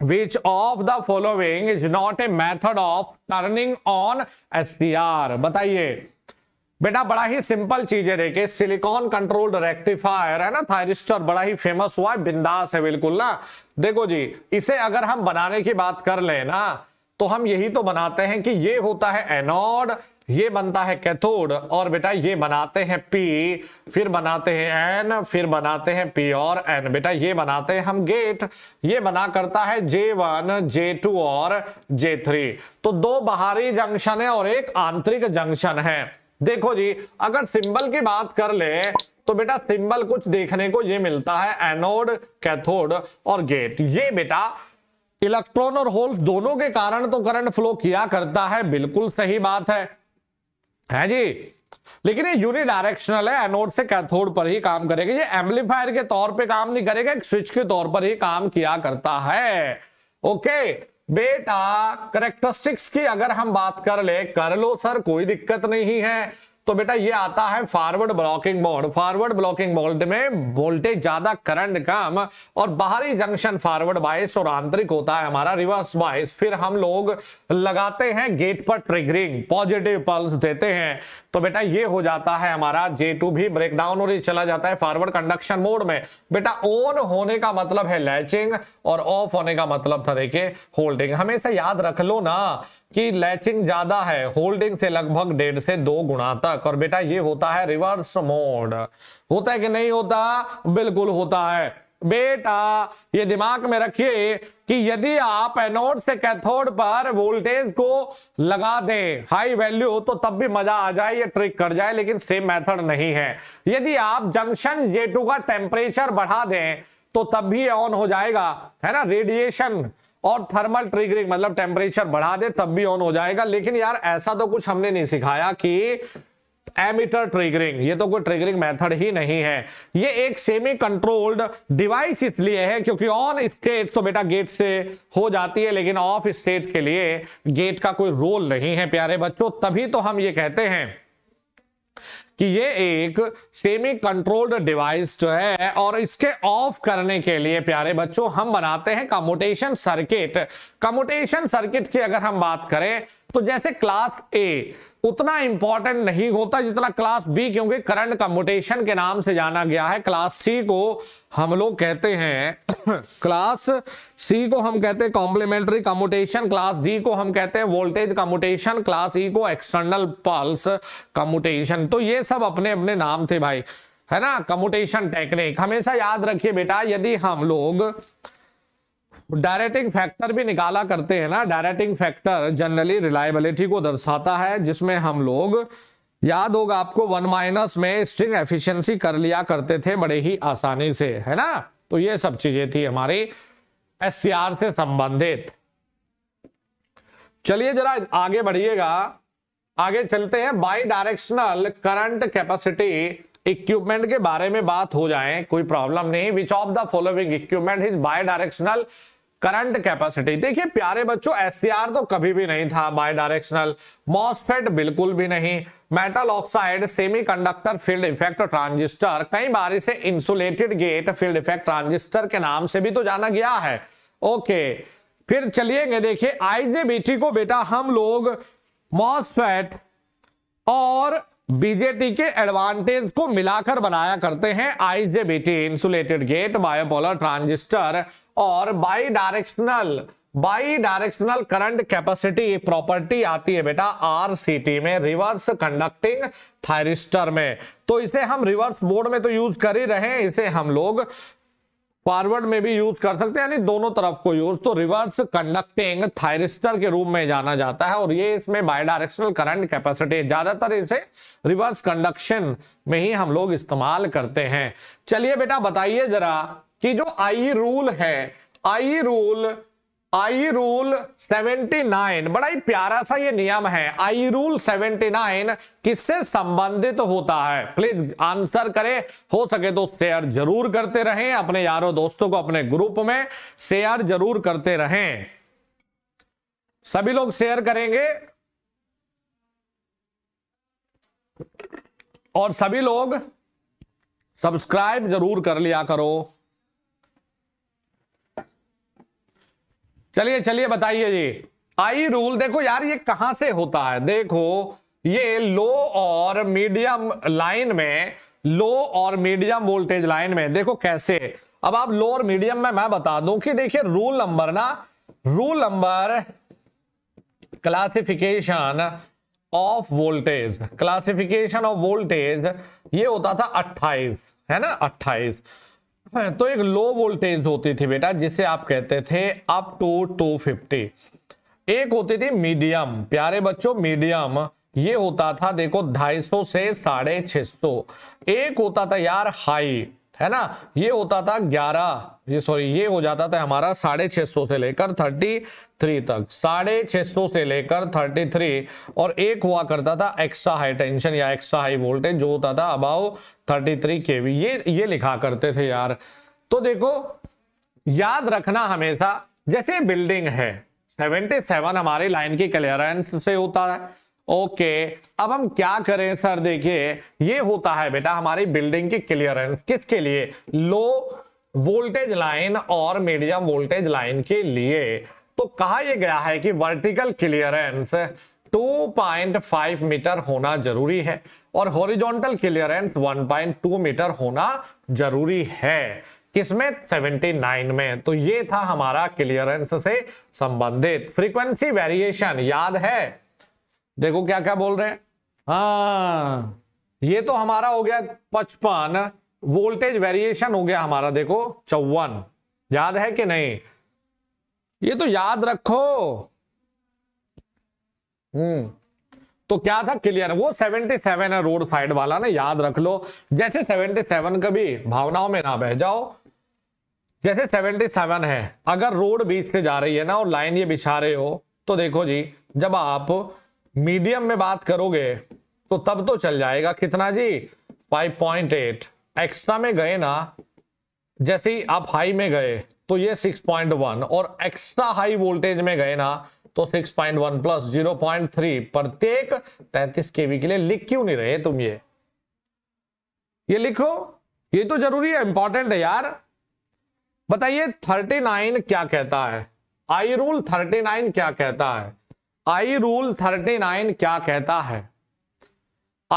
which of the following is not a method of turning on S बताइए बेटा बड़ा ही सिंपल चीज है देखिए सिलिकॉन कंट्रोल्ड रेक्टिफायर है ना थायरिस्टर बड़ा ही फेमस हुआ है बिंदास है बिल्कुल ना देखो जी इसे अगर हम बनाने की बात कर ले ना तो हम यही तो बनाते हैं कि ये होता है एनोड ये बनता है कैथोड और बेटा ये बनाते हैं पी फिर बनाते हैं एन फिर बनाते हैं पी और एन बेटा ये बनाते हैं हम गेट ये बना करता है जे वन जे टू और जे थ्री तो दो बाहरी जंक्शन है और एक आंतरिक जंक्शन है देखो जी अगर सिंबल की बात कर ले तो बेटा सिंबल कुछ देखने को ये मिलता है एनोड कैथोड और गेट ये बेटा इलेक्ट्रॉन और होल्स दोनों के कारण तो करंट फ्लो किया करता है बिल्कुल सही बात है है जी लेकिन ये यूनिडायरेक्शनल है एनोड से कैथोड पर ही काम करेगा ये एम्पलीफायर के तौर पे काम नहीं करेगा एक स्विच के तौर पर ही काम किया करता है ओके बेटा करेक्टरिस्टिक्स की अगर हम बात कर ले कर लो सर कोई दिक्कत नहीं है तो बेटा ये आता है forward blocking mode forward blocking mode में वोल्टेज ज्यादा करंट कम और बाहरी जंक्शन फॉरवर्ड बायस और आंतरिक होता है हमारा रिवर्स बायस फिर हम लोग लगाते हैं गेट पर ट्रिगरिंग पॉजिटिव पल्स देते हैं तो बेटा ये हो जाता है हमारा जे टू भी ब्रेक डाउन और ये चला जाता है फॉरवर्ड कंडक्शन मोड में बेटा ऑन होने का मतलब है लैचिंग और ऑफ होने का मतलब था देखिए होल्डिंग हमेशा याद रख लो ना कि लैचिंग ज्यादा है होल्डिंग से लगभग डेढ़ से दो गुना तक और बेटा ये होता है रिवर्स मोड होता है कि नहीं होता बिल्कुल होता है बेटा ये दिमाग में रखिए कि यदि आप एनोड से कैथोड पर वोल्टेज को लगा दें हाई वैल्यू तो तब भी मजा आ जाए ये ट्रिक कर जाए लेकिन सेम मेथड नहीं है यदि आप जंक्शन जे का टेम्परेचर बढ़ा दें तो तब भी ऑन हो जाएगा है ना रेडिएशन और थर्मल ट्रिगरिंग मतलब टेम्परेचर बढ़ा दे तब भी ऑन हो जाएगा लेकिन यार ऐसा तो कुछ हमने नहीं सिखाया कि एमिटर ट्रिगरिंग ये तो कोई ट्रिगरिंग मेथड ही नहीं है ये एक सेमी कंट्रोल्ड डिवाइस इसलिए है क्योंकि ऑन स्टेट तो बेटा गेट से हो जाती है लेकिन ऑफ स्टेट के लिए गेट का कोई रोल नहीं है प्यारे बच्चों तभी तो हम ये कहते हैं कि ये एक सेमी कंट्रोल्ड डिवाइस जो है और इसके ऑफ करने के लिए प्यारे बच्चों हम बनाते हैं कमोटेशन सर्किट कमोटेशन सर्किट की अगर हम बात करें तो जैसे क्लास ए उतना इंपॉर्टेंट नहीं होता जितना क्लास बी क्योंकि करंट का मोटेशन के नाम से जाना गया है क्लास सी को हम लोग कहते हैं क्लास सी को हम कहते हैं कॉम्प्लीमेंट्री कम्युटेशन क्लास डी को हम कहते हैं voltage commutation class E e को एक्सटर्नल पल्स कम्युटेशन तो ये सब अपने अपने नाम थे भाई है ना कम्युटेशन टेक्निक हमेशा याद रखिए बेटा यदि हम लोग डायरेटिंग फैक्टर भी निकाला करते हैं ना डायरेटिंग फैक्टर जनरली रिलायबिलिटी को दर्शाता है जिसमें हम लोग याद होगा आपको वन माइनस में स्ट्रिंग एफिशिएंसी कर लिया करते थे बड़े ही आसानी से है ना तो ये सब चीजें थी हमारी एस से संबंधित चलिए जरा आगे बढ़िएगा आगे चलते हैं bidirectional current capacity equipment के बारे में बात हो जाए कोई प्रॉब्लम नहीं which of the following equipment is bidirectional current capacity देखिए प्यारे बच्चों एस तो कभी भी नहीं था बाय डायरेक्शनल मॉसफेट बिल्कुल भी नहीं metal oxide semiconductor field effect transistor कई बार इसे insulated gate field effect transistor के नाम से भी तो जाना गया है ओके फिर चलिएगे देखिए आईजेबीटी को बेटा हम लोग मॉसफेट और बीजेटी के एडवांटेज को मिलाकर बनाया करते हैं IGBT insulated gate bipolar transistor और bidirectional bidirectional current capacity property आती है बेटा टी में रिवर्स कंडक्टिंग थायरिस्टर में तो इसे हम रिवर्स बोर्ड में तो यूज कर ही रहे हैं इसे हम लोग फॉरवर्ड में भी यूज कर सकते हैं यानी दोनों तरफ को यूज तो रिवर्स कंडक्टिंग थायरिस्टर के रूप में जाना जाता है और ये इसमें डायरेक्शनल करंट कैपेसिटी ज्यादातर इसे रिवर्स कंडक्शन में ही हम लोग इस्तेमाल करते हैं चलिए बेटा बताइए जरा कि जो आई रूल है आई रूल आई रूल 79 बड़ा ही प्यारा सा ये नियम है आई रूल 79 किससे संबंधित होता है प्लीज आंसर करें हो सके तो शेयर जरूर करते रहें अपने यारों दोस्तों को अपने ग्रुप में शेयर जरूर करते रहें सभी लोग शेयर करेंगे और सभी लोग सब्सक्राइब जरूर कर लिया करो चलिए चलिए बताइए जी आई रूल देखो यार ये कहां से होता है देखो ये लो और मीडियम लाइन में लो और मीडियम वोल्टेज लाइन में देखो कैसे अब आप लो और मीडियम में मैं बता दूं कि देखिए रूल नंबर ना rule number classification of voltage classification of voltage ये होता था 28 है ना 28 हाँ, तो एक लो वोल्टेज होती थी बेटा जिसे आप कहते थे अप टू टू फिफ्टी एक होती थी मीडियम प्यारे बच्चों मीडियम ये होता था देखो ढाई सौ से साढ़े छह सौ एक होता था यार हाई है ना ये होता था ग्यारह ये सॉरी ये हो जाता था हमारा साढ़े छह सौ से लेकर थर्टी थ्री तक साढ़े छह सौ से लेकर थर्टी थ्री और एक हुआ करता था एक्स्ट्रा हाई टेंशन या एक्स्ट्रा हाई वोल्टेज जो होता था above thirty three K V ये ये लिखा करते थे यार तो देखो याद रखना हमेशा जैसे बिल्डिंग है सेवेंटी सेवन हमारी लाइन की क्लियरेंस से होता है ओके अब हम क्या करें सर देखिए ये होता है बेटा हमारी बिल्डिंग की क्लियरेंस किसके लिए लो वोल्टेज लाइन और मीडियम वोल्टेज लाइन के लिए तो कहा यह गया है कि वर्टिकल क्लियरेंस 2.5 मीटर होना जरूरी है और हॉरिजॉन्टल क्लियरेंस 1.2 मीटर होना जरूरी है किसमें 79 में तो ये था हमारा क्लियरेंस से संबंधित फ्रीक्वेंसी वेरिएशन याद है देखो क्या क्या बोल रहे हैं हाँ ये तो हमारा हो गया पचपन वोल्टेज वेरिएशन हो गया हमारा देखो चौवन याद है कि नहीं ये तो याद रखो हम्म तो क्या था क्लियर वो 77 है रोड साइड वाला ना याद रख लो जैसे 77 कभी भावनाओं में ना बह जाओ जैसे 77 है अगर रोड बीच से जा रही है ना और लाइन ये बिछा रहे हो तो देखो जी जब आप मीडियम में बात करोगे तो तब तो चल जाएगा कितना जी 5.8 एक्स्ट्रा में गए ना जैसे ही आप हाई में गए तो ये 6.1 और एक्स्ट्रा हाई वोल्टेज में गए ना तो 6.1 प्लस 0.3 प्रत्येक 33 केवी के लिए लिख क्यों नहीं रहे तुम ये ये लिखो ये तो जरूरी है इंपॉर्टेंट है यार बताइए 39 क्या कहता है आई रूल 39 क्या कहता है आई रूल 39 क्या कहता है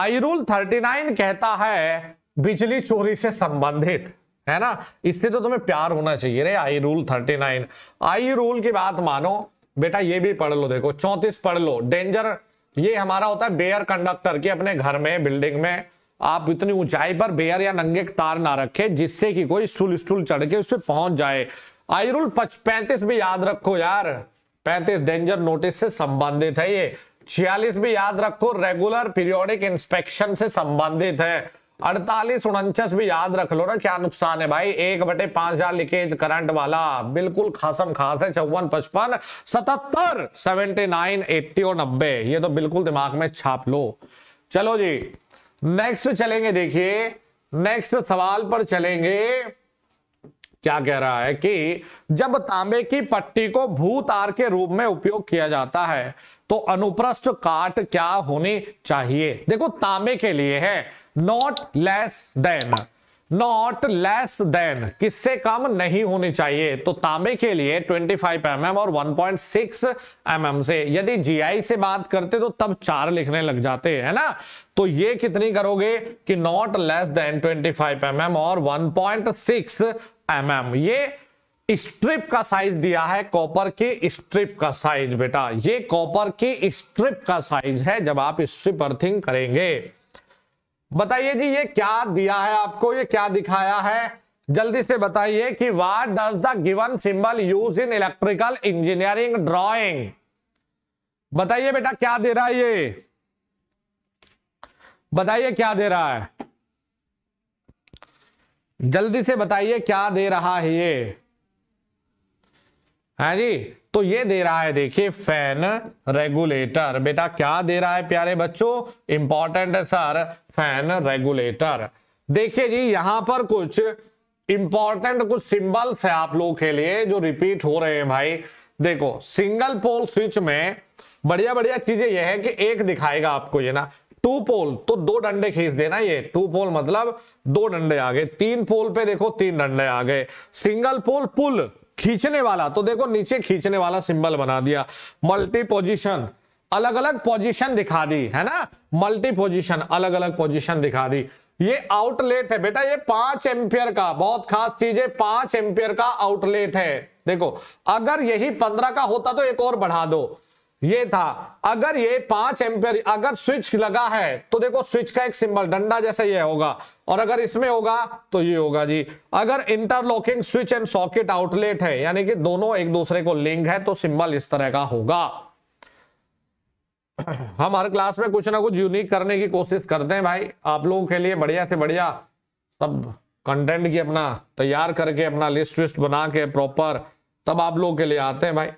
आई रूल 39 कहता है बिजली चोरी से संबंधित है ना इससे तो तुम्हें प्यार होना चाहिए रे I rule thirty nine I rule की बात मानो बेटा ये भी पढ़ लो देखो चौंतीस पढ़ लो डेंजर ये हमारा होता है बेयर कंडक्टर के अपने घर में बिल्डिंग में आप इतनी ऊंचाई पर बेयर या नंगे तार ना रखे जिससे कि कोई स्टूल स्टूल चढ़ के उस पर पहुंच जाए आई रूल पैंतीस भी याद रखो यार पैंतीस डेंजर नोटिस से संबंधित है ये छियालीस भी याद रखो रेगुलर पीरियोडिक इंस्पेक्शन से संबंधित है अड़तालीस उनचास भी याद रख लो ना क्या नुकसान है भाई एक बटे पांच हजार लीकेज करंट वाला बिल्कुल खासम खास है चौवन पचपन सतहत्तर सेवेंटी नाइन एट्टी और नब्बे ये तो बिल्कुल दिमाग में छाप लो चलो जी नेक्स्ट चलेंगे देखिए नेक्स्ट सवाल पर चलेंगे क्या कह रहा है कि जब तांबे की पट्टी को भूतार के रूप में उपयोग किया जाता है तो अनुप्रस्थ काट क्या होनी चाहिए देखो तांबे के लिए है not less than not less than किससे कम नहीं होनी चाहिए तो तांबे के लिए 25 फाइव mm और 1.6 पॉइंट mm से यदि जी से बात करते तो तब चार लिखने लग जाते है ना तो ये कितनी करोगे कि not less than 25 five mm और 1.6 पॉइंट mm ये स्ट्रिप का साइज दिया है कॉपर के स्ट्रिप का साइज बेटा ये कॉपर के स्ट्रिप का साइज है जब आप स्ट्रिप अर्थिंग करेंगे बताइए जी ये क्या दिया है आपको ये क्या दिखाया है जल्दी से बताइए कि what does the given symbol use in electrical engineering drawing बताइए बेटा क्या दे रहा है ये बताइए क्या दे रहा है जल्दी से बताइए क्या दे रहा है ये है हाँ जी तो ये दे रहा है देखिए फैन रेगुलेटर बेटा क्या दे रहा है प्यारे बच्चों इंपॉर्टेंट है सर फैन रेगुलेटर देखिए जी यहां पर कुछ इंपॉर्टेंट कुछ सिंबल्स है आप लोगों के लिए जो रिपीट हो रहे हैं भाई देखो सिंगल पोल स्विच में बढ़िया बढ़िया चीजें यह है कि एक दिखाएगा आपको ये ना टू पोल तो दो डंडे खींच देना ये टू पोल मतलब दो डंडे आ गए तीन पोल पे देखो तीन डंडे आ गए सिंगल पोल पुल खींचने वाला तो देखो नीचे खींचने वाला सिंबल बना दिया मल्टी पोजिशन अलग अलग पोजिशन दिखा दी है ना मल्टी पोजिशन अलग अलग पोजिशन दिखा दी ये आउटलेट है बेटा ये पांच एम्पियर का बहुत खास चीज है पांच एम्पियर का आउटलेट है देखो अगर यही पंद्रह का होता तो एक और बढ़ा दो ये था अगर ये पांच एम्पियर अगर स्विच लगा है तो देखो स्विच का एक सिंबल डंडा जैसा ये होगा और अगर इसमें होगा तो ये होगा जी अगर interlocking switch and socket outlet है यानी कि दोनों एक दूसरे को लिंक है तो सिंबल इस तरह का होगा हम हर क्लास में कुछ ना कुछ यूनिक करने की कोशिश करते हैं भाई आप लोगों के लिए बढ़िया से बढ़िया सब कंटेंट की अपना तैयार करके अपना लिस्ट विस्ट बना के प्रॉपर तब आप लोगों के लिए आते हैं भाई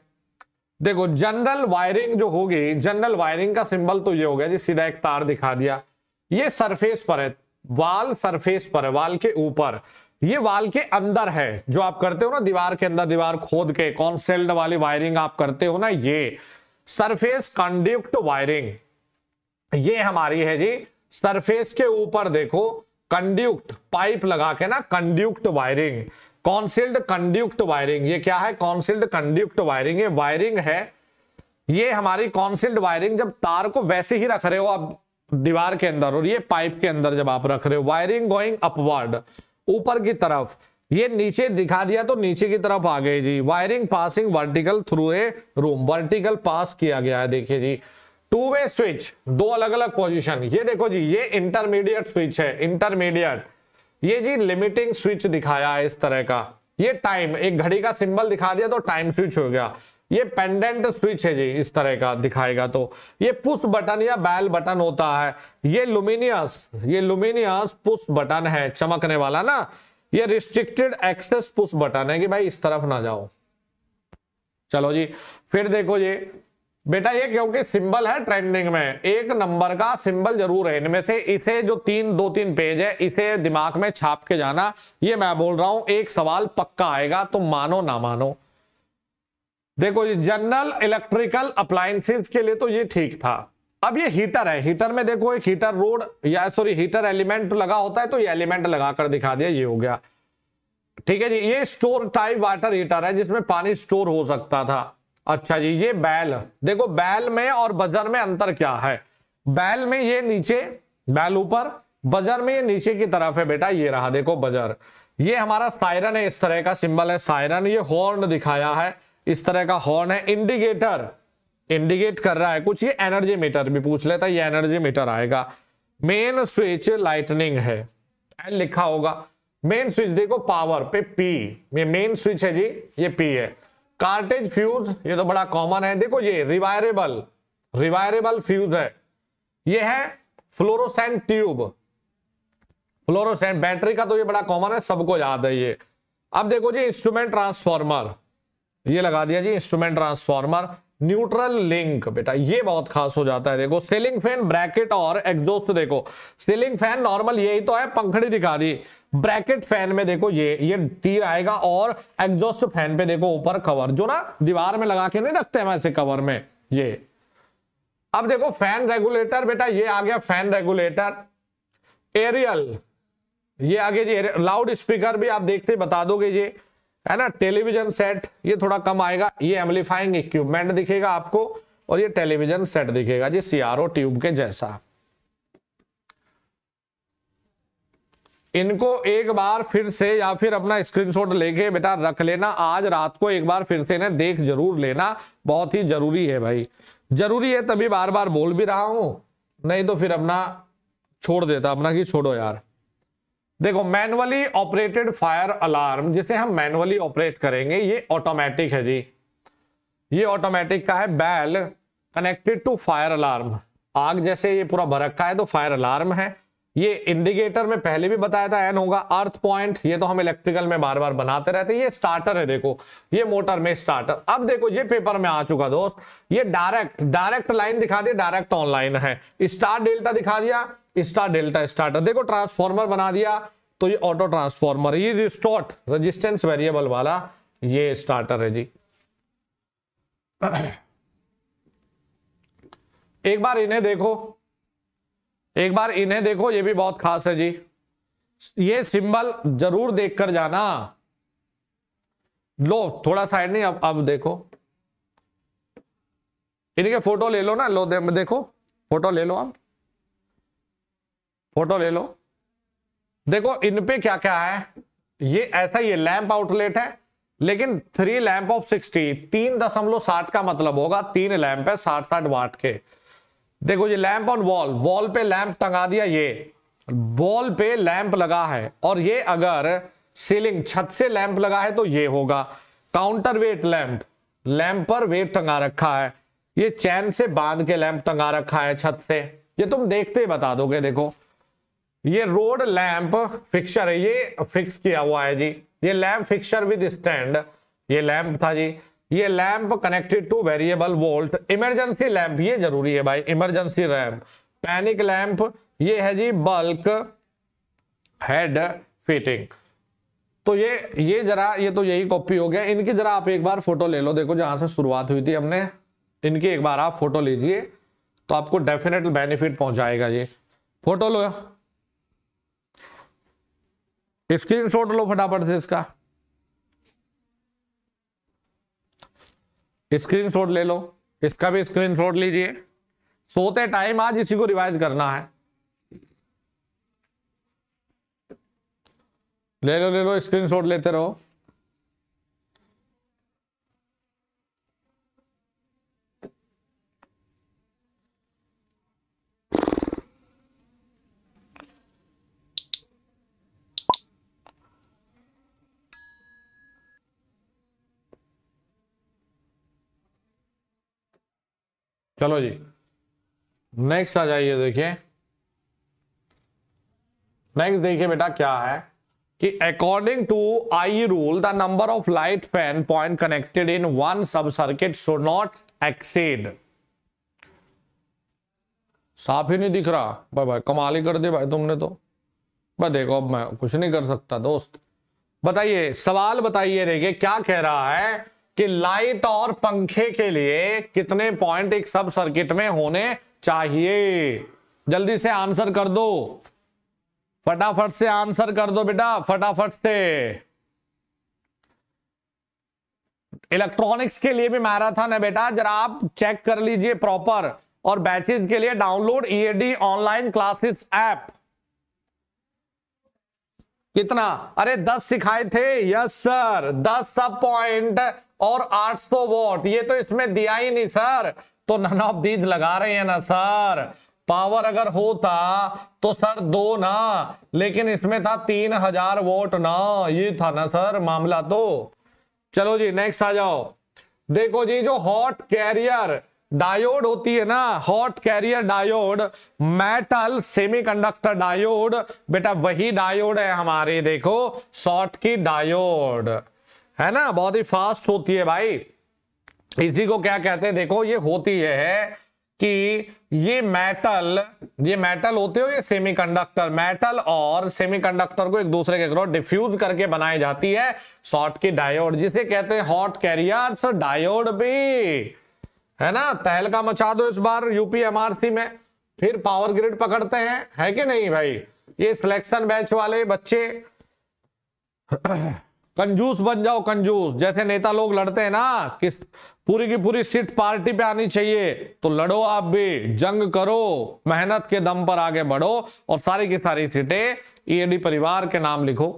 देखो जनरल वायरिंग जो होगी जनरल वायरिंग का सिंबल तो ये हो गया जी सीधा एक तार दिखा दिया ये सरफेस पर है वाल सरफेस पर है वाल के ऊपर ये वाल के अंदर है जो आप करते हो ना दीवार के अंदर दीवार खोद के कौन सेल्ड वाली वायरिंग आप करते हो ना ये सरफेस कंडक्ट वायरिंग ये हमारी है जी सरफेस के ऊपर देखो कंड्यूक्ट पाइप लगा के ना कंड्यूक्ट वायरिंग कॉन्सिल्ड कंड्यूक्ट वायरिंग ये क्या है कॉन्सिल्ड कंड्यूक्ट वायरिंग ये वायरिंग है ये हमारी कॉन्सिल्ड वायरिंग जब तार को वैसे ही रख रहे हो आप दीवार के अंदर और ये पाइप के अंदर जब आप रख रहे हो वायरिंग गोइंग अपवर्ड ऊपर की तरफ ये नीचे दिखा दिया तो नीचे की तरफ आ गई जी wiring passing vertical through a room vertical pass किया गया है देखिए जी टू वे स्विच दो अलग अलग पोजीशन ये देखो जी ये इंटरमीडिएट स्विच है इंटरमीडिएट ये जी लिमिटिंग स्विच दिखाया है इस तरह का ये टाइम एक घड़ी का सिंबल दिखा दिया तो टाइम स्विच हो गया ये पेंडेंट स्विच है जी इस तरह का दिखाएगा तो ये पुश बटन या बैल बटन होता है ये लुमिनियस ये लुमिनियस पुश बटन है चमकने वाला ना ये रिस्ट्रिक्टेड एक्सेस पुश बटन है कि भाई इस तरफ ना जाओ चलो जी फिर देखो ये बेटा ये क्योंकि सिंबल है ट्रेंडिंग में एक नंबर का सिंबल जरूर है इनमें से इसे जो तीन दो तीन पेज है इसे दिमाग में छाप के जाना ये मैं बोल रहा हूं एक सवाल पक्का आएगा तो मानो ना मानो देखो ये जनरल इलेक्ट्रिकल अप्लायसेज के लिए तो ये ठीक था अब ये हीटर है हीटर में देखो एक हीटर रोड या सॉरी हीटर एलिमेंट लगा होता है तो ये एलिमेंट लगाकर दिखा दिया ये हो गया ठीक है जी ये स्टोर टाइप वाटर हीटर है जिसमें पानी स्टोर हो सकता था अच्छा जी ये बैल देखो बैल में और बजर में अंतर क्या है बैल में ये नीचे बैल ऊपर बजर में ये नीचे की तरफ है बेटा ये रहा देखो बजर ये हमारा सायरन है इस तरह का सिंबल है सायरन ये हॉर्न दिखाया है इस तरह का हॉर्न है इंडिकेटर इंडिकेट कर रहा है कुछ ये एनर्जी मीटर भी पूछ लेता है ये एनर्जी मीटर आएगा मेन स्विच लाइटनिंग है एल लिखा होगा मेन स्विच देखो पावर पे पी ये मेन स्विच है जी ये पी है कार्टेज फ्यूज ये तो बड़ा कॉमन है देखो ये रिवायरेबल रिवायरेबल फ्यूज है ये है फ्लोरोसेंट ट्यूब फ्लोरोसेंट बैटरी का तो ये बड़ा कॉमन है सबको याद है ये अब देखो जी इंस्ट्रूमेंट ट्रांसफॉर्मर ये लगा दिया जी इंस्ट्रूमेंट ट्रांसफॉर्मर न्यूट्रल लिंक बेटा ये बहुत खास हो जाता है देखो सीलिंग फैन ब्रैकेट और एग्जोस्ट देखो सीलिंग फैन नॉर्मल यही तो है पंखड़ी दिखा दी ब्रैकेट फैन में देखो ये ये तीर आएगा और एग्जोस्ट फैन पे देखो ऊपर कवर जो ना दीवार में लगा के नहीं रखते हम ऐसे कवर में ये अब देखो फैन रेगुलेटर बेटा ये आ गया फैन रेगुलेटर एरियल ये आगे जी लाउड स्पीकर भी आप देखते बता दोगे ये है ना टेलीविजन सेट ये थोड़ा कम आएगा ये एम्पलीफाइंग इक्विपमेंट दिखेगा आपको और ये टेलीविजन सेट दिखेगा जी सीआरओ ट्यूब के जैसा इनको एक बार फिर से या फिर अपना स्क्रीनशॉट लेके बेटा रख लेना आज रात को एक बार फिर से इन्हें देख जरूर लेना बहुत ही जरूरी है भाई जरूरी है तभी बार बार बोल भी रहा हूं नहीं तो फिर अपना छोड़ देता अपना कि छोड़ो यार देखो मैनुअली ऑपरेटेड फायर अलार्म जिसे हम मैनुअली ऑपरेट करेंगे ये ऑटोमेटिक है जी ये ऑटोमेटिक का है बैल कनेक्टेड टू फायर अलार्म आग जैसे ये पूरा भरखा है तो फायर अलार्म है ये इंडिकेटर में पहले भी बताया था एन होगा अर्थ पॉइंट ये तो हम इलेक्ट्रिकल में बार बार बनाते रहते ये स्टार्टर है देखो ये मोटर में स्टार्टर अब देखो ये पेपर में आ चुका दोस्त ये डायरेक्ट डायरेक्ट लाइन दिखा दिया डायरेक्ट ऑनलाइन है स्टार डेल्टा दिखा दिया स्टार डेल्टा स्टार्टर देखो ट्रांसफॉर्मर बना दिया तो ये ऑटो ट्रांसफॉर्मर ये रिस्टोर्ट रेजिस्टेंस वेरिएबल वाला ये स्टार्टर है जी एक बार इन्हें देखो एक बार इन्हें देखो ये भी बहुत खास है जी ये सिंबल जरूर देखकर जाना लो थोड़ा साइड नहीं अब अब देखो इनके फोटो ले लो ना लो दे, देखो फोटो ले लो आप फोटो ले लो देखो इनपे क्या क्या है ये ऐसा ये लैंप आउटलेट है लेकिन थ्री लैंप ऑफ सिक्सटी तीन दशमलव साठ का मतलब होगा तीन लैंप है साठ साठ वाट के देखो ये लैंप ऑन वॉल वॉल पे लैंप टंगा दिया ये वॉल पे लैंप लगा है और ये अगर सीलिंग छत से लैंप लगा है तो ये होगा काउंटर वेट लैंप लैंप पर वेट टंगा रखा है ये चैन से बांध के लैंप टंगा रखा है छत से ये तुम देखते ही बता दोगे देखो ये रोड लैंप फिक्सर है ये फिक्स किया हुआ है जी ये लैंप फिक्सर विद स्टैंड ये लैंप था जी ये lamp connected to variable volt emergency lamp ये जरूरी है भाई इमरजेंसी लैंप पैनिक लैंप ये है जी बल्क हेड फिटिंग तो ये ये जरा ये तो यही कॉपी हो गया इनकी जरा आप एक बार फोटो ले लो देखो जहां से शुरुआत हुई थी हमने इनकी एक बार आप फोटो लीजिए तो आपको डेफिनेट बेनिफिट पहुंचाएगा ये फोटो लो स्क्रीन शॉट लो फटाफट से इसका स्क्रीन शॉट ले लो इसका भी स्क्रीन शॉट लीजिए सोते टाइम आज इसी को रिवाइज करना है ले लो ले लो स्क्रीन शॉट लेते रहो चलो जी नेक्स्ट आ जाइए देखिए नेक्स्ट देखिए बेटा क्या है कि according to I rule the number of light fan point connected in one sub circuit should not exceed साफ ही नहीं दिख रहा भाई भाई कमाल ही कर दिया भाई तुमने तो भाई देखो अब मैं कुछ नहीं कर सकता दोस्त बताइए सवाल बताइए देखिए क्या कह रहा है कि लाइट और पंखे के लिए कितने पॉइंट एक सब सर्किट में होने चाहिए जल्दी से आंसर कर दो फटाफट से आंसर कर दो बेटा फटाफट से इलेक्ट्रॉनिक्स के लिए भी मैराथन है बेटा जरा आप चेक कर लीजिए प्रॉपर और बैचेस के लिए डाउनलोड ईएडी e ऑनलाइन क्लासेस ऐप कितना अरे दस सिखाए थे यस सर दस सब पॉइंट और 800 वोट ये तो इसमें दिया ही नहीं सर तो नन ऑफ दीज लगा रहे हैं ना सर पावर अगर होता तो सर दो ना लेकिन इसमें था तीन हजार वोट ना ये था ना सर मामला तो चलो जी नेक्स्ट आ जाओ देखो जी जो हॉट कैरियर डायोड होती है ना hot carrier diode metal semiconductor diode बेटा वही डायोड है हमारे देखो शॉर्ट की डायोड है ना बहुत ही फास्ट होती है भाई इसी को क्या कहते हैं देखो ये होती है, कि ये मेटल ये मेटल होते हो ये सेमीकंडक्टर मेटल और सेमीकंडक्टर को एक दूसरे के ग्रो डिफ्यूज करके बनाई जाती है शॉर्ट की डायोड जिसे कहते हैं हॉट कैरियर डायोड भी है ना तहलका मचा दो इस बार यूपीएमआरसी में फिर पावर ग्रिड पकड़ते हैं है कि नहीं भाई ये सिलेक्शन बैच वाले बच्चे कंजूस बन जाओ कंजूस जैसे नेता लोग लड़ते हैं ना कि पूरी की पूरी सीट पार्टी पे आनी चाहिए तो लड़ो आप भी जंग करो मेहनत के दम पर आगे बढ़ो और सारी की सारी सीटें ईएडी e परिवार के नाम लिखो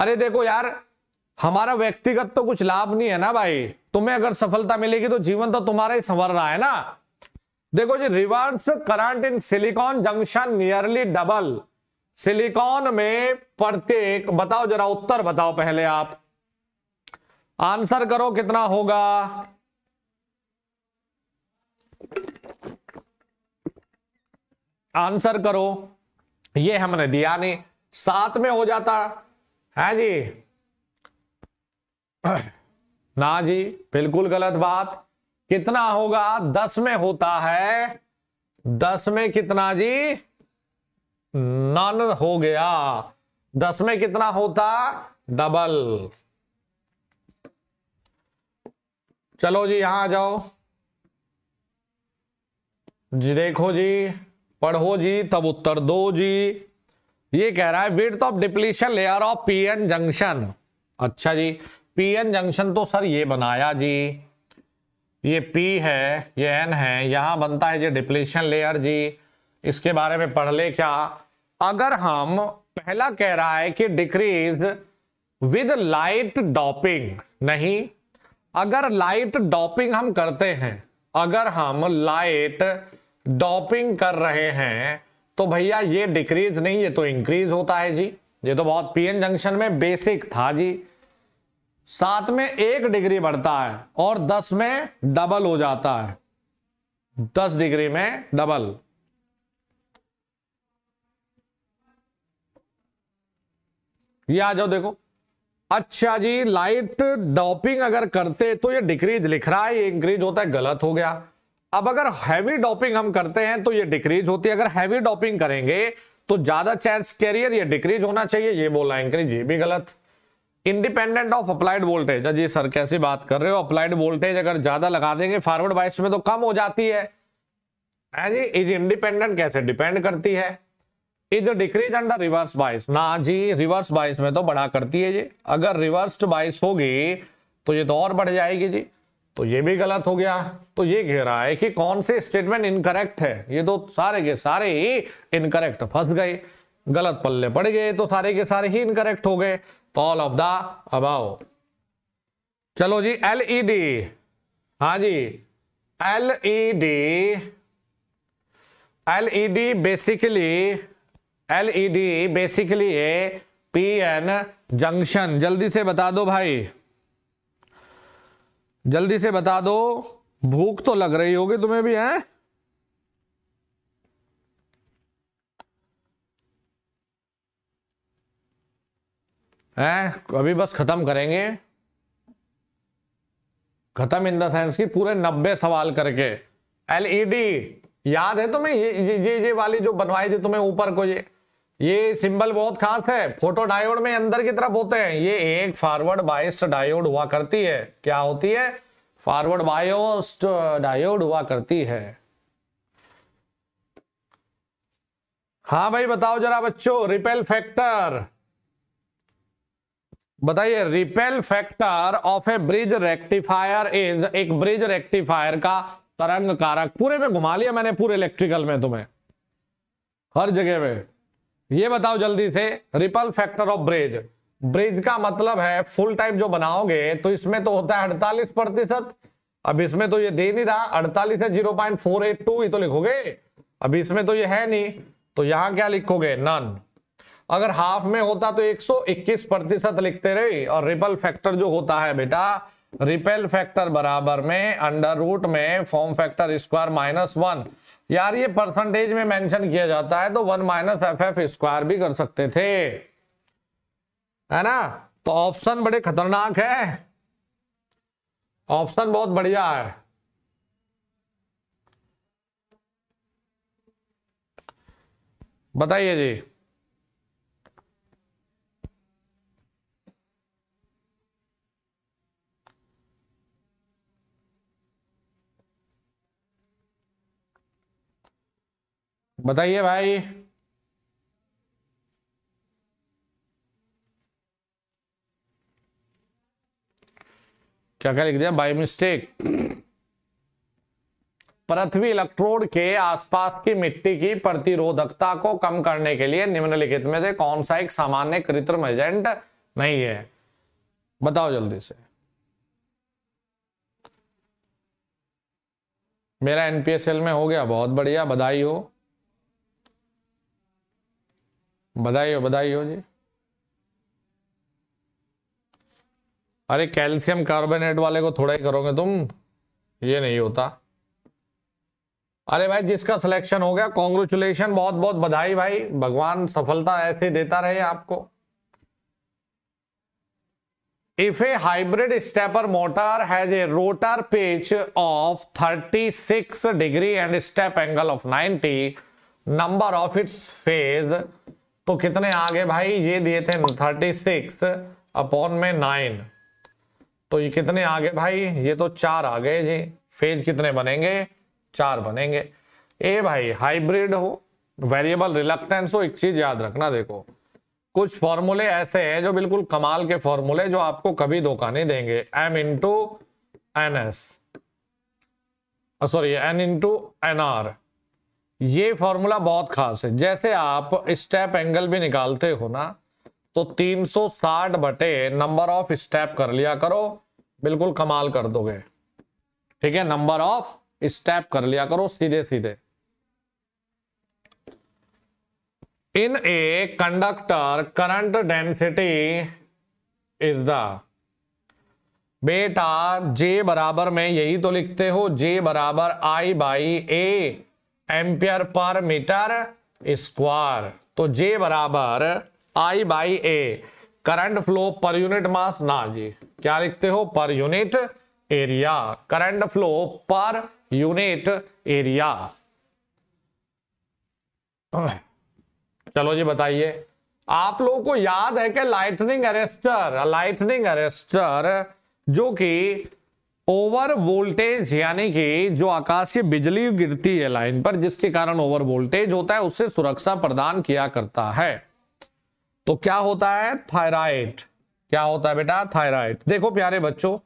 अरे देखो यार हमारा व्यक्तिगत तो कुछ लाभ नहीं है ना भाई तुम्हें अगर सफलता मिलेगी तो जीवन तो तुम्हारा ही संवर रहा है ना देखो जी reverse current in silicon junction nearly double silicon में प्रत्येक बताओ जरा उत्तर बताओ पहले आप आंसर करो कितना होगा आंसर करो ये हमने दिया नहीं सात में हो जाता है जी ना जी बिल्कुल गलत बात कितना होगा दस में होता है दस में कितना जी नन हो गया दस में कितना होता डबल चलो जी यहां आ जाओ जी देखो जी पढ़ो जी तब उत्तर दो जी ये कह रहा है width of depletion layer of PN junction अच्छा जी पीएन जंक्शन तो सर ये बनाया जी ये पी है ये एन है यहां बनता है जी डिप्लीशन लेयर जी इसके बारे में पढ़ ले क्या अगर हम पहला कह रहा है कि डिक्रीज विद लाइट डॉपिंग नहीं अगर लाइट डॉपिंग हम करते हैं अगर हम लाइट डॉपिंग कर रहे हैं तो भैया ये डिक्रीज नहीं ये तो इंक्रीज होता है जी ये तो बहुत पीएन जंक्शन में बेसिक था जी सात में एक डिग्री बढ़ता है और दस में डबल हो जाता है दस डिग्री में डबल ये आ जाओ देखो अच्छा जी लाइट डॉपिंग अगर करते तो ये डिक्रीज लिख रहा है ये इंक्रीज होता है गलत हो गया अब अगर हैवी डॉपिंग हम करते हैं तो ये डिक्रीज होती है अगर हैवी डॉपिंग करेंगे तो ज्यादा चांस कैरियर ये डिक्रीज होना चाहिए ये बोला इंक्रीज ये भी गलत इंडिपेंडेंट ऑफ अप्लाइड वोल्टेज जी सर कैसी बात कर रहे हो अप्लाइड वोल्टेज अगर ज्यादा लगा देंगे फॉरवर्ड बाइस में तो कम हो जाती है हाँ जी इज इंडिपेंडेंट कैसे डिपेंड करती है is decrease under reverse bias ना जी रिवर्स बाइस में तो बढ़ा करती है जी अगर रिवर्स बाइस होगी तो ये तो और बढ़ जाएगी जी तो ये भी गलत हो गया तो ये कह रहा है कि कौन से स्टेटमेंट इनकरेक्ट है ये तो सारे के सारे ही इनकरेक्ट फंस गए गलत पल्ले पड़ गए तो सारे के सारे ही इनकरेक्ट हो गए तो ऑल ऑफ द अबाव चलो जी एलईडी e हाँ जी LED LED basically LED basically है पीएन जंक्शन जल्दी से बता दो भाई जल्दी से बता दो भूख तो लग रही होगी तुम्हें भी है हैं अभी बस खत्म करेंगे खत्म इन द सेंस की पूरे नब्बे सवाल करके एलईडी e याद है तुम्हें ये ये ये वाली जो बनवाई थी तुम्हें ऊपर को ये ये सिंबल बहुत खास है फोटो डायोड में अंदर की तरफ होते हैं ये एक फॉरवर्ड बाइस्ड डायोड हुआ करती है क्या होती है फॉरवर्ड बायोस्ट डायोड हुआ करती है हाँ भाई बताओ जरा बच्चों रिपेल फैक्टर बताइए ripple factor of a bridge rectifier is एक ब्रिज रेक्टिफायर का तरंग कारक पूरे में घुमा लिया मैंने पूरे इलेक्ट्रिकल में तुम्हें हर जगह में ये बताओ जल्दी से ripple factor of bridge bridge का मतलब है फुल टाइम जो बनाओगे तो इसमें तो होता है अड़तालीस प्रतिशत अब इसमें तो ये दे नहीं रहा अड़तालीस है zero point four eight two तो लिखोगे अब इसमें तो ये है नहीं तो यहां क्या लिखोगे नन अगर हाफ में होता तो 121 प्रतिशत लिखते रहे और रिपल फैक्टर जो होता है बेटा रिपेल फैक्टर बराबर में अंडर रूट में form factor square minus one यार ये परसेंटेज में मेंशन किया जाता है तो one minus F F square भी कर सकते थे है ना तो ऑप्शन बड़े खतरनाक है ऑप्शन बहुत बढ़िया है बताइए जी बताइए भाई क्या क्या लिख दिया बाय मिस्टेक पृथ्वी इलेक्ट्रोड के आसपास की मिट्टी की प्रतिरोधकता को कम करने के लिए निम्नलिखित में से कौन सा एक सामान्य कृत्रिम एजेंट नहीं है बताओ जल्दी से मेरा एनपीएसएल में हो गया बहुत बढ़िया बधाई हो बधाई हो बधाई हो जी अरे कैल्शियम कार्बोनेट वाले को थोड़ा ही करोगे तुम ये नहीं होता अरे भाई जिसका सिलेक्शन हो गया कॉन्ग्रेचुलेशन बहुत बहुत बधाई भाई भगवान सफलता ऐसे देता रहे आपको if a hybrid stepper motor has a rotor pitch of 36 degree and step angle of 90 number of its phase तो कितने आ गए भाई ये दिए थे थर्टी सिक्स अपॉन में नाइन तो ये कितने आ गए भाई ये तो चार आ गए जी फेज कितने बनेंगे चार बनेंगे ए भाई हाइब्रिड हो वेरिएबल रिलक्टेंस हो एक चीज याद रखना देखो कुछ फॉर्मूले ऐसे हैं जो बिल्कुल कमाल के फॉर्मूले जो आपको कभी धोखा नहीं देंगे M into N S sorry N into N R ये फॉर्मूला बहुत खास है जैसे आप स्टेप एंगल भी निकालते हो ना तो 360 बटे नंबर ऑफ स्टेप कर लिया करो बिल्कुल कमाल कर दोगे ठीक है नंबर ऑफ स्टेप कर लिया करो सीधे सीधे in a conductor current density is the बेटा जे बराबर में यही तो लिखते हो जे बराबर I by A ampere per metre square तो जे बराबर I by A current flow per unit mass ना जी क्या लिखते हो per unit area current flow per unit area चलो जी बताइए आप लोगों को याद है कि लाइटनिंग अरेस्टर लाइटनिंग अरेस्टर जो कि ओवर वोल्टेज यानी कि जो आकाशीय बिजली गिरती है लाइन पर जिसके कारण ओवर वोल्टेज होता है उससे सुरक्षा प्रदान किया करता है तो क्या होता है थायराइड क्या होता है बेटा थायराइड देखो प्यारे बच्चों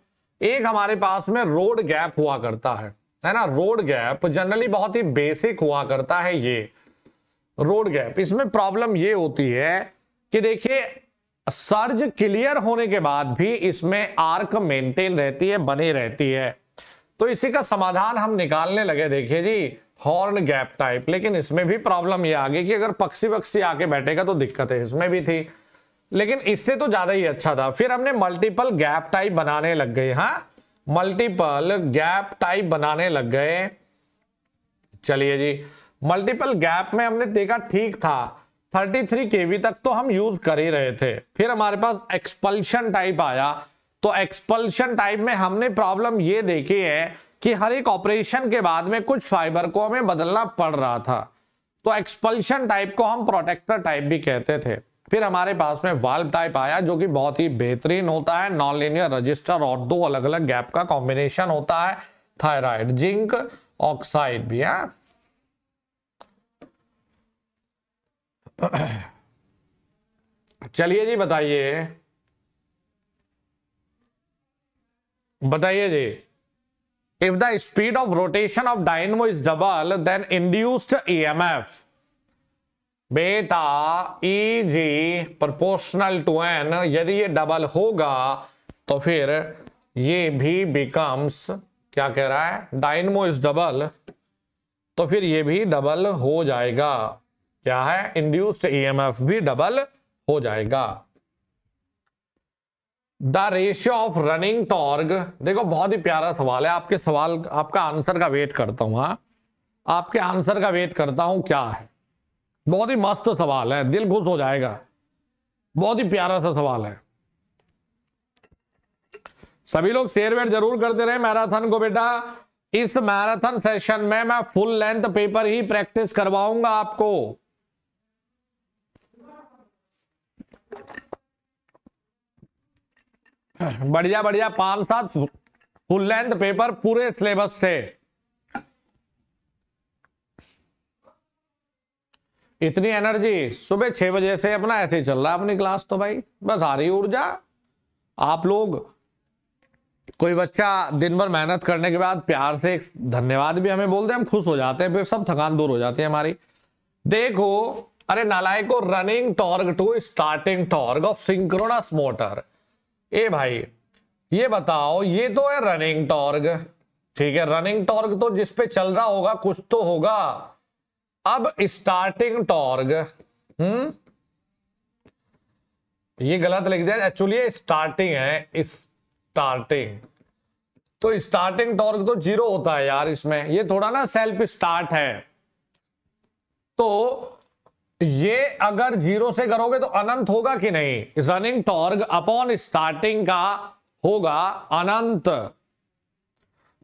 एक हमारे पास में रोड गैप हुआ करता है है ना रोड गैप जनरली बहुत ही बेसिक हुआ करता है ये रोड गैप इसमें प्रॉब्लम ये होती है कि देखिए सर्ज क्लियर होने के बाद भी इसमें आर्क मेंटेन रहती है बनी रहती है तो इसी का समाधान हम निकालने लगे देखिए जी हॉर्न गैप टाइप लेकिन इसमें भी प्रॉब्लम ये आ गई कि अगर पक्षी पक्षी आके बैठेगा तो दिक्कत है इसमें भी थी लेकिन इससे तो ज्यादा ही अच्छा था फिर हमने मल्टीपल गैप टाइप बनाने लग गए हाँ मल्टीपल गैप टाइप बनाने लग गए चलिए जी मल्टीपल गैप में हमने देखा ठीक था थर्टी के केवी तक तो हम यूज कर ही रहे थे फिर हमारे पास एक्सपल्शन टाइप आया तो एक्सपल्शन टाइप में हमने प्रॉब्लम ये देखी है कि हर एक ऑपरेशन के बाद में कुछ फाइबर को हमें बदलना पड़ रहा था तो एक्सपल्शन टाइप को हम प्रोटेक्टर टाइप भी कहते थे फिर हमारे पास में वाल्व टाइप आया जो कि बहुत ही बेहतरीन होता है नॉन लिनियर रजिस्टर और दो अलग अलग गैप का कॉम्बिनेशन होता है थायराइड जिंक ऑक्साइड भी है हाँ। चलिए जी बताइए बताइए जी if the speed of rotation of dynamo is double then induced EMF बेटा E ji proportional to N यदि ये डबल होगा तो फिर ये भी बिकम्स क्या कह रहा है डायनमो इज डबल तो फिर ये भी डबल हो जाएगा क्या है इंड्यूस्ड ईएमएफ e भी डबल हो जाएगा the ratio of running torque देखो बहुत ही प्यारा सवाल है आपके सवाल आपका आंसर का वेट करता हूं हा? आपके आंसर का वेट करता हूं क्या है बहुत ही मस्त सवाल है दिल घुस हो जाएगा बहुत ही प्यारा सा सवाल है सभी लोग शेयर वेट जरूर करते रहे मैराथन को बेटा इस मैराथन सेशन में मैं फुल लेंथ पेपर ही प्रैक्टिस करवाऊंगा आपको बढ़िया बढ़िया पांच सात फुल लेंथ पेपर पूरे सिलेबस से इतनी एनर्जी सुबह छह बजे से अपना ऐसे ही चल रहा है अपनी क्लास तो भाई बस आ रही ऊर्जा आप लोग कोई बच्चा दिन भर मेहनत करने के बाद प्यार से एक धन्यवाद भी हमें बोलते हैं हम खुश हो जाते हैं फिर सब थकान दूर हो जाती है हमारी देखो अरे नलायको running torque to starting torque of synchronous motor ए भाई ये बताओ ये तो है रनिंग टॉर्ग ठीक है रनिंग टॉर्ग तो जिस पे चल रहा होगा कुछ तो होगा अब स्टार्टिंग टॉर्ग हम्म ये गलत लिख दिया एक्चुअली स्टार्टिंग है स्टार्टिंग तो स्टार्टिंग टॉर्क तो जीरो होता है यार इसमें ये थोड़ा ना सेल्फ स्टार्ट है तो ये अगर जीरो से करोगे तो अनंत होगा कि नहीं रनिंग टॉर्ग अपॉन स्टार्टिंग का होगा अनंत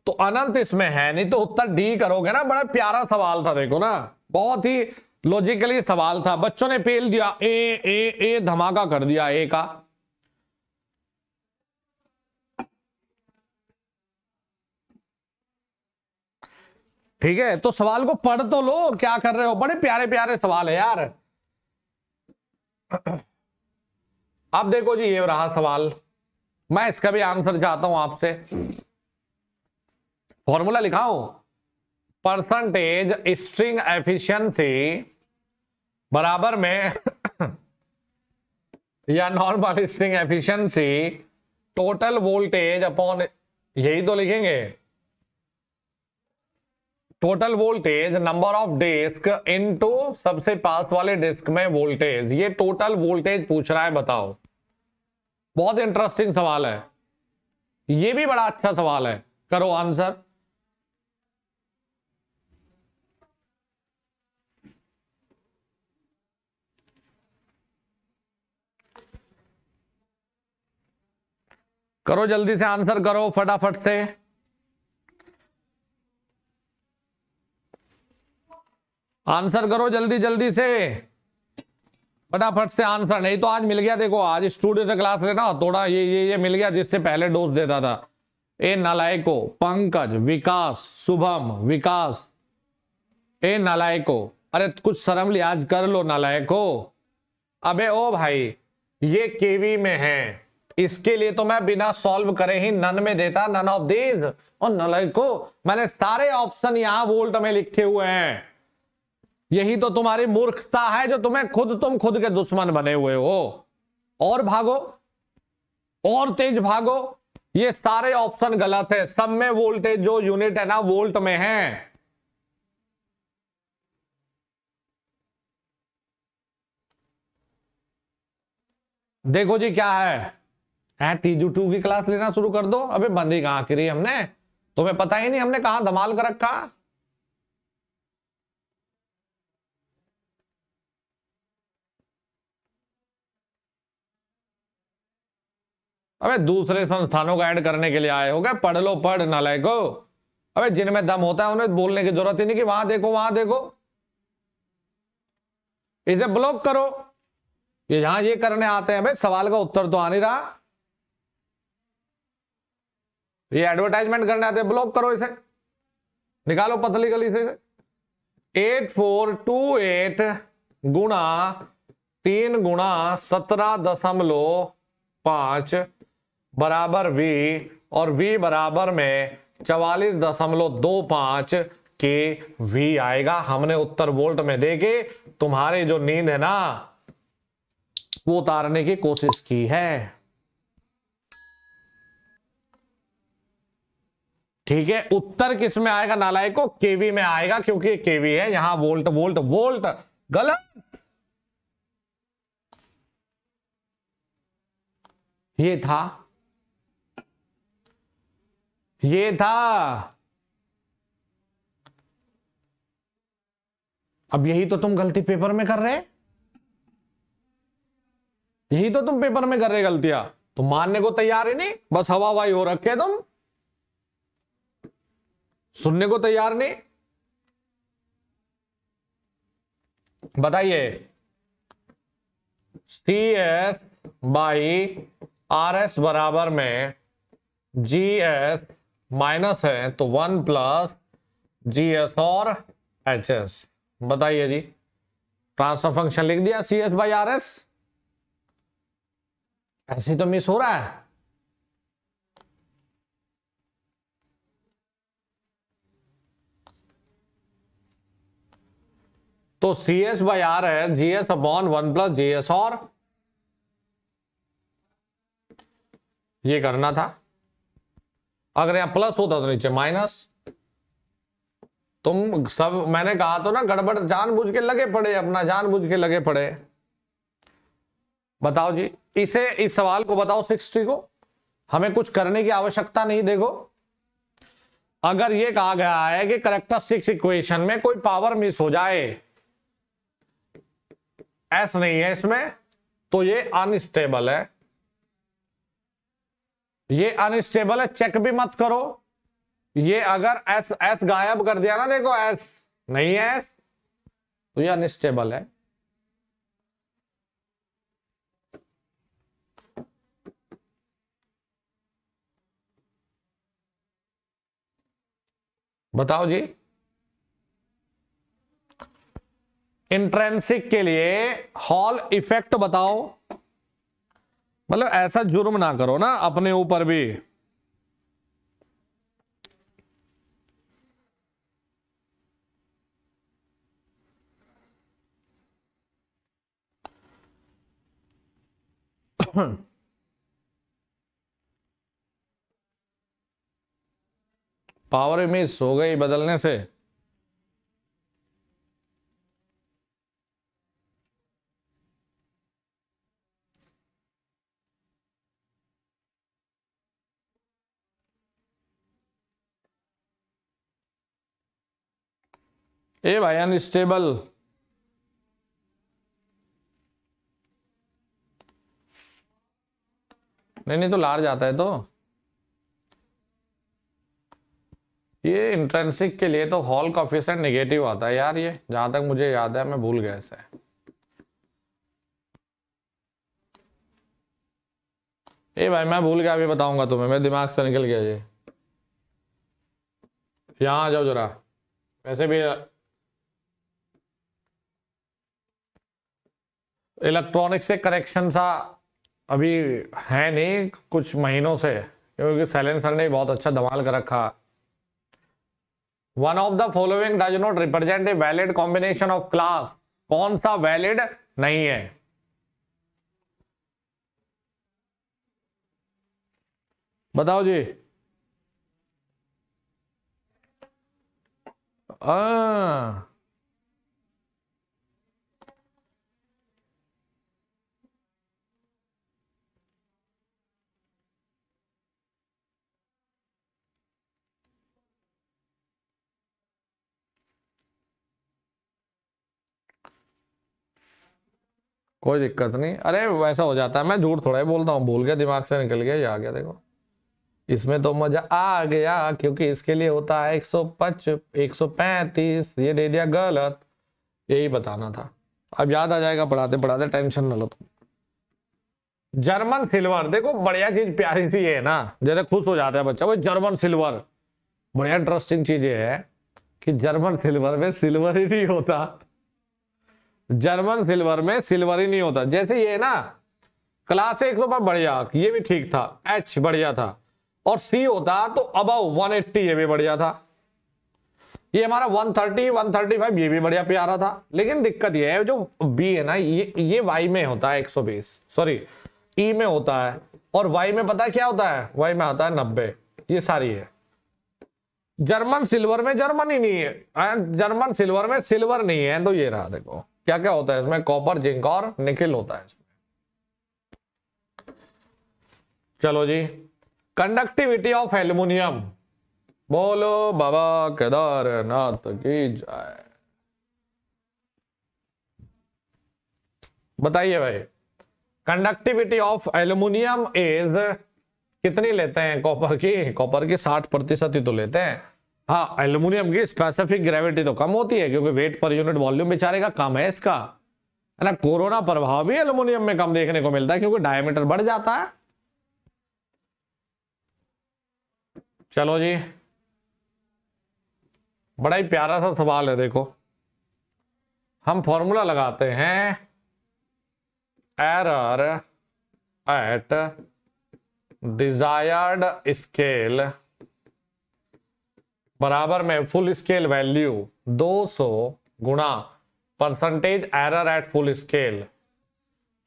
तो अनंत इसमें है नहीं तो उत्तर डी करोगे ना बड़ा प्यारा सवाल था देखो ना बहुत ही लॉजिकली सवाल था बच्चों ने पेल दिया ए ए ए धमाका कर दिया ए का ठीक है तो सवाल को पढ़ तो लो क्या कर रहे हो बड़े प्यारे प्यारे सवाल है यार अब देखो जी ये रहा सवाल मैं इसका भी आंसर चाहता हूं आपसे फॉर्मूला लिखाओ परसेंटेज स्ट्रिंग एफिशिएंसी बराबर में या normal string efficiency total voltage upon यही तो लिखेंगे total voltage number of disc into सबसे पास वाले डिस्क में वोल्टेज ये टोटल वोल्टेज पूछ रहा है बताओ बहुत इंटरेस्टिंग सवाल है ये भी बड़ा अच्छा सवाल है करो आंसर करो जल्दी से आंसर करो फटाफट से आंसर करो जल्दी जल्दी से फटाफट से आंसर नहीं तो आज मिल गया देखो आज स्टूडियो से क्लास लेना थोड़ा ये ये ये मिल गया जिससे पहले डोज देता था ए नलायको पंकज विकास शुभम विकास ए नलायको अरे कुछ शर्म आज कर लो नलायको अबे ओ भाई ये केवी में है इसके लिए तो मैं बिना सॉल्व करे ही नन में देता नन ऑफ दीज और नलायको मैंने सारे ऑप्शन यहां वोल्ट में लिखे हुए हैं यही तो तुम्हारी मूर्खता है जो तुम्हें खुद तुम खुद के दुश्मन बने हुए हो और भागो और तेज भागो ये सारे ऑप्शन गलत है सब में वोल्टेज जो यूनिट है ना वोल्ट में है देखो जी क्या है हैं टीजू टू की क्लास लेना शुरू कर दो अबे बंदी कहां करी हमने तुम्हें पता ही नहीं हमने कहा धमाल कर रखा अबे दूसरे संस्थानों को ऐड करने के लिए आए हो गया पढ़ लो पढ़ ना लेको अबे जिनमें दम होता है उन्हें बोलने की जरूरत ही नहीं कि वहां देखो वहां देखो इसे ब्लॉक करो ये यहां ये करने आते हैं भाई सवाल का उत्तर तो आ नहीं रहा ये एडवर्टाइजमेंट करने आते हैं ब्लॉक करो इसे निकालो पतली गली से एट फोर टू एट गुणा तीन गुणा सत्रह दशमलव पांच बराबर v और v बराबर में चवालीस दशमलव दो पांच के वी आएगा हमने उत्तर वोल्ट में देके तुम्हारी जो नींद है ना वो उतारने की कोशिश की है ठीक है उत्तर किस में आएगा नालायक को केवी में आएगा क्योंकि केवी है यहां वोल्ट वोल्ट वोल्ट गलत ये था ये था अब यही तो तुम गलती पेपर में कर रहे यही तो तुम पेपर में कर रहे गलतियां तो मानने को तैयार ही नहीं बस हवा हवाई हो रखे तुम सुनने को तैयार नहीं बताइए C S by R S बराबर में जी एस माइनस है तो वन प्लस जी एस और एच एस बताइए जी ट्रांसफर फंक्शन लिख दिया C S by R S ऐसे तो मिस हो रहा है तो सी एस बाई आर है G S upon one plus G S और ये करना था अगर यहां प्लस होता तो नीचे माइनस तुम सब मैंने कहा तो ना गड़बड़ जानबूझ के लगे पड़े अपना जानबूझ के लगे पड़े बताओ जी इसे इस सवाल को बताओ सिक्सटी को हमें कुछ करने की आवश्यकता नहीं देखो अगर यह कहा गया है कि करेक्टरिस्टिक्स इक्वेशन में कोई पावर मिस हो जाए एस नहीं है इसमें तो ये अनस्टेबल है ये अनस्टेबल है चेक भी मत करो ये अगर एस एस गायब कर दिया ना देखो एस नहीं है एस तो ये अनस्टेबल है बताओ जी इंट्रेंसिक के लिए हॉल इफेक्ट बताओ मतलब ऐसा जुर्म ना करो ना अपने ऊपर भी पावर में सो गई बदलने से ए भाई अनस्टेबल नहीं नहीं तो लार जाता है तो ये इंट्रेंसिक के लिए तो हॉल कॉफिशेंट निगेटिव आता है यार ये जहां तक मुझे याद है मैं भूल गया इसे ए भाई मैं भूल गया अभी बताऊंगा तुम्हें मेरे दिमाग से निकल गया ये यहां आ जाओ जरा वैसे भी इलेक्ट्रॉनिक से कनेक्शन सा अभी है नहीं कुछ महीनों से क्योंकि सैलेन ने बहुत अच्छा धमाल कर रखा one of the following does not represent a valid combination of class कौन सा वैलिड नहीं है बताओ जी आ, हाँ। कोई दिक्कत नहीं अरे वैसा हो जाता है मैं झूठ थोड़ा ही बोलता हूँ भूल गया दिमाग से निकल गया ये आ गया देखो इसमें तो मजा आ गया क्योंकि इसके लिए होता है एक सौ पच एक सौ पैंतीस ये दे दिया गलत यही बताना था अब याद आ जाएगा पढ़ाते पढ़ाते टेंशन ना लो तुम जर्मन सिल्वर देखो बढ़िया चीज प्यारी सी है ना जैसे खुश हो जाता है बच्चा वो जर्मन सिल्वर बढ़िया इंटरेस्टिंग चीज ये है कि जर्मन सिल्वर में सिल्वर ही नहीं होता जर्मन सिल्वर में सिल्वर ही नहीं होता जैसे ये ना क्लास एक सौ पर बढ़िया ये भी ठीक था एच बढ़िया था और सी होता तो अबव 180 ये भी बढ़िया था ये हमारा 130 135 ये भी बढ़िया प्यारा था लेकिन दिक्कत ये है जो बी है ना ये ये वाई में होता है 120 सॉरी ई में होता है और वाई में पता है क्या होता है वाई में आता है नब्बे ये सारी है जर्मन सिल्वर में जर्मन ही नहीं है जर्मन सिल्वर में सिल्वर नहीं है तो ये रहा देखो क्या क्या होता है इसमें कॉपर जिंक और निखिल होता है इसमें चलो जी कंडक्टिविटी ऑफ एल्यूमिनियम बोलो बाबा केदारनाथ की जाए बताइए भाई कंडक्टिविटी ऑफ एल्यूमिनियम इज कितनी लेते हैं कॉपर की कॉपर की साठ प्रतिशत ही तो लेते हैं हाँ एल्यूमिनियम की स्पेसिफिक ग्रेविटी तो कम होती है क्योंकि वेट पर यूनिट वॉल्यूम बेचारे का कम है इसका है ना कोरोना प्रभाव भी एल्यूमिनियम में कम देखने को मिलता है क्योंकि डायमीटर बढ़ जाता है चलो जी बड़ा ही प्यारा सा सवाल है देखो हम फॉर्मूला लगाते हैं एरर एट डिजायर्ड स्केल बराबर में फुल स्केल वैल्यू 200 गुणा percentage error at full scale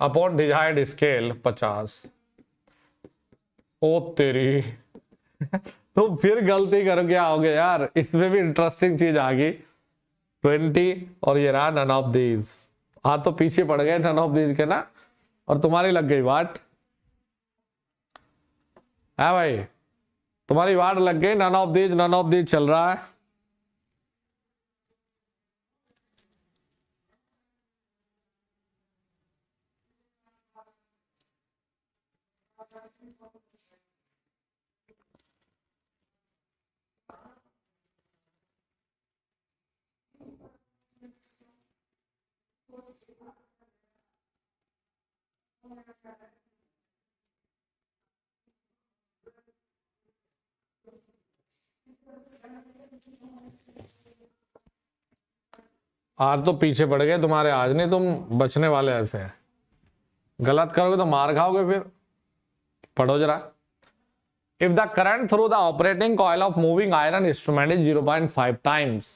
upon desired scale 50 ओ तेरी तो फिर गलती कर क्या हो गया यार इसमें भी इंटरेस्टिंग चीज आ गई ट्वेंटी और ये रहा नन ऑफ दीज हाँ तो पीछे पड़ गए नन ऑफ दीज के ना और तुम्हारी लग गई बात है हाँ भाई तुम्हारी वार्ड लग गई none of these none of these चल रहा है Thank you. आज तो पीछे पड़ गए तुम्हारे आज नहीं तुम बचने वाले ऐसे हैं गलत करोगे तो मार खाओगे फिर पढ़ो जरा if the current through the operating coil of moving iron instrument is zero point five times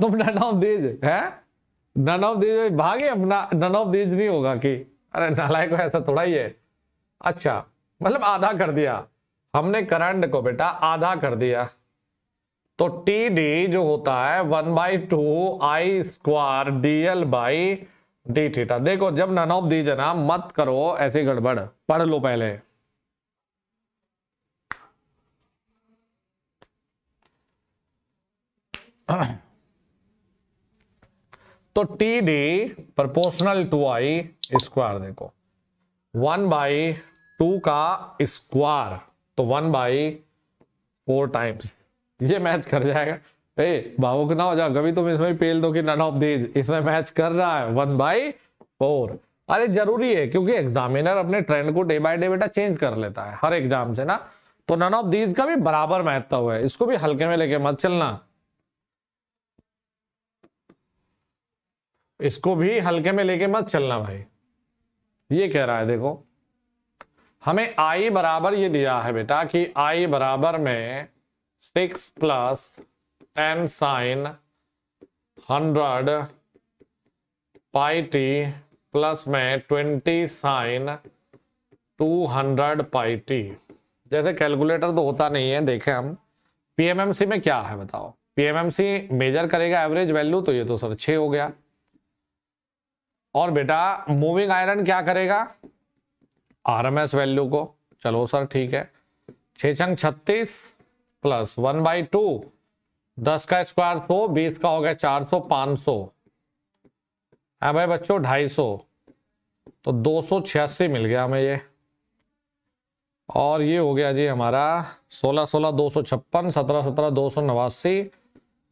तुम नन ऑफ दीज है नन ऑफ दीज भागे अपना नन ऑफ दीज नहीं होगा कि अरे नालायक ऐसा थोड़ा ही है अच्छा मतलब आधा कर दिया हमने करंट को बेटा आधा कर दिया तो टी डी जो होता है one by two I square D L by D theta देखो जब नन ऑफ दीज ना मत करो ऐसी गड़बड़ पढ़ लो पहले तो T D proportional to I square देखो वन बाई टू का स्क्वायर तो वन बाई फोर टाइम्स ये मैच कर जाएगा ए भावुक ना हो जाओ कभी तुम इसमें पेल दो कि नन ऑफ दीज इसमें मैच कर रहा है वन बाई फोर अरे जरूरी है क्योंकि एग्जामिनर अपने ट्रेंड को डे बाय डे बेटा चेंज कर लेता है हर एग्जाम से ना तो नन ऑफ दीज का भी बराबर महत्व हुआ है इसको भी हल्के में लेके मत चलना इसको भी हल्के में लेके मत चलना भाई ये कह रहा है देखो हमें आई बराबर ये दिया है बेटा कि आई बराबर में six plus ten sine hundred pi T plus में twenty sine two hundred pi T जैसे कैलकुलेटर तो होता नहीं है देखें हम पीएमएमसी में क्या है बताओ पीएमएमसी मेजर करेगा एवरेज वैल्यू तो ये तो सर छ हो गया और बेटा मूविंग आयरन क्या करेगा आरएमएस वैल्यू को चलो सर ठीक है छः छंग छत्तीस प्लस वन बाई टू दस का स्क्वायर सौ बीस का हो गया चार सौ पाँच सौ है हाँ भाई बच्चों ढाई सौ तो दो सौ छियासी मिल गया हमें ये और ये हो गया जी हमारा सोलह सोलह दो सौ छप्पन सत्रह सत्रह दो सौ नवासी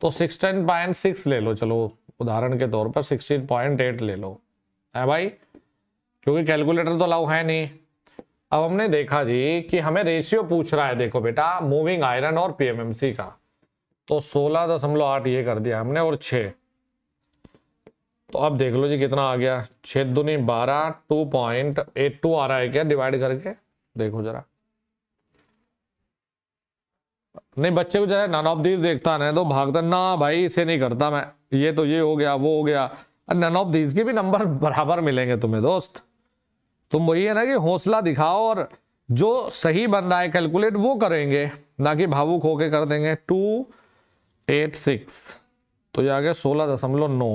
तो सिक्सटीन पॉइंट सिक्स ले लो चलो उदाहरण के तौर पर सिक्सटीन पॉइंट एट ले लो है हाँ भाई क्योंकि कैलकुलेटर तो अलाउ है नहीं अब हमने देखा जी कि हमें रेशियो पूछ रहा है देखो बेटा मूविंग आयरन और पीएमएमसी का तो सोलह दशमलव आठ ये कर दिया हमने और छ तो अब देख लो जी कितना आ गया छः दुनी बारह टू पॉइंट एट टू आ रहा है क्या डिवाइड करके देखो जरा नहीं बच्चे को जरा नन ऑफ दीज देखता नहीं तो भागता ना भाई इसे नहीं करता मैं ये तो ये हो गया वो हो गया नन ऑफ दीज के भी नंबर बराबर मिलेंगे तुम्हें दोस्त तुम वही है ना कि हौसला दिखाओ और जो सही बन रहा है कैलकुलेट वो करेंगे ना कि भावुक होके कर देंगे टू एट सिक्स तो ये आ गया सोलह दशमलव नौ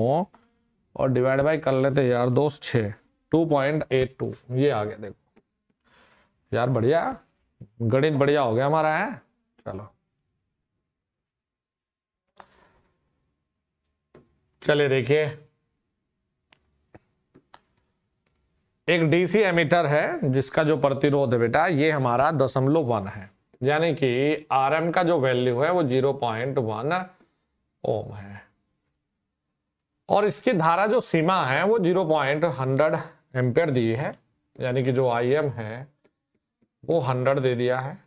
और डिवाइड बाई कर लेते यार दोस्त छः टू पॉइंट एट टू ये आ गया देखो यार बढ़िया गणित बढ़िया हो गया हमारा है चलो चलिए देखिए एक डीसी एमिटर है जिसका जो प्रतिरोध है बेटा ये हमारा दशमलव वन है यानी कि आरएम का जो वैल्यू है वो जीरो पॉइंट वन ओम है और इसकी धारा जो सीमा है वो जीरो पॉइंट हंड्रेड एम्पेयर दी है यानी कि जो आई एम है वो हंड्रेड दे दिया है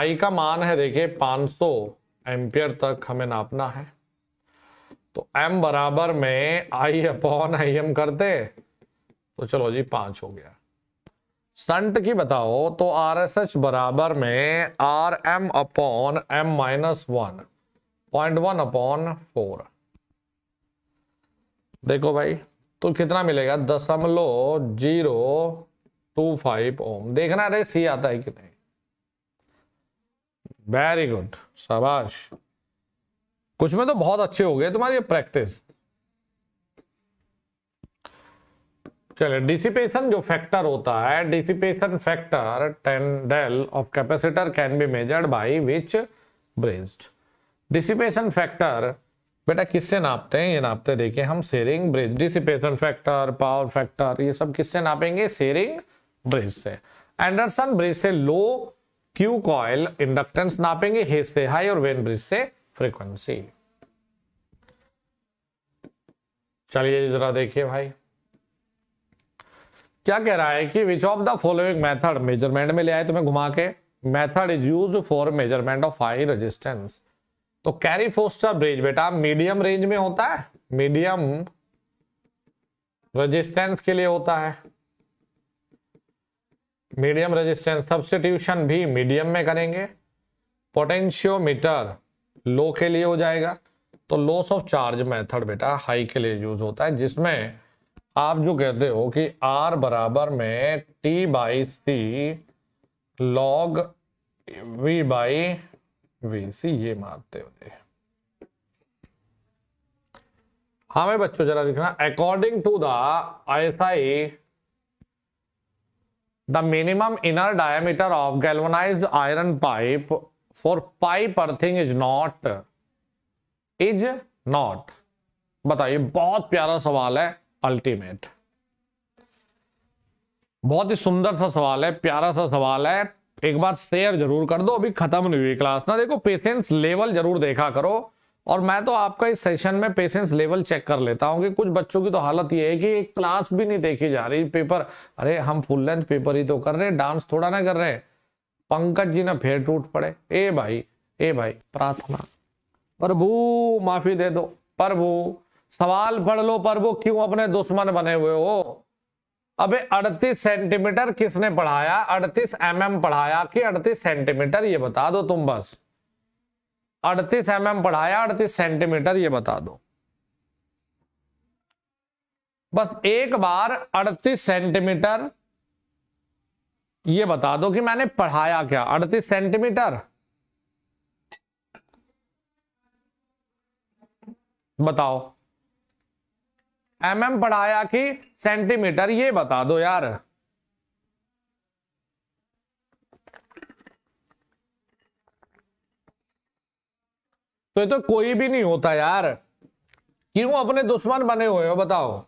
आई का मान है देखिए सौ एम्पेयर तक हमें नापना है तो m बराबर में i अपॉन आई एम करते तो चलो जी पांच हो गया संट की बताओ तो आर एस एच बराबर में R M upon M minus one point one upon four देखो भाई तो कितना मिलेगा दशमलव जीरो टू फाइव ओम देखना रे सी आता है कि नहीं वेरी गुड शाबाश कुछ में तो बहुत अच्छे हो गए तुम्हारी प्रैक्टिस चलिए डिसिपेशन जो फैक्टर होता है dissipation factor tan del of capacitor can be measured by which braced dissipation factor बेटा किससे नापते हैं ये नापते देखिए हम Schering bridge dissipation factor power factor ये सब किससे नापेंगे सेरिंग ब्रिज से एंडरसन ब्रिज से लो क्यू कॉयल इंडक्टेंस नापेंगे हे से हाई और वेन ब्रिज से फ्रीक्वेंसी चलिए जरा देखिए भाई क्या कह रहा है कि which of the following method measurement में ले आए तुम्हें घुमा के method is use for measurement of high resistance तो कैरी फोस्टर ब्रिज बेटा मीडियम रेंज में होता है मीडियम रेजिस्टेंस के लिए होता है मीडियम रेजिस्टेंस सब्सटीट्यूशन भी मीडियम में करेंगे पोटेंशियोमीटर लो के लिए हो जाएगा तो लॉस ऑफ चार्ज मेथड बेटा हाई के लिए यूज होता है जिसमें आप जो कहते हो कि आर बराबर में T by C log V by V C ये मारते हो हमें हाँ बच्चों जरा लिखना according to the ISI the minimum inner diameter of galvanized iron pipe for pipe earthing is not is not बताइए बहुत प्यारा सवाल है अल्टीमेट बहुत ही सुंदर सा सवाल है प्यारा सा सवाल है एक बार शेयर जरूर कर दो अभी खत्म नहीं हुई क्लास ना देखो पेशेंस लेवल जरूर देखा करो और मैं तो आपका इस सेशन में पेशेंस लेवल चेक कर लेता हूं कि कुछ बच्चों की तो हालत ये है कि एक क्लास भी नहीं देखी जा रही पेपर अरे हम फुल लेंथ पेपर ही तो कर रहे हैं डांस थोड़ा ना कर रहे हैं पंकज जी ने फिर टूट पड़े ए भाई ए भाई प्रार्थना प्रभु माफी दे दो प्रभु सवाल पढ़ लो प्रभु क्यों अपने दुश्मन बने हुए हो अबे 38 सेंटीमीटर किसने पढ़ाया 38 mm पढ़ाया कि 38 सेंटीमीटर ये बता दो तुम बस 38 mm पढ़ाया 38 सेंटीमीटर ये बता दो बस एक बार 38 सेंटीमीटर ये बता दो कि मैंने पढ़ाया क्या अड़तीस सेंटीमीटर बताओ एम mm पढ़ाया कि सेंटीमीटर ये बता दो यार तो ये तो कोई भी नहीं होता यार क्यों अपने दुश्मन बने हुए हो बताओ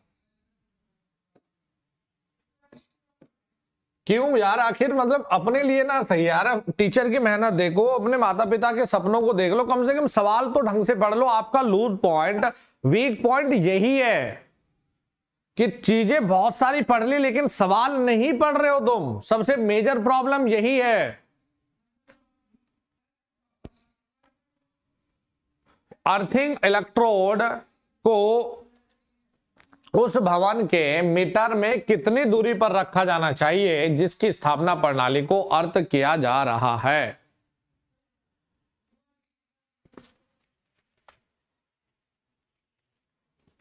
क्यों यार आखिर मतलब अपने लिए ना सही यार टीचर की मेहनत देखो अपने माता पिता के सपनों को देख लो कम से कम सवाल तो ढंग से पढ़ लो आपका लूज पॉइंट वीक पॉइंट यही है कि चीजें बहुत सारी पढ़ ली लेकिन सवाल नहीं पढ़ रहे हो तुम सबसे मेजर प्रॉब्लम यही है अर्थिंग इलेक्ट्रोड को उस भवन के मीटर में कितनी दूरी पर रखा जाना चाहिए जिसकी स्थापना प्रणाली को अर्थ किया जा रहा है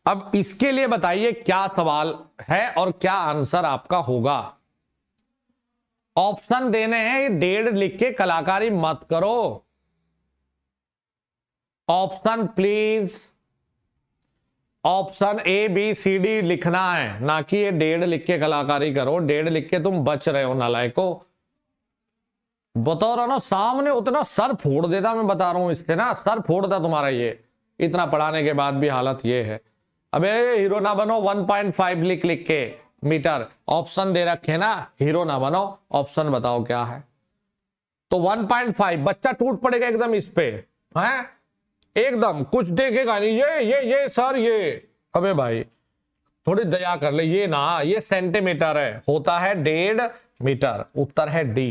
अब इसके लिए बताइए क्या सवाल है और क्या आंसर आपका होगा ऑप्शन देने हैं डेढ़ लिख के कलाकारी मत करो option please option A B C D लिखना है ना कि ये डेढ़ लिख के कलाकारी करो डेढ़ लिख के तुम बच रहे हो नालायको बता रहा ना सामने उतना सर फोड़ देता मैं बता रहा हूं इससे ना सर फोड़ता तुम्हारा ये इतना पढ़ाने के बाद भी हालत ये है अबे हीरो ना बनो 1.5 लिख लिख के मीटर ऑप्शन दे रखे ना हीरो ना बनो ऑप्शन बताओ क्या है तो 1.5 बच्चा टूट पड़ेगा एकदम इस पे है एकदम कुछ देखेगा नहीं ये ये ये सर ये अबे भाई थोड़ी दया कर ले ये ना ये सेंटीमीटर है होता है डेढ़ मीटर उत्तर है डी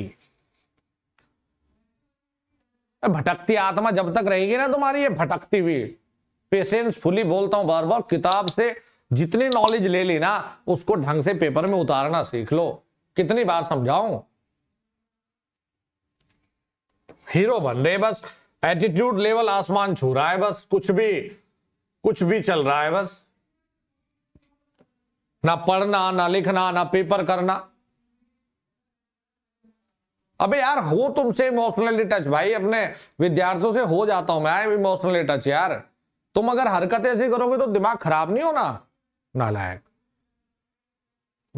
भटकती आत्मा जब तक रहेगी ना तुम्हारी ये भटकती हुई पेशेंस फुली बोलता हूं बार बार किताब से जितनी नॉलेज ले ली ना उसको ढंग से पेपर में उतारना सीख लो कितनी बार समझाऊं हीरो बन रहे बस एटीट्यूड लेवल आसमान छू रहा है बस कुछ भी कुछ भी चल रहा है बस ना पढ़ना ना लिखना ना पेपर करना अबे यार हो तुमसे इमोशनली टच भाई अपने विद्यार्थियों से हो जाता हूं मैं इमोशनली टच यार तुम अगर हरकत ऐसी करोगे तो दिमाग खराब नहीं होना नालायक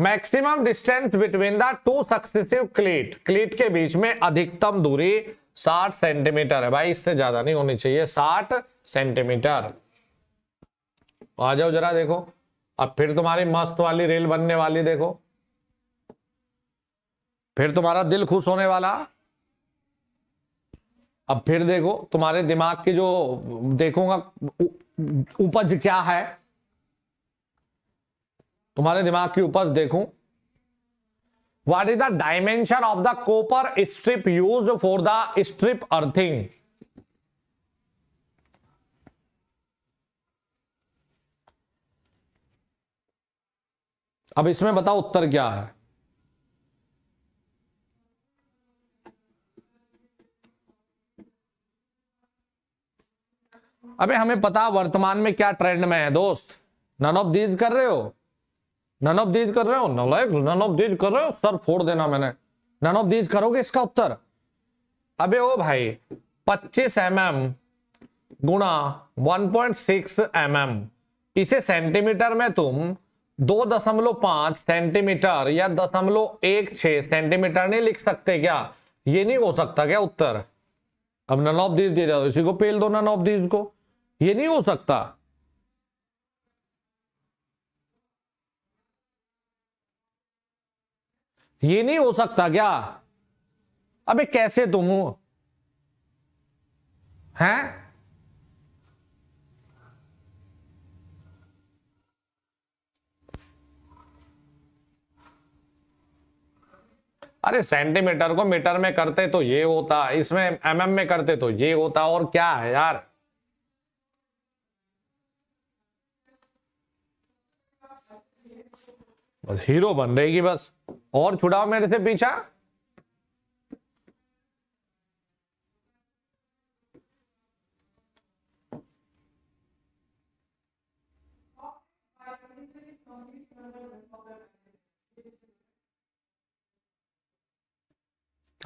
maximum distance between the two successive cleat cleat के बीच में अधिकतम दूरी साठ सेंटीमीटर है भाई इससे ज्यादा नहीं होनी चाहिए साठ सेंटीमीटर आ जाओ जरा देखो अब फिर तुम्हारी मस्त वाली रेल बनने वाली देखो फिर तुम्हारा दिल खुश होने वाला अब फिर देखो तुम्हारे दिमाग की जो देखूंगा उपज क्या है तुम्हारे दिमाग की उपज देखूं what is the dimension of the copper strip use for the strip earthing अब इसमें बताओ उत्तर क्या है अबे हमें पता वर्तमान में क्या ट्रेंड में है दोस्त नन ऑफ दीज कर रहे हो नन ऑफ दीज कर रहे हो नलायक नन ऑफ दीज कर रहे हो सर फोड़ देना मैंने नन ऑफ दीज करोगे इसका उत्तर अबे ओ भाई 25 एम एम गुणा 1.6 mm इसे सेंटीमीटर में तुम 2.5 सेंटीमीटर या दशमलव एक छ सेंटीमीटर नहीं लिख सकते क्या ये नहीं हो सकता क्या उत्तर अब नन ऑफ दीज दे दो इसी को पेल दो नन ऑफ दीज को ये नहीं हो सकता ये नहीं हो सकता क्या अबे कैसे तुम हो हैं अरे सेंटीमीटर को मीटर में करते तो ये होता इसमें एमएम mm में करते तो ये होता और क्या है यार बस हीरो बन रहेगी बस और छुड़ाओ मेरे से पीछा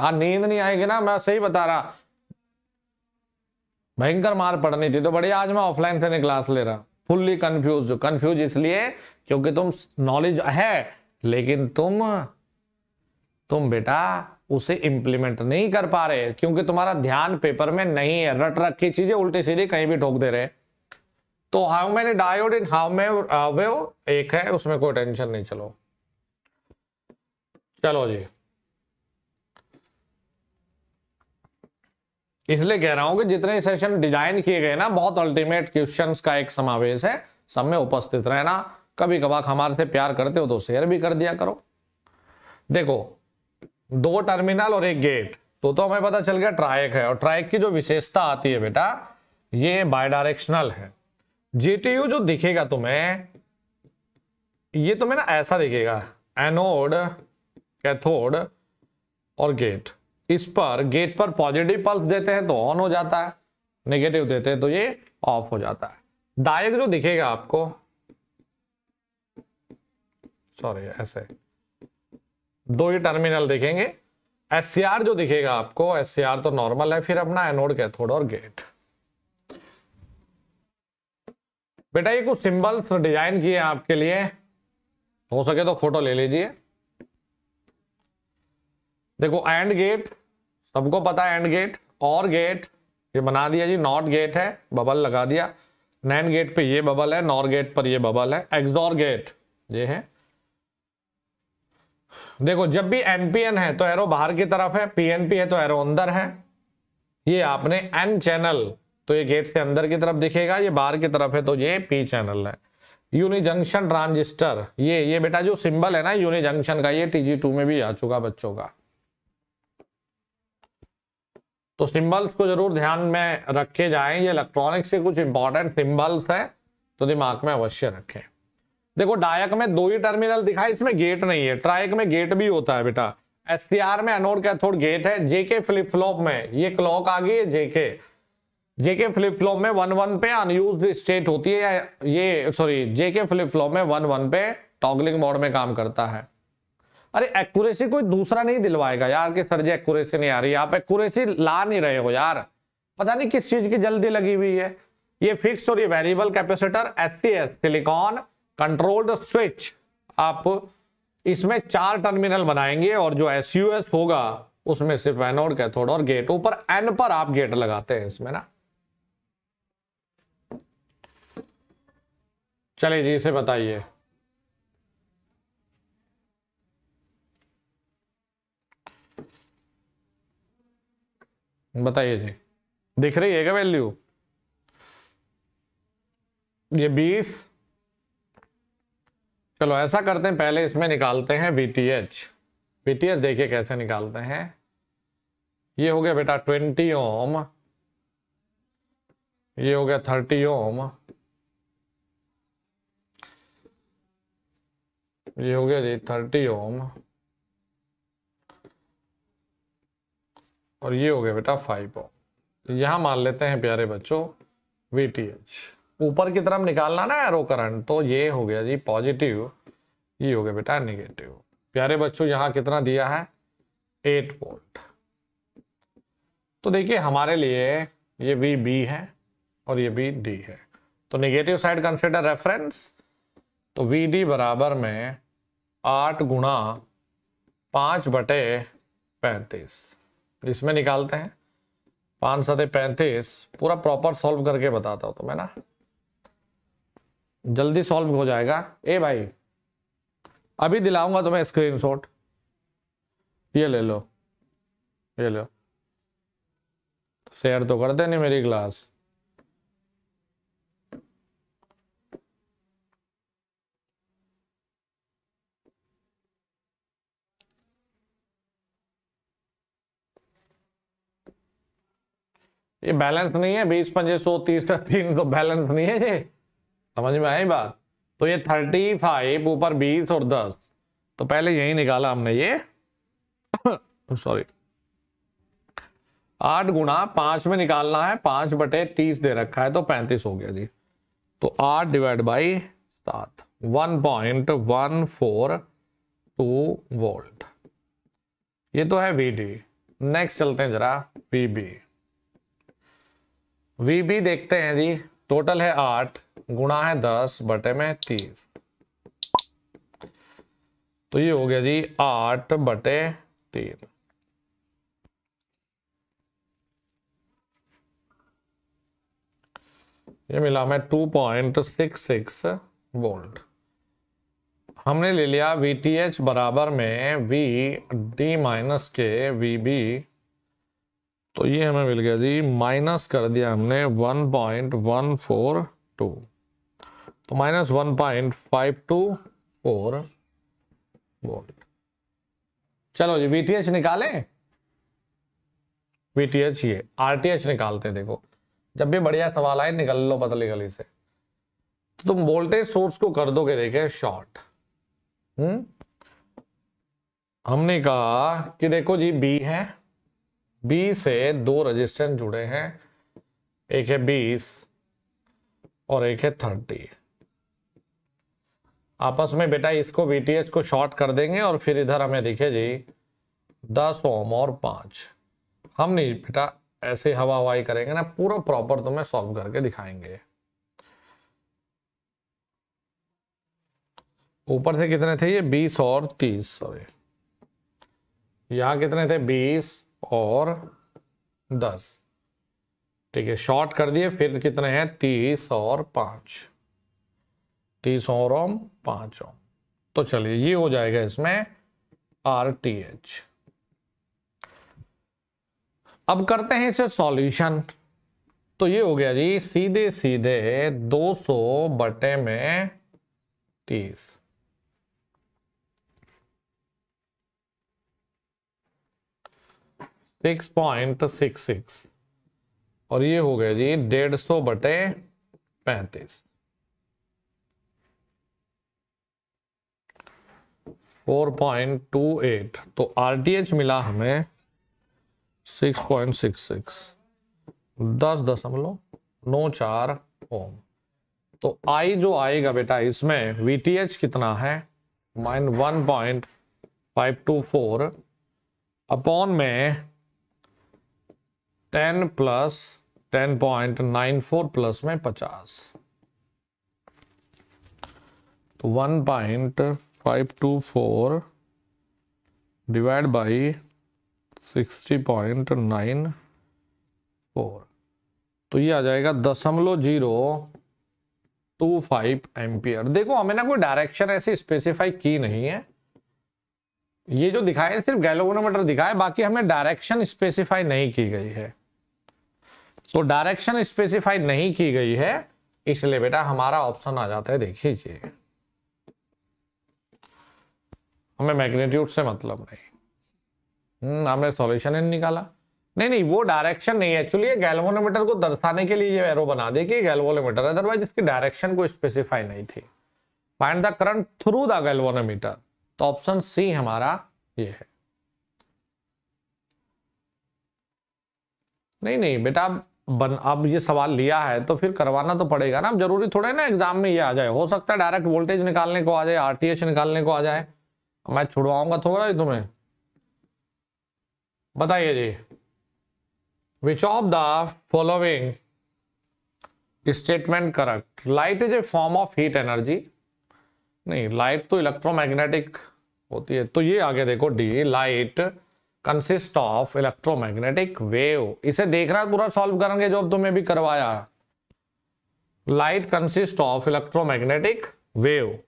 हाँ नींद नहीं आएगी ना मैं सही बता रहा भयंकर मार पड़नी थी तो बढ़िया आज मैं ऑफलाइन से क्लास ले रहा फुल्ली कंफ्यूज कंफ्यूज इसलिए क्योंकि तुम नॉलेज है लेकिन तुम तुम बेटा उसे इंप्लीमेंट नहीं कर पा रहे क्योंकि तुम्हारा ध्यान पेपर में नहीं है रट रख के चीजें उल्टे सीधे कहीं भी ठोक दे रहे तो how many diode in half में वेव एक है उसमें कोई टेंशन नहीं चलो चलो जी इसलिए कह रहा हूं कि जितने सेशन डिजाइन किए गए ना बहुत अल्टीमेट क्वेश्चंस का एक समावेश है सब में उपस्थित रहना कभी कभार हमारे से प्यार करते हो तो शेयर भी कर दिया करो देखो दो टर्मिनल और एक गेट तो तो हमें पता चल गया ट्राइक है और ट्राइक की जो विशेषता आती है बेटा ये बायडायरेक्शनल है जीटीयू जो दिखेगा तुम्हें ये तुम्हें ना ऐसा दिखेगा एनोड कैथोड और गेट इस पर गेट पर पॉजिटिव पल्स देते हैं तो ऑन हो जाता है नेगेटिव देते हैं तो ये ऑफ हो जाता है डायक जो दिखेगा आपको सॉरी ऐसे दो ही टर्मिनल देखेंगे एस जो दिखेगा आपको एस तो नॉर्मल है फिर अपना एनोड कैथोड और गेट बेटा ये कुछ सिंबल्स डिजाइन किए आपके लिए हो सके तो फोटो ले लीजिए देखो एंड गेट सबको पता है एंड गेट और गेट ये बना दिया जी नॉट गेट है बबल लगा दिया नैन गेट पे ये बबल है नॉर गेट पर ये बबल है एक्सडोर गेट ये है देखो जब भी एनपीएन है तो एरो बाहर की तरफ है पीएनपी है तो एरो अंदर है ये आपने एन चैनल तो ये गेट से अंदर की तरफ दिखेगा ये बाहर की तरफ है तो ये पी चैनल है यूनि जंक्शन ट्रांजिस्टर ये ये बेटा जो सिंबल है ना यूनि जंक्शन का ये टीजी टू में भी आ चुका बच्चों का तो सिंबल्स को जरूर ध्यान में रखे जाएं ये इलेक्ट्रॉनिक्स के कुछ इंपॉर्टेंट सिंबल्स हैं तो दिमाग में अवश्य रखें देखो डायक में दो ही टर्मिनल दिखा इसमें गेट नहीं है ट्राइक में गेट भी होता है बेटा एस में एनोड कैथोड गेट है जेके फ्लिप फ्लॉप में ये क्लॉक आ गई है जेके जेके फ्लिप फ्लॉप में वन वन पे अनयूज स्टेट होती है या ये सॉरी जेके फ्लिप फ्लॉप में वन वन पे टॉगलिंग मोड में काम करता है अरे एक्यूरेसी कोई दूसरा नहीं दिलवाएगा यार कि सर जी एक्यूरेसी नहीं आ रही आप एक्यूरेसी ला नहीं रहे हो यार पता नहीं किस चीज की जल्दी लगी हुई है ये फिक्स और ये variable capacitor S silicon controlled switch आप इसमें चार टर्मिनल बनाएंगे और जो एस होगा उसमें सिर्फ एनोड कैथोड और गेट ऊपर एन पर आप गेट लगाते हैं इसमें ना चलिए जी इसे बताइए बताइए जी दिख रही है क्या वैल्यू ये बीस चलो ऐसा करते हैं पहले इसमें निकालते हैं V T H V T H देखिए कैसे निकालते हैं ये हो गया बेटा ट्वेंटी ओम ये हो गया थर्टी ओम ये हो गया जी थर्टी ओम और ये हो गया बेटा फाइव ओम तो यहां मान लेते हैं प्यारे बच्चों वी टी एच ऊपर की तरफ निकालना ना एरो करंट तो ये हो गया जी पॉजिटिव ये हो गया बेटा निगेटिव प्यारे बच्चों यहाँ कितना दिया है एट वोल्ट तो देखिए हमारे लिए ये वी बी है और ये वी डी है तो निगेटिव साइड कंसिडर रेफरेंस तो वी डी बराबर में आठ गुणा पाँच बटे पैंतीस तो इसमें निकालते हैं पाँच सते पैंतीस पूरा प्रॉपर सॉल्व करके बताता हूँ तो मैं ना जल्दी सॉल्व हो जाएगा ए भाई अभी दिलाऊंगा तुम्हें स्क्रीनशॉट ये ले लो ये लो शेयर तो कर नहीं मेरी क्लास ये बैलेंस नहीं है बीस पंजे सौ तीस तीन सौ बैलेंस नहीं है ये समझ में आई बात तो ये थर्टी फाइव ऊपर बीस और दस तो पहले यही निकाला हमने ये सॉरी आठ गुणा पांच में निकालना है पांच बटे तीस दे रखा है तो पैंतीस हो गया जी तो आठ डिवाइड बाई सात one point one four two volt ये तो है वी डी नेक्स्ट चलते हैं जरा वी बी वी बी देखते हैं जी टोटल है आठ गुणा है दस बटे में तीस तो ये हो गया जी आठ बटे तीन ये मिला हमें two point six six volt हमने ले लिया वी टी एच बराबर में वी डी माइनस के वी बी तो ये हमें मिल गया जी माइनस कर दिया हमने one point one four two तो minus one point five two four volt चलो जी वीटीएच निकाले वीटीएच ये आरटीएच निकालते देखो जब भी बढ़िया सवाल आए निकल लो पतली गली से तो तुम वोल्टेज सोर्स को कर दोगे देखे शॉर्ट हम्म हमने कहा कि देखो जी बी है बी से दो रेजिस्टेंस जुड़े हैं एक है बीस और एक है थर्टी आपस में बेटा इसको वीटीएच को शॉर्ट कर देंगे और फिर इधर हमें दिखे जी दस ओम और पाँच हम नहीं बेटा ऐसे हवा हवाई करेंगे ना पूरा प्रॉपर तुम्हें सॉल्व करके दिखाएंगे ऊपर से कितने थे ये बीस और तीस सॉरी यहाँ कितने थे बीस और दस ठीक है शॉर्ट कर दिए फिर कितने हैं तीस और पाँच तीस और ओम पांचों तो चलिए ये हो जाएगा इसमें आर टी एच अब करते हैं इसे सॉल्यूशन तो ये हो गया जी सीधे सीधे 200 बटे में 30 सिक्स पॉइंट सिक्स सिक्स और ये हो गया जी डेढ़ सौ बटे पैंतीस 4.28 तो आर मिला हमें 6.66 दस दशमलव नौ चार ओम तो आई जो आएगा बेटा इसमें वी कितना है minus one point five two four upon में ten plus ten point nine four plus में पचास तो one point five two four divide by sixty point nine four तो ये आ जाएगा दशमलव जीरो टू फाइव एम्पियर देखो हमें ना कोई डायरेक्शन ऐसी स्पेसिफाई की नहीं है ये जो दिखाया सिर्फ गैलोगोनोमीटर दिखाया बाकी हमें डायरेक्शन स्पेसिफाई नहीं की गई है तो डायरेक्शन स्पेसिफाई नहीं की गई है इसलिए बेटा हमारा ऑप्शन आ जाता है देखिए हमें मैग्नेट्यूड से मतलब नहीं हम्म, हमने सॉल्यूशन निकाला नहीं नहीं वो डायरेक्शन नहीं है एक्चुअली ये गैल्वोनोमीटर को दर्शाने के लिए ये एरो बना दे कि गैल्वोनोमीटर अदरवाइज इसकी डायरेक्शन को स्पेसिफाई नहीं थी find the current through the galvanometer तो ऑप्शन सी हमारा ये है नहीं नहीं बेटा बन अब ये सवाल लिया है तो फिर करवाना तो पड़ेगा ना अब जरूरी थोड़ा ना एग्जाम में ये आ जाए हो सकता है डायरेक्ट वोल्टेज निकालने को आ जाए आरटीएच निकालने को आ जाए मैं छुड़वाऊंगा थोड़ा ही तुम्हें बताइए जी which of the following statement correct light is a form of heat energy नहीं लाइट तो इलेक्ट्रोमैग्नेटिक होती है तो ये आगे देखो D light consist of electromagnetic wave इसे देखना पूरा सॉल्व करेंगे जो अब तुम्हें भी करवाया light consist of electromagnetic wave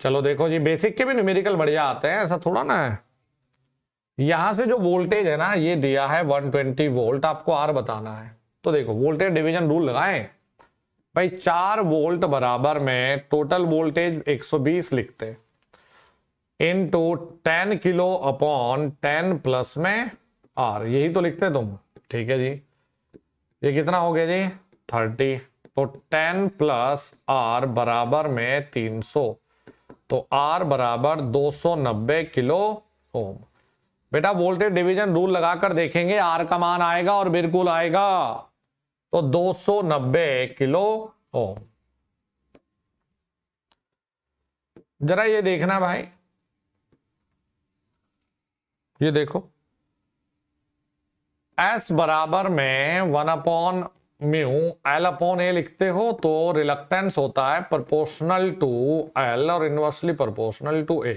चलो देखो जी बेसिक के भी न्यूमेरिकल बढ़िया आते हैं ऐसा थोड़ा ना है यहां से जो वोल्टेज है ना ये दिया है 120 वोल्ट आपको आर बताना है तो देखो वोल्टेज डिवीजन रूल लगाए भाई चार वोल्ट बराबर में टोटल वोल्टेज 120 लिखते into ten kilo upon ten plus में आर यही तो लिखते तुम ठीक है जी ये कितना हो गया जी थर्टी तो टेन प्लस आर बराबर में तीन तो आर बराबर 290 किलो ओम बेटा वोल्टेज डिवीजन रूल लगाकर देखेंगे आर का मान आएगा और बिल्कुल आएगा तो 290 किलो ओम जरा ये देखना भाई ये देखो S बराबर में one upon mu L upon A लिखते हो तो रिलक्टेंस होता है प्रोपोर्शनल टू एल और इनवर्सली प्रोपोर्शनल टू ए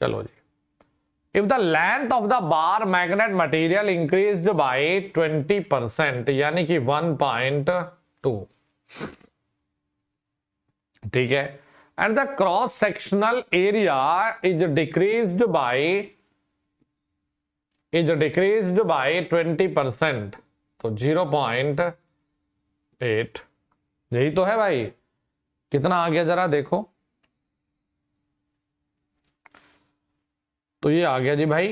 चलो जी if the length of the bar magnet material increase by 20 percent यानी कि 1.2 ठीक है and the cross sectional area is decrease by is decrease by 20 percent तो जीरो पॉइंट एट यही तो है भाई कितना आ गया जरा देखो तो ये आ गया जी भाई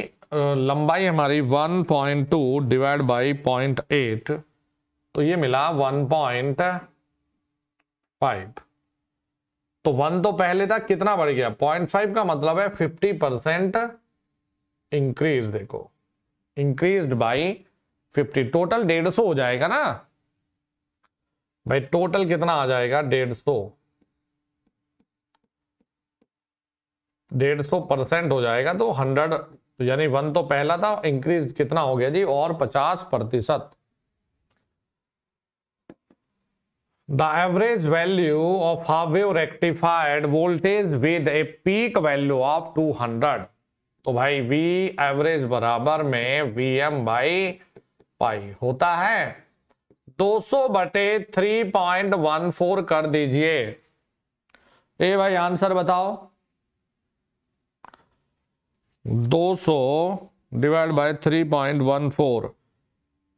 लंबाई हमारी 1.2 डिवाइड बाई 0.8 तो ये मिला 1.5 तो वन तो पहले था कितना बढ़ गया 0.5 का मतलब है 50 परसेंट इंक्रीज देखो इंक्रीज बाई फिफ्टी टोटल डेढ़ सौ हो जाएगा ना भाई टोटल कितना आ जाएगा डेढ़ सौ डेढ़ सौ परसेंट हो जाएगा तो हंड्रेड यानी वन तो पहला था इंक्रीज कितना हो गया जी और पचास प्रतिशत the average value of half rectified voltage with a peak value of two hundred तो भाई वी एवरेज बराबर में वी एम बाई पाई होता है 200 बटे 3.14 कर दीजिए ए भाई आंसर बताओ 200 डिवाइड बाय फोर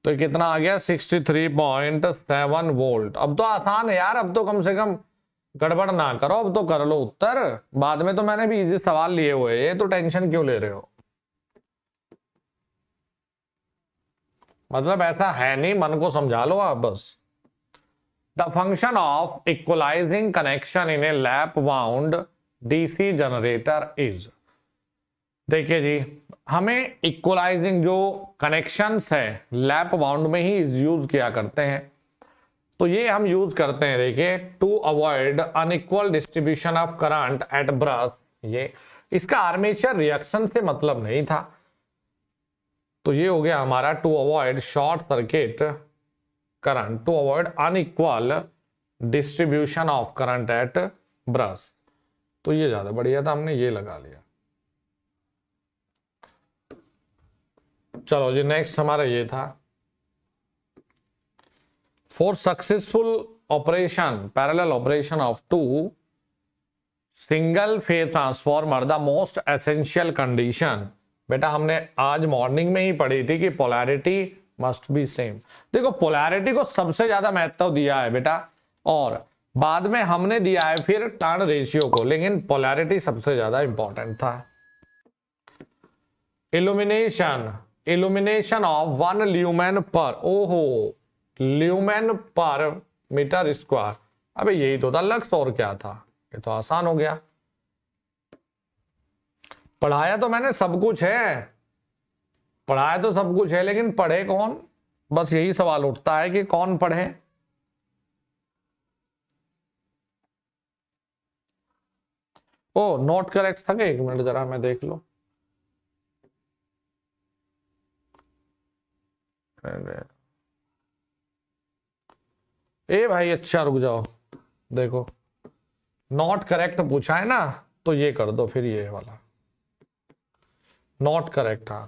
तो कितना आ गया 63.7 वोल्ट अब तो आसान है यार अब तो कम से कम गड़बड़ ना करो अब तो कर लो उत्तर बाद में तो मैंने भी इजी सवाल लिए हुए ये तो टेंशन क्यों ले रहे हो मतलब ऐसा है नहीं मन को समझा लो आप बस the function of equalizing connection in a lap wound DC generator is देखिए जी हमें इक्वलाइजिंग जो कनेक्शंस है लैप वाउंड में ही यूज किया करते हैं तो ये हम यूज करते हैं देखिए to avoid unequal distribution of current at brush ये इसका आर्मेचर रिएक्शन से मतलब नहीं था तो ये हो गया हमारा to avoid short circuit current to avoid unequal distribution of current at brush तो ये ज्यादा बढ़िया था हमने ये लगा लिया चलो जी नेक्स्ट हमारा ये था for successful operation parallel operation of two single phase transformer the most essential condition बेटा हमने आज मॉर्निंग में ही पढ़ी थी कि पोलैरिटी मस्ट बी सेम देखो पोलैरिटी को सबसे ज्यादा महत्व दिया है बेटा और बाद में हमने दिया है फिर टर्न रेशियो को लेकिन पोलैरिटी सबसे ज्यादा इंपॉर्टेंट था illumination illumination of one lumen पर ओहो ल्यूमेन पर मीटर स्क्वायर अबे यही तो था लक्स और क्या था ये तो आसान हो गया पढ़ाया तो मैंने सब कुछ है पढ़ाया तो सब कुछ है लेकिन पढ़े कौन बस यही सवाल उठता है कि कौन पढ़े ओ नोट करेक्ट था क्या एक मिनट जरा मैं देख लो ए भाई अच्छा रुक जाओ देखो नॉट करेक्ट पूछा है ना तो ये कर दो फिर ये वाला नॉट करेक्ट था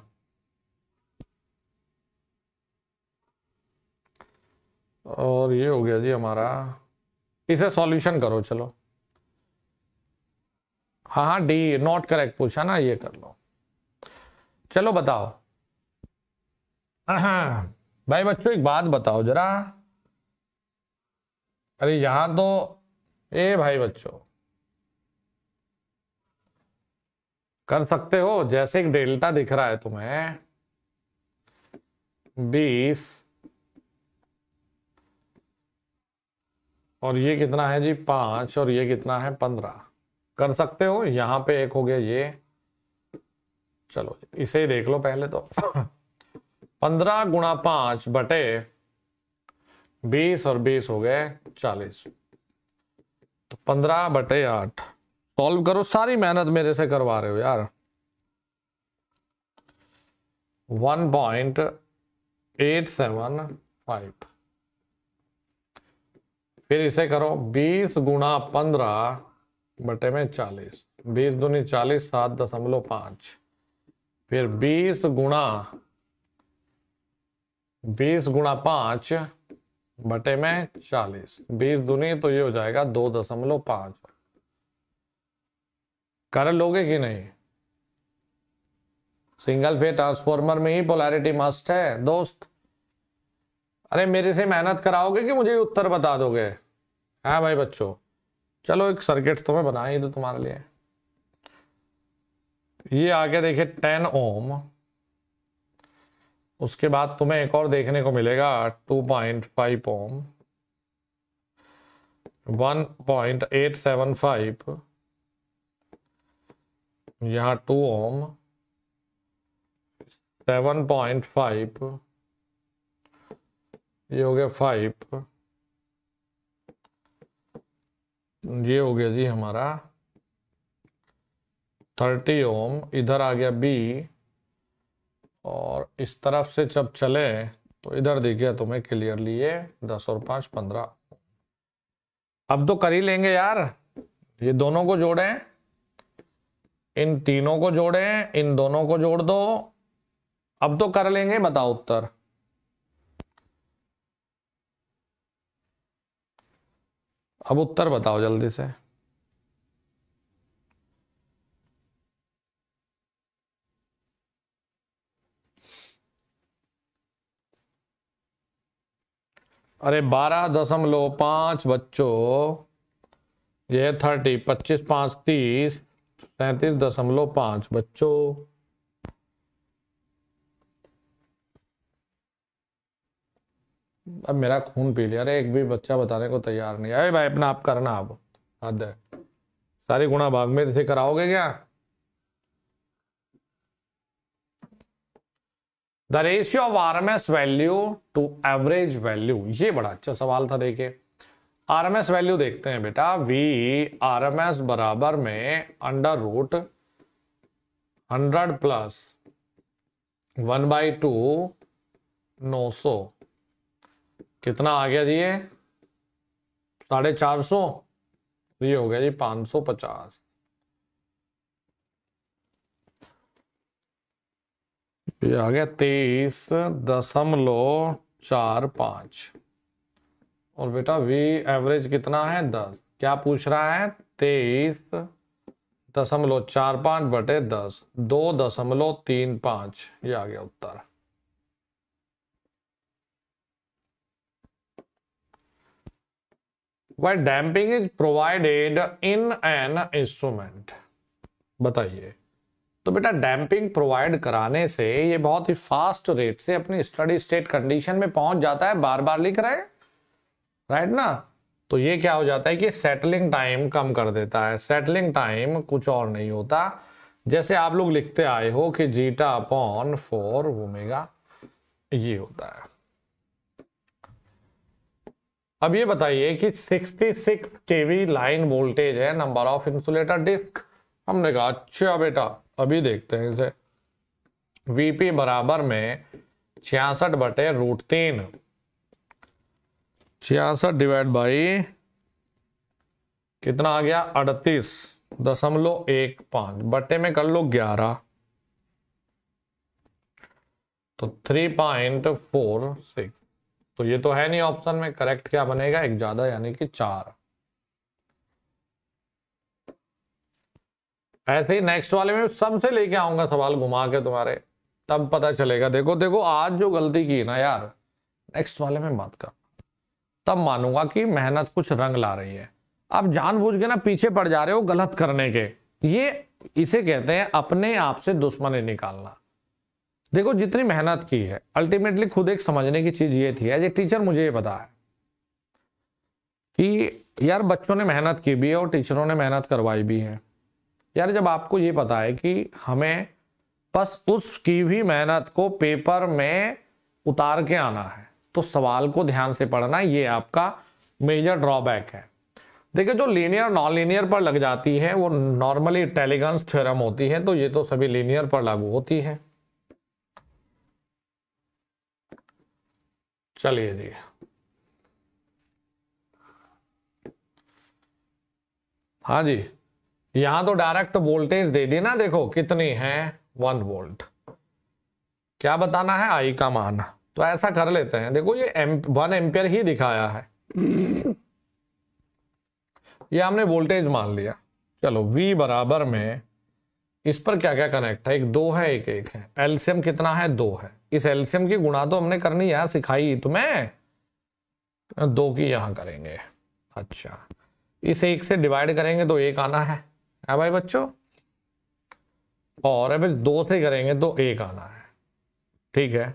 और ये हो गया जी हमारा इसे सॉल्यूशन करो चलो हाँ हाँ डी नॉट करेक्ट पूछा ना ये कर लो चलो बताओ भाई बच्चों एक बात बताओ जरा अरे यहां तो ए भाई बच्चों कर सकते हो जैसे एक डेल्टा दिख रहा है तुम्हें बीस और ये कितना है जी पांच और ये कितना है पंद्रह कर सकते हो यहां पे एक हो गया ये चलो इसे ही देख लो पहले तो पंद्रह गुणा पांच बटे बीस और बीस हो गए चालीस तो पंद्रह बटे आठ सॉल्व करो सारी मेहनत मेरे से करवा रहे हो यार one point eight seven five फिर इसे करो बीस गुणा पंद्रह बटे में चालीस बीस दूनी चालीस सात दशमलव पांच फिर बीस गुणा बीस गुणा पांच बटे में चालीस बीस दूनी तो ये हो जाएगा दो दशमलव पांच कर लोगे कि नहीं सिंगल फेज ट्रांसफॉर्मर में ही पोलैरिटी मस्ट है दोस्त अरे मेरे से मेहनत कराओगे कि मुझे उत्तर बता दोगे हाँ भाई बच्चों चलो एक सर्किट तुम्हें तो बना ही दो तुम्हारे लिए ये आगे देखे टेन ओम उसके बाद तुम्हें एक और देखने को मिलेगा two point five ohm one point eight seven five यहाँ two ohm seven point five ये हो गया फाइव ये हो गया जी हमारा थर्टी ओम इधर आ गया बी और इस तरफ से जब चले तो इधर दिख गया तुम्हें क्लियरली ये दस और पांच पंद्रह अब तो कर ही लेंगे यार ये दोनों को हैं इन तीनों को जोड़े इन दोनों को जोड़ दो अब तो कर लेंगे बताओ उत्तर अब उत्तर बताओ जल्दी से अरे बारह दशमलव पांच बच्चों ये थर्टी पच्चीस पांच तीस तैतीस दशमलव पांच बच्चों अब मेरा खून पी लिया अरे एक भी बच्चा बताने को तैयार नहीं अरे भाई अपना आप करना अब हद सारे सारी गुणा भाग मेरे से कराओगे क्या the ratio of R M S value to average value ये बड़ा अच्छा सवाल था देखिए आरएमएस वैल्यू देखते हैं बेटा वी आरएमएस बराबर में under root hundred plus one by two नौ सो कितना आ गया जी ये साढ़े चार सौ ये हो गया जी पांच सौ पचास ये आ गया तेईस दशमलव चार पांच और बेटा वी एवरेज कितना है दस क्या पूछ रहा है तेईस दशमलव चार पांच बटे दस दो दशमलव तीन पांच ये आ गया उत्तर why damping is provided in an instrument बताइए तो बेटा डैम्पिंग प्रोवाइड कराने से ये बहुत ही फास्ट रेट से अपनी स्टडी स्टेट कंडीशन में पहुंच जाता है बार बार लिख रहे हैं राइट ना तो ये क्या हो जाता है कि सेटलिंग टाइम कम कर देता है सेटलिंग टाइम कुछ और नहीं होता जैसे आप लोग लिखते आए हो कि जीटा अपॉन फोर ओमेगा ये होता है अब ये बताइए कि 66 केवी लाइन वोल्टेज है नंबर ऑफ इंसुलेटर डिस्क हमने कहा अच्छा बेटा अभी देखते हैं इसे वीपी बराबर में छियासठ बटे रूट तीन छियासठ डिवाइड बाई कितना आ गया अड़तीस दशमलव एक पांच बटे में कर लो ग्यारह तो थ्री पॉइंट फोर सिक्स तो ये तो है नहीं ऑप्शन में करेक्ट क्या बनेगा एक ज्यादा यानी कि चार ऐसे ही नेक्स्ट वाले में सबसे लेके आऊंगा सवाल घुमा के तुम्हारे तब पता चलेगा देखो देखो आज जो गलती की ना यार नेक्स्ट वाले में मत कर तब मानूंगा कि मेहनत कुछ रंग ला रही है आप जानबूझ के ना पीछे पड़ जा रहे हो गलत करने के ये इसे कहते हैं अपने आप से दुश्मनी निकालना देखो जितनी मेहनत की है अल्टीमेटली खुद एक समझने की चीज ये थी एज ए टीचर मुझे ये पता है कि यार बच्चों ने मेहनत की भी है और टीचरों ने मेहनत करवाई भी है यार जब आपको ये पता है कि हमें बस उसकी भी मेहनत को पेपर में उतार के आना है तो सवाल को ध्यान से पढ़ना ये आपका मेजर ड्रॉबैक है देखिए जो लीनियर नॉन लीनियर पर लग जाती है वो नॉर्मली टेलीगंस थ्योरम होती है तो ये तो सभी लीनियर पर लागू होती है चलिए जी हाँ जी यहां तो डायरेक्ट वोल्टेज दे दी ना देखो कितनी है वन वोल्ट क्या बताना है आई का मान तो ऐसा कर लेते हैं देखो ये वन एम्पियर ही दिखाया है ये हमने वोल्टेज मान लिया चलो V बराबर में इस पर क्या क्या कनेक्ट है एक दो है एक एक है एल्सियम कितना है दो है इस एल्सियम की गुणा तो हमने करनी यहां सिखाई तुम्हें दो की यहां करेंगे अच्छा इस एक से डिवाइड करेंगे तो एक आना है है भाई बच्चों और अब दो से करेंगे तो एक आना है ठीक है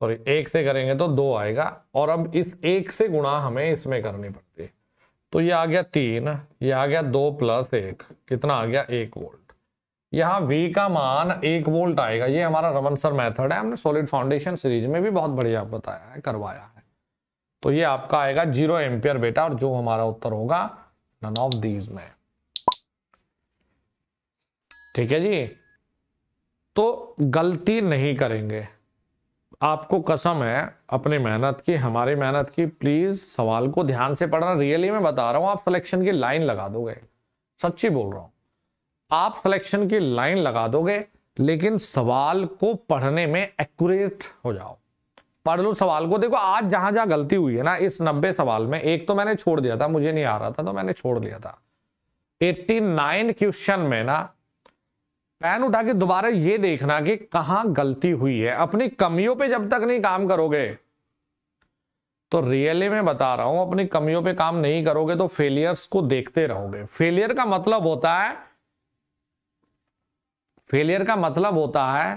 सॉरी एक से करेंगे तो दो आएगा और अब इस एक से गुणा हमें इसमें करनी पड़ती है तो ये आ गया तीन ये आ गया दो प्लस एक कितना आ गया एक वोल्ट यहाँ V का मान एक वोल्ट आएगा ये हमारा रमन सर मैथड है हमने सॉलिड फाउंडेशन सीरीज में भी बहुत बढ़िया बताया है करवाया है तो ये आपका आएगा जीरो एम्पियर बेटा और जो हमारा उत्तर होगा नन ऑफ दीज में ठीक है जी तो गलती नहीं करेंगे आपको कसम है अपनी मेहनत की हमारी मेहनत की प्लीज सवाल को ध्यान से पढ़ना रियली मैं बता रहा हूं आप सिलेक्शन की लाइन लगा दोगे सच्ची बोल रहा हूं आप सिलेक्शन की लाइन लगा दोगे लेकिन सवाल को पढ़ने में एक्यूरेट हो जाओ पढ़ लो सवाल को देखो आज जहां जहां गलती हुई है ना इस नब्बे सवाल में एक तो मैंने छोड़ दिया था मुझे नहीं आ रहा था तो मैंने छोड़ लिया था 89 क्वेश्चन में ना पैन उठा के दोबारा ये देखना कि कहां गलती हुई है अपनी कमियों पे जब तक नहीं काम करोगे तो रियली मैं बता रहा हूं अपनी कमियों पे काम नहीं करोगे तो फेलियर्स को देखते रहोगे फेलियर का मतलब होता है फेलियर का मतलब होता है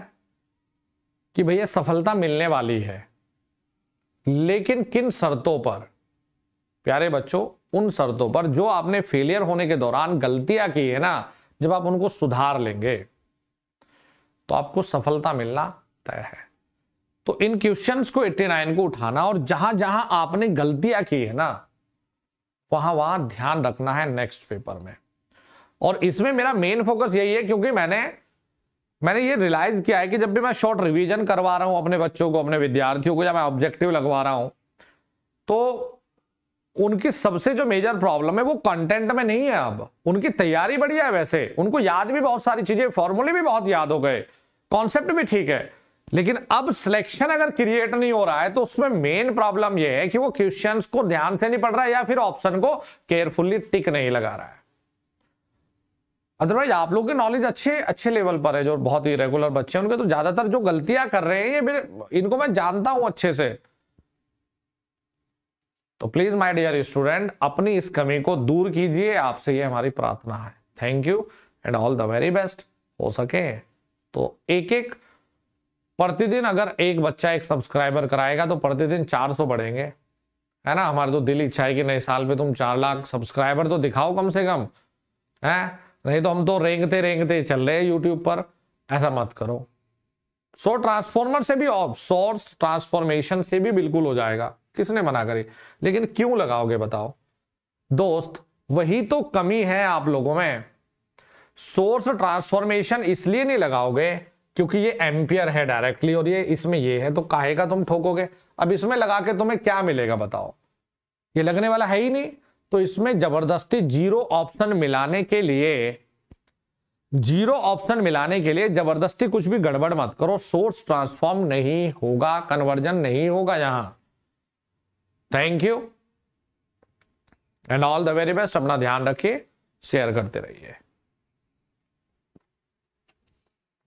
कि भैया सफलता मिलने वाली है लेकिन किन शर्तों पर प्यारे बच्चों उन शर्तों पर जो आपने फेलियर होने के दौरान गलतियां की है ना जब आप उनको सुधार लेंगे तो आपको सफलता मिलना तय है तो इन क्वेश्चंस को 89 को उठाना और जहां जहां आपने गलतियां की है ना वहां वहां ध्यान रखना है नेक्स्ट पेपर में और इसमें मेरा मेन फोकस यही है क्योंकि मैंने मैंने ये रियलाइज किया है कि जब भी मैं शॉर्ट रिवीजन करवा रहा हूं अपने बच्चों को अपने विद्यार्थियों को या मैं ऑब्जेक्टिव लगवा रहा हूं तो उनकी सबसे जो मेजर प्रॉब्लम है वो कंटेंट में नहीं है अब उनकी तैयारी बढ़िया है वैसे उनको याद भी बहुत सारी चीजें फॉर्मूले भी बहुत याद हो गए कॉन्सेप्ट भी ठीक है लेकिन अब सिलेक्शन अगर क्रिएट नहीं हो रहा है तो उसमें मेन प्रॉब्लम यह है कि वो क्वेश्चन को ध्यान से नहीं पढ़ रहा है या फिर ऑप्शन को केयरफुल्ली टिक नहीं लगा रहा है अदरवाइज आप लोग के नॉलेज अच्छे अच्छे लेवल पर है जो बहुत ही रेगुलर बच्चे हैं उनके तो ज्यादातर जो गलतियां कर रहे हैं ये मेरे इनको मैं जानता हूं अच्छे से तो प्लीज माय डियर स्टूडेंट अपनी इस कमी को दूर कीजिए आपसे ये हमारी प्रार्थना है thank you and all the very best हो सके तो एक एक प्रतिदिन अगर एक बच्चा एक सब्सक्राइबर कराएगा तो प्रतिदिन 400 बढ़ेंगे है ना हमारे तो दिल इच्छा है कि नए साल में तुम चार लाख सब्सक्राइबर तो दिखाओ कम से कम है नहीं तो हम तो रेंगते रेंगते चल रहे हैं यूट्यूब पर ऐसा मत करो सो so, ट्रांसफॉर्मर से भी ऑफ सोर्स ट्रांसफॉर्मेशन से भी बिल्कुल हो जाएगा किसने मना करी लेकिन क्यों लगाओगे बताओ दोस्त वही तो कमी है आप लोगों में सोर्स ट्रांसफॉर्मेशन इसलिए नहीं लगाओगे क्योंकि ये एम्पियर है डायरेक्टली और ये इसमें ये है तो काहे का तुम ठोकोगे अब इसमें लगा के तुम्हें क्या मिलेगा बताओ ये लगने वाला है ही नहीं तो इसमें जबरदस्ती जीरो ऑप्शन मिलाने के लिए जीरो ऑप्शन मिलाने के लिए जबरदस्ती कुछ भी गड़बड़ मत करो सोर्स ट्रांसफॉर्म नहीं होगा कन्वर्जन नहीं होगा यहां thank you and all the very best अपना ध्यान रखिए शेयर करते रहिए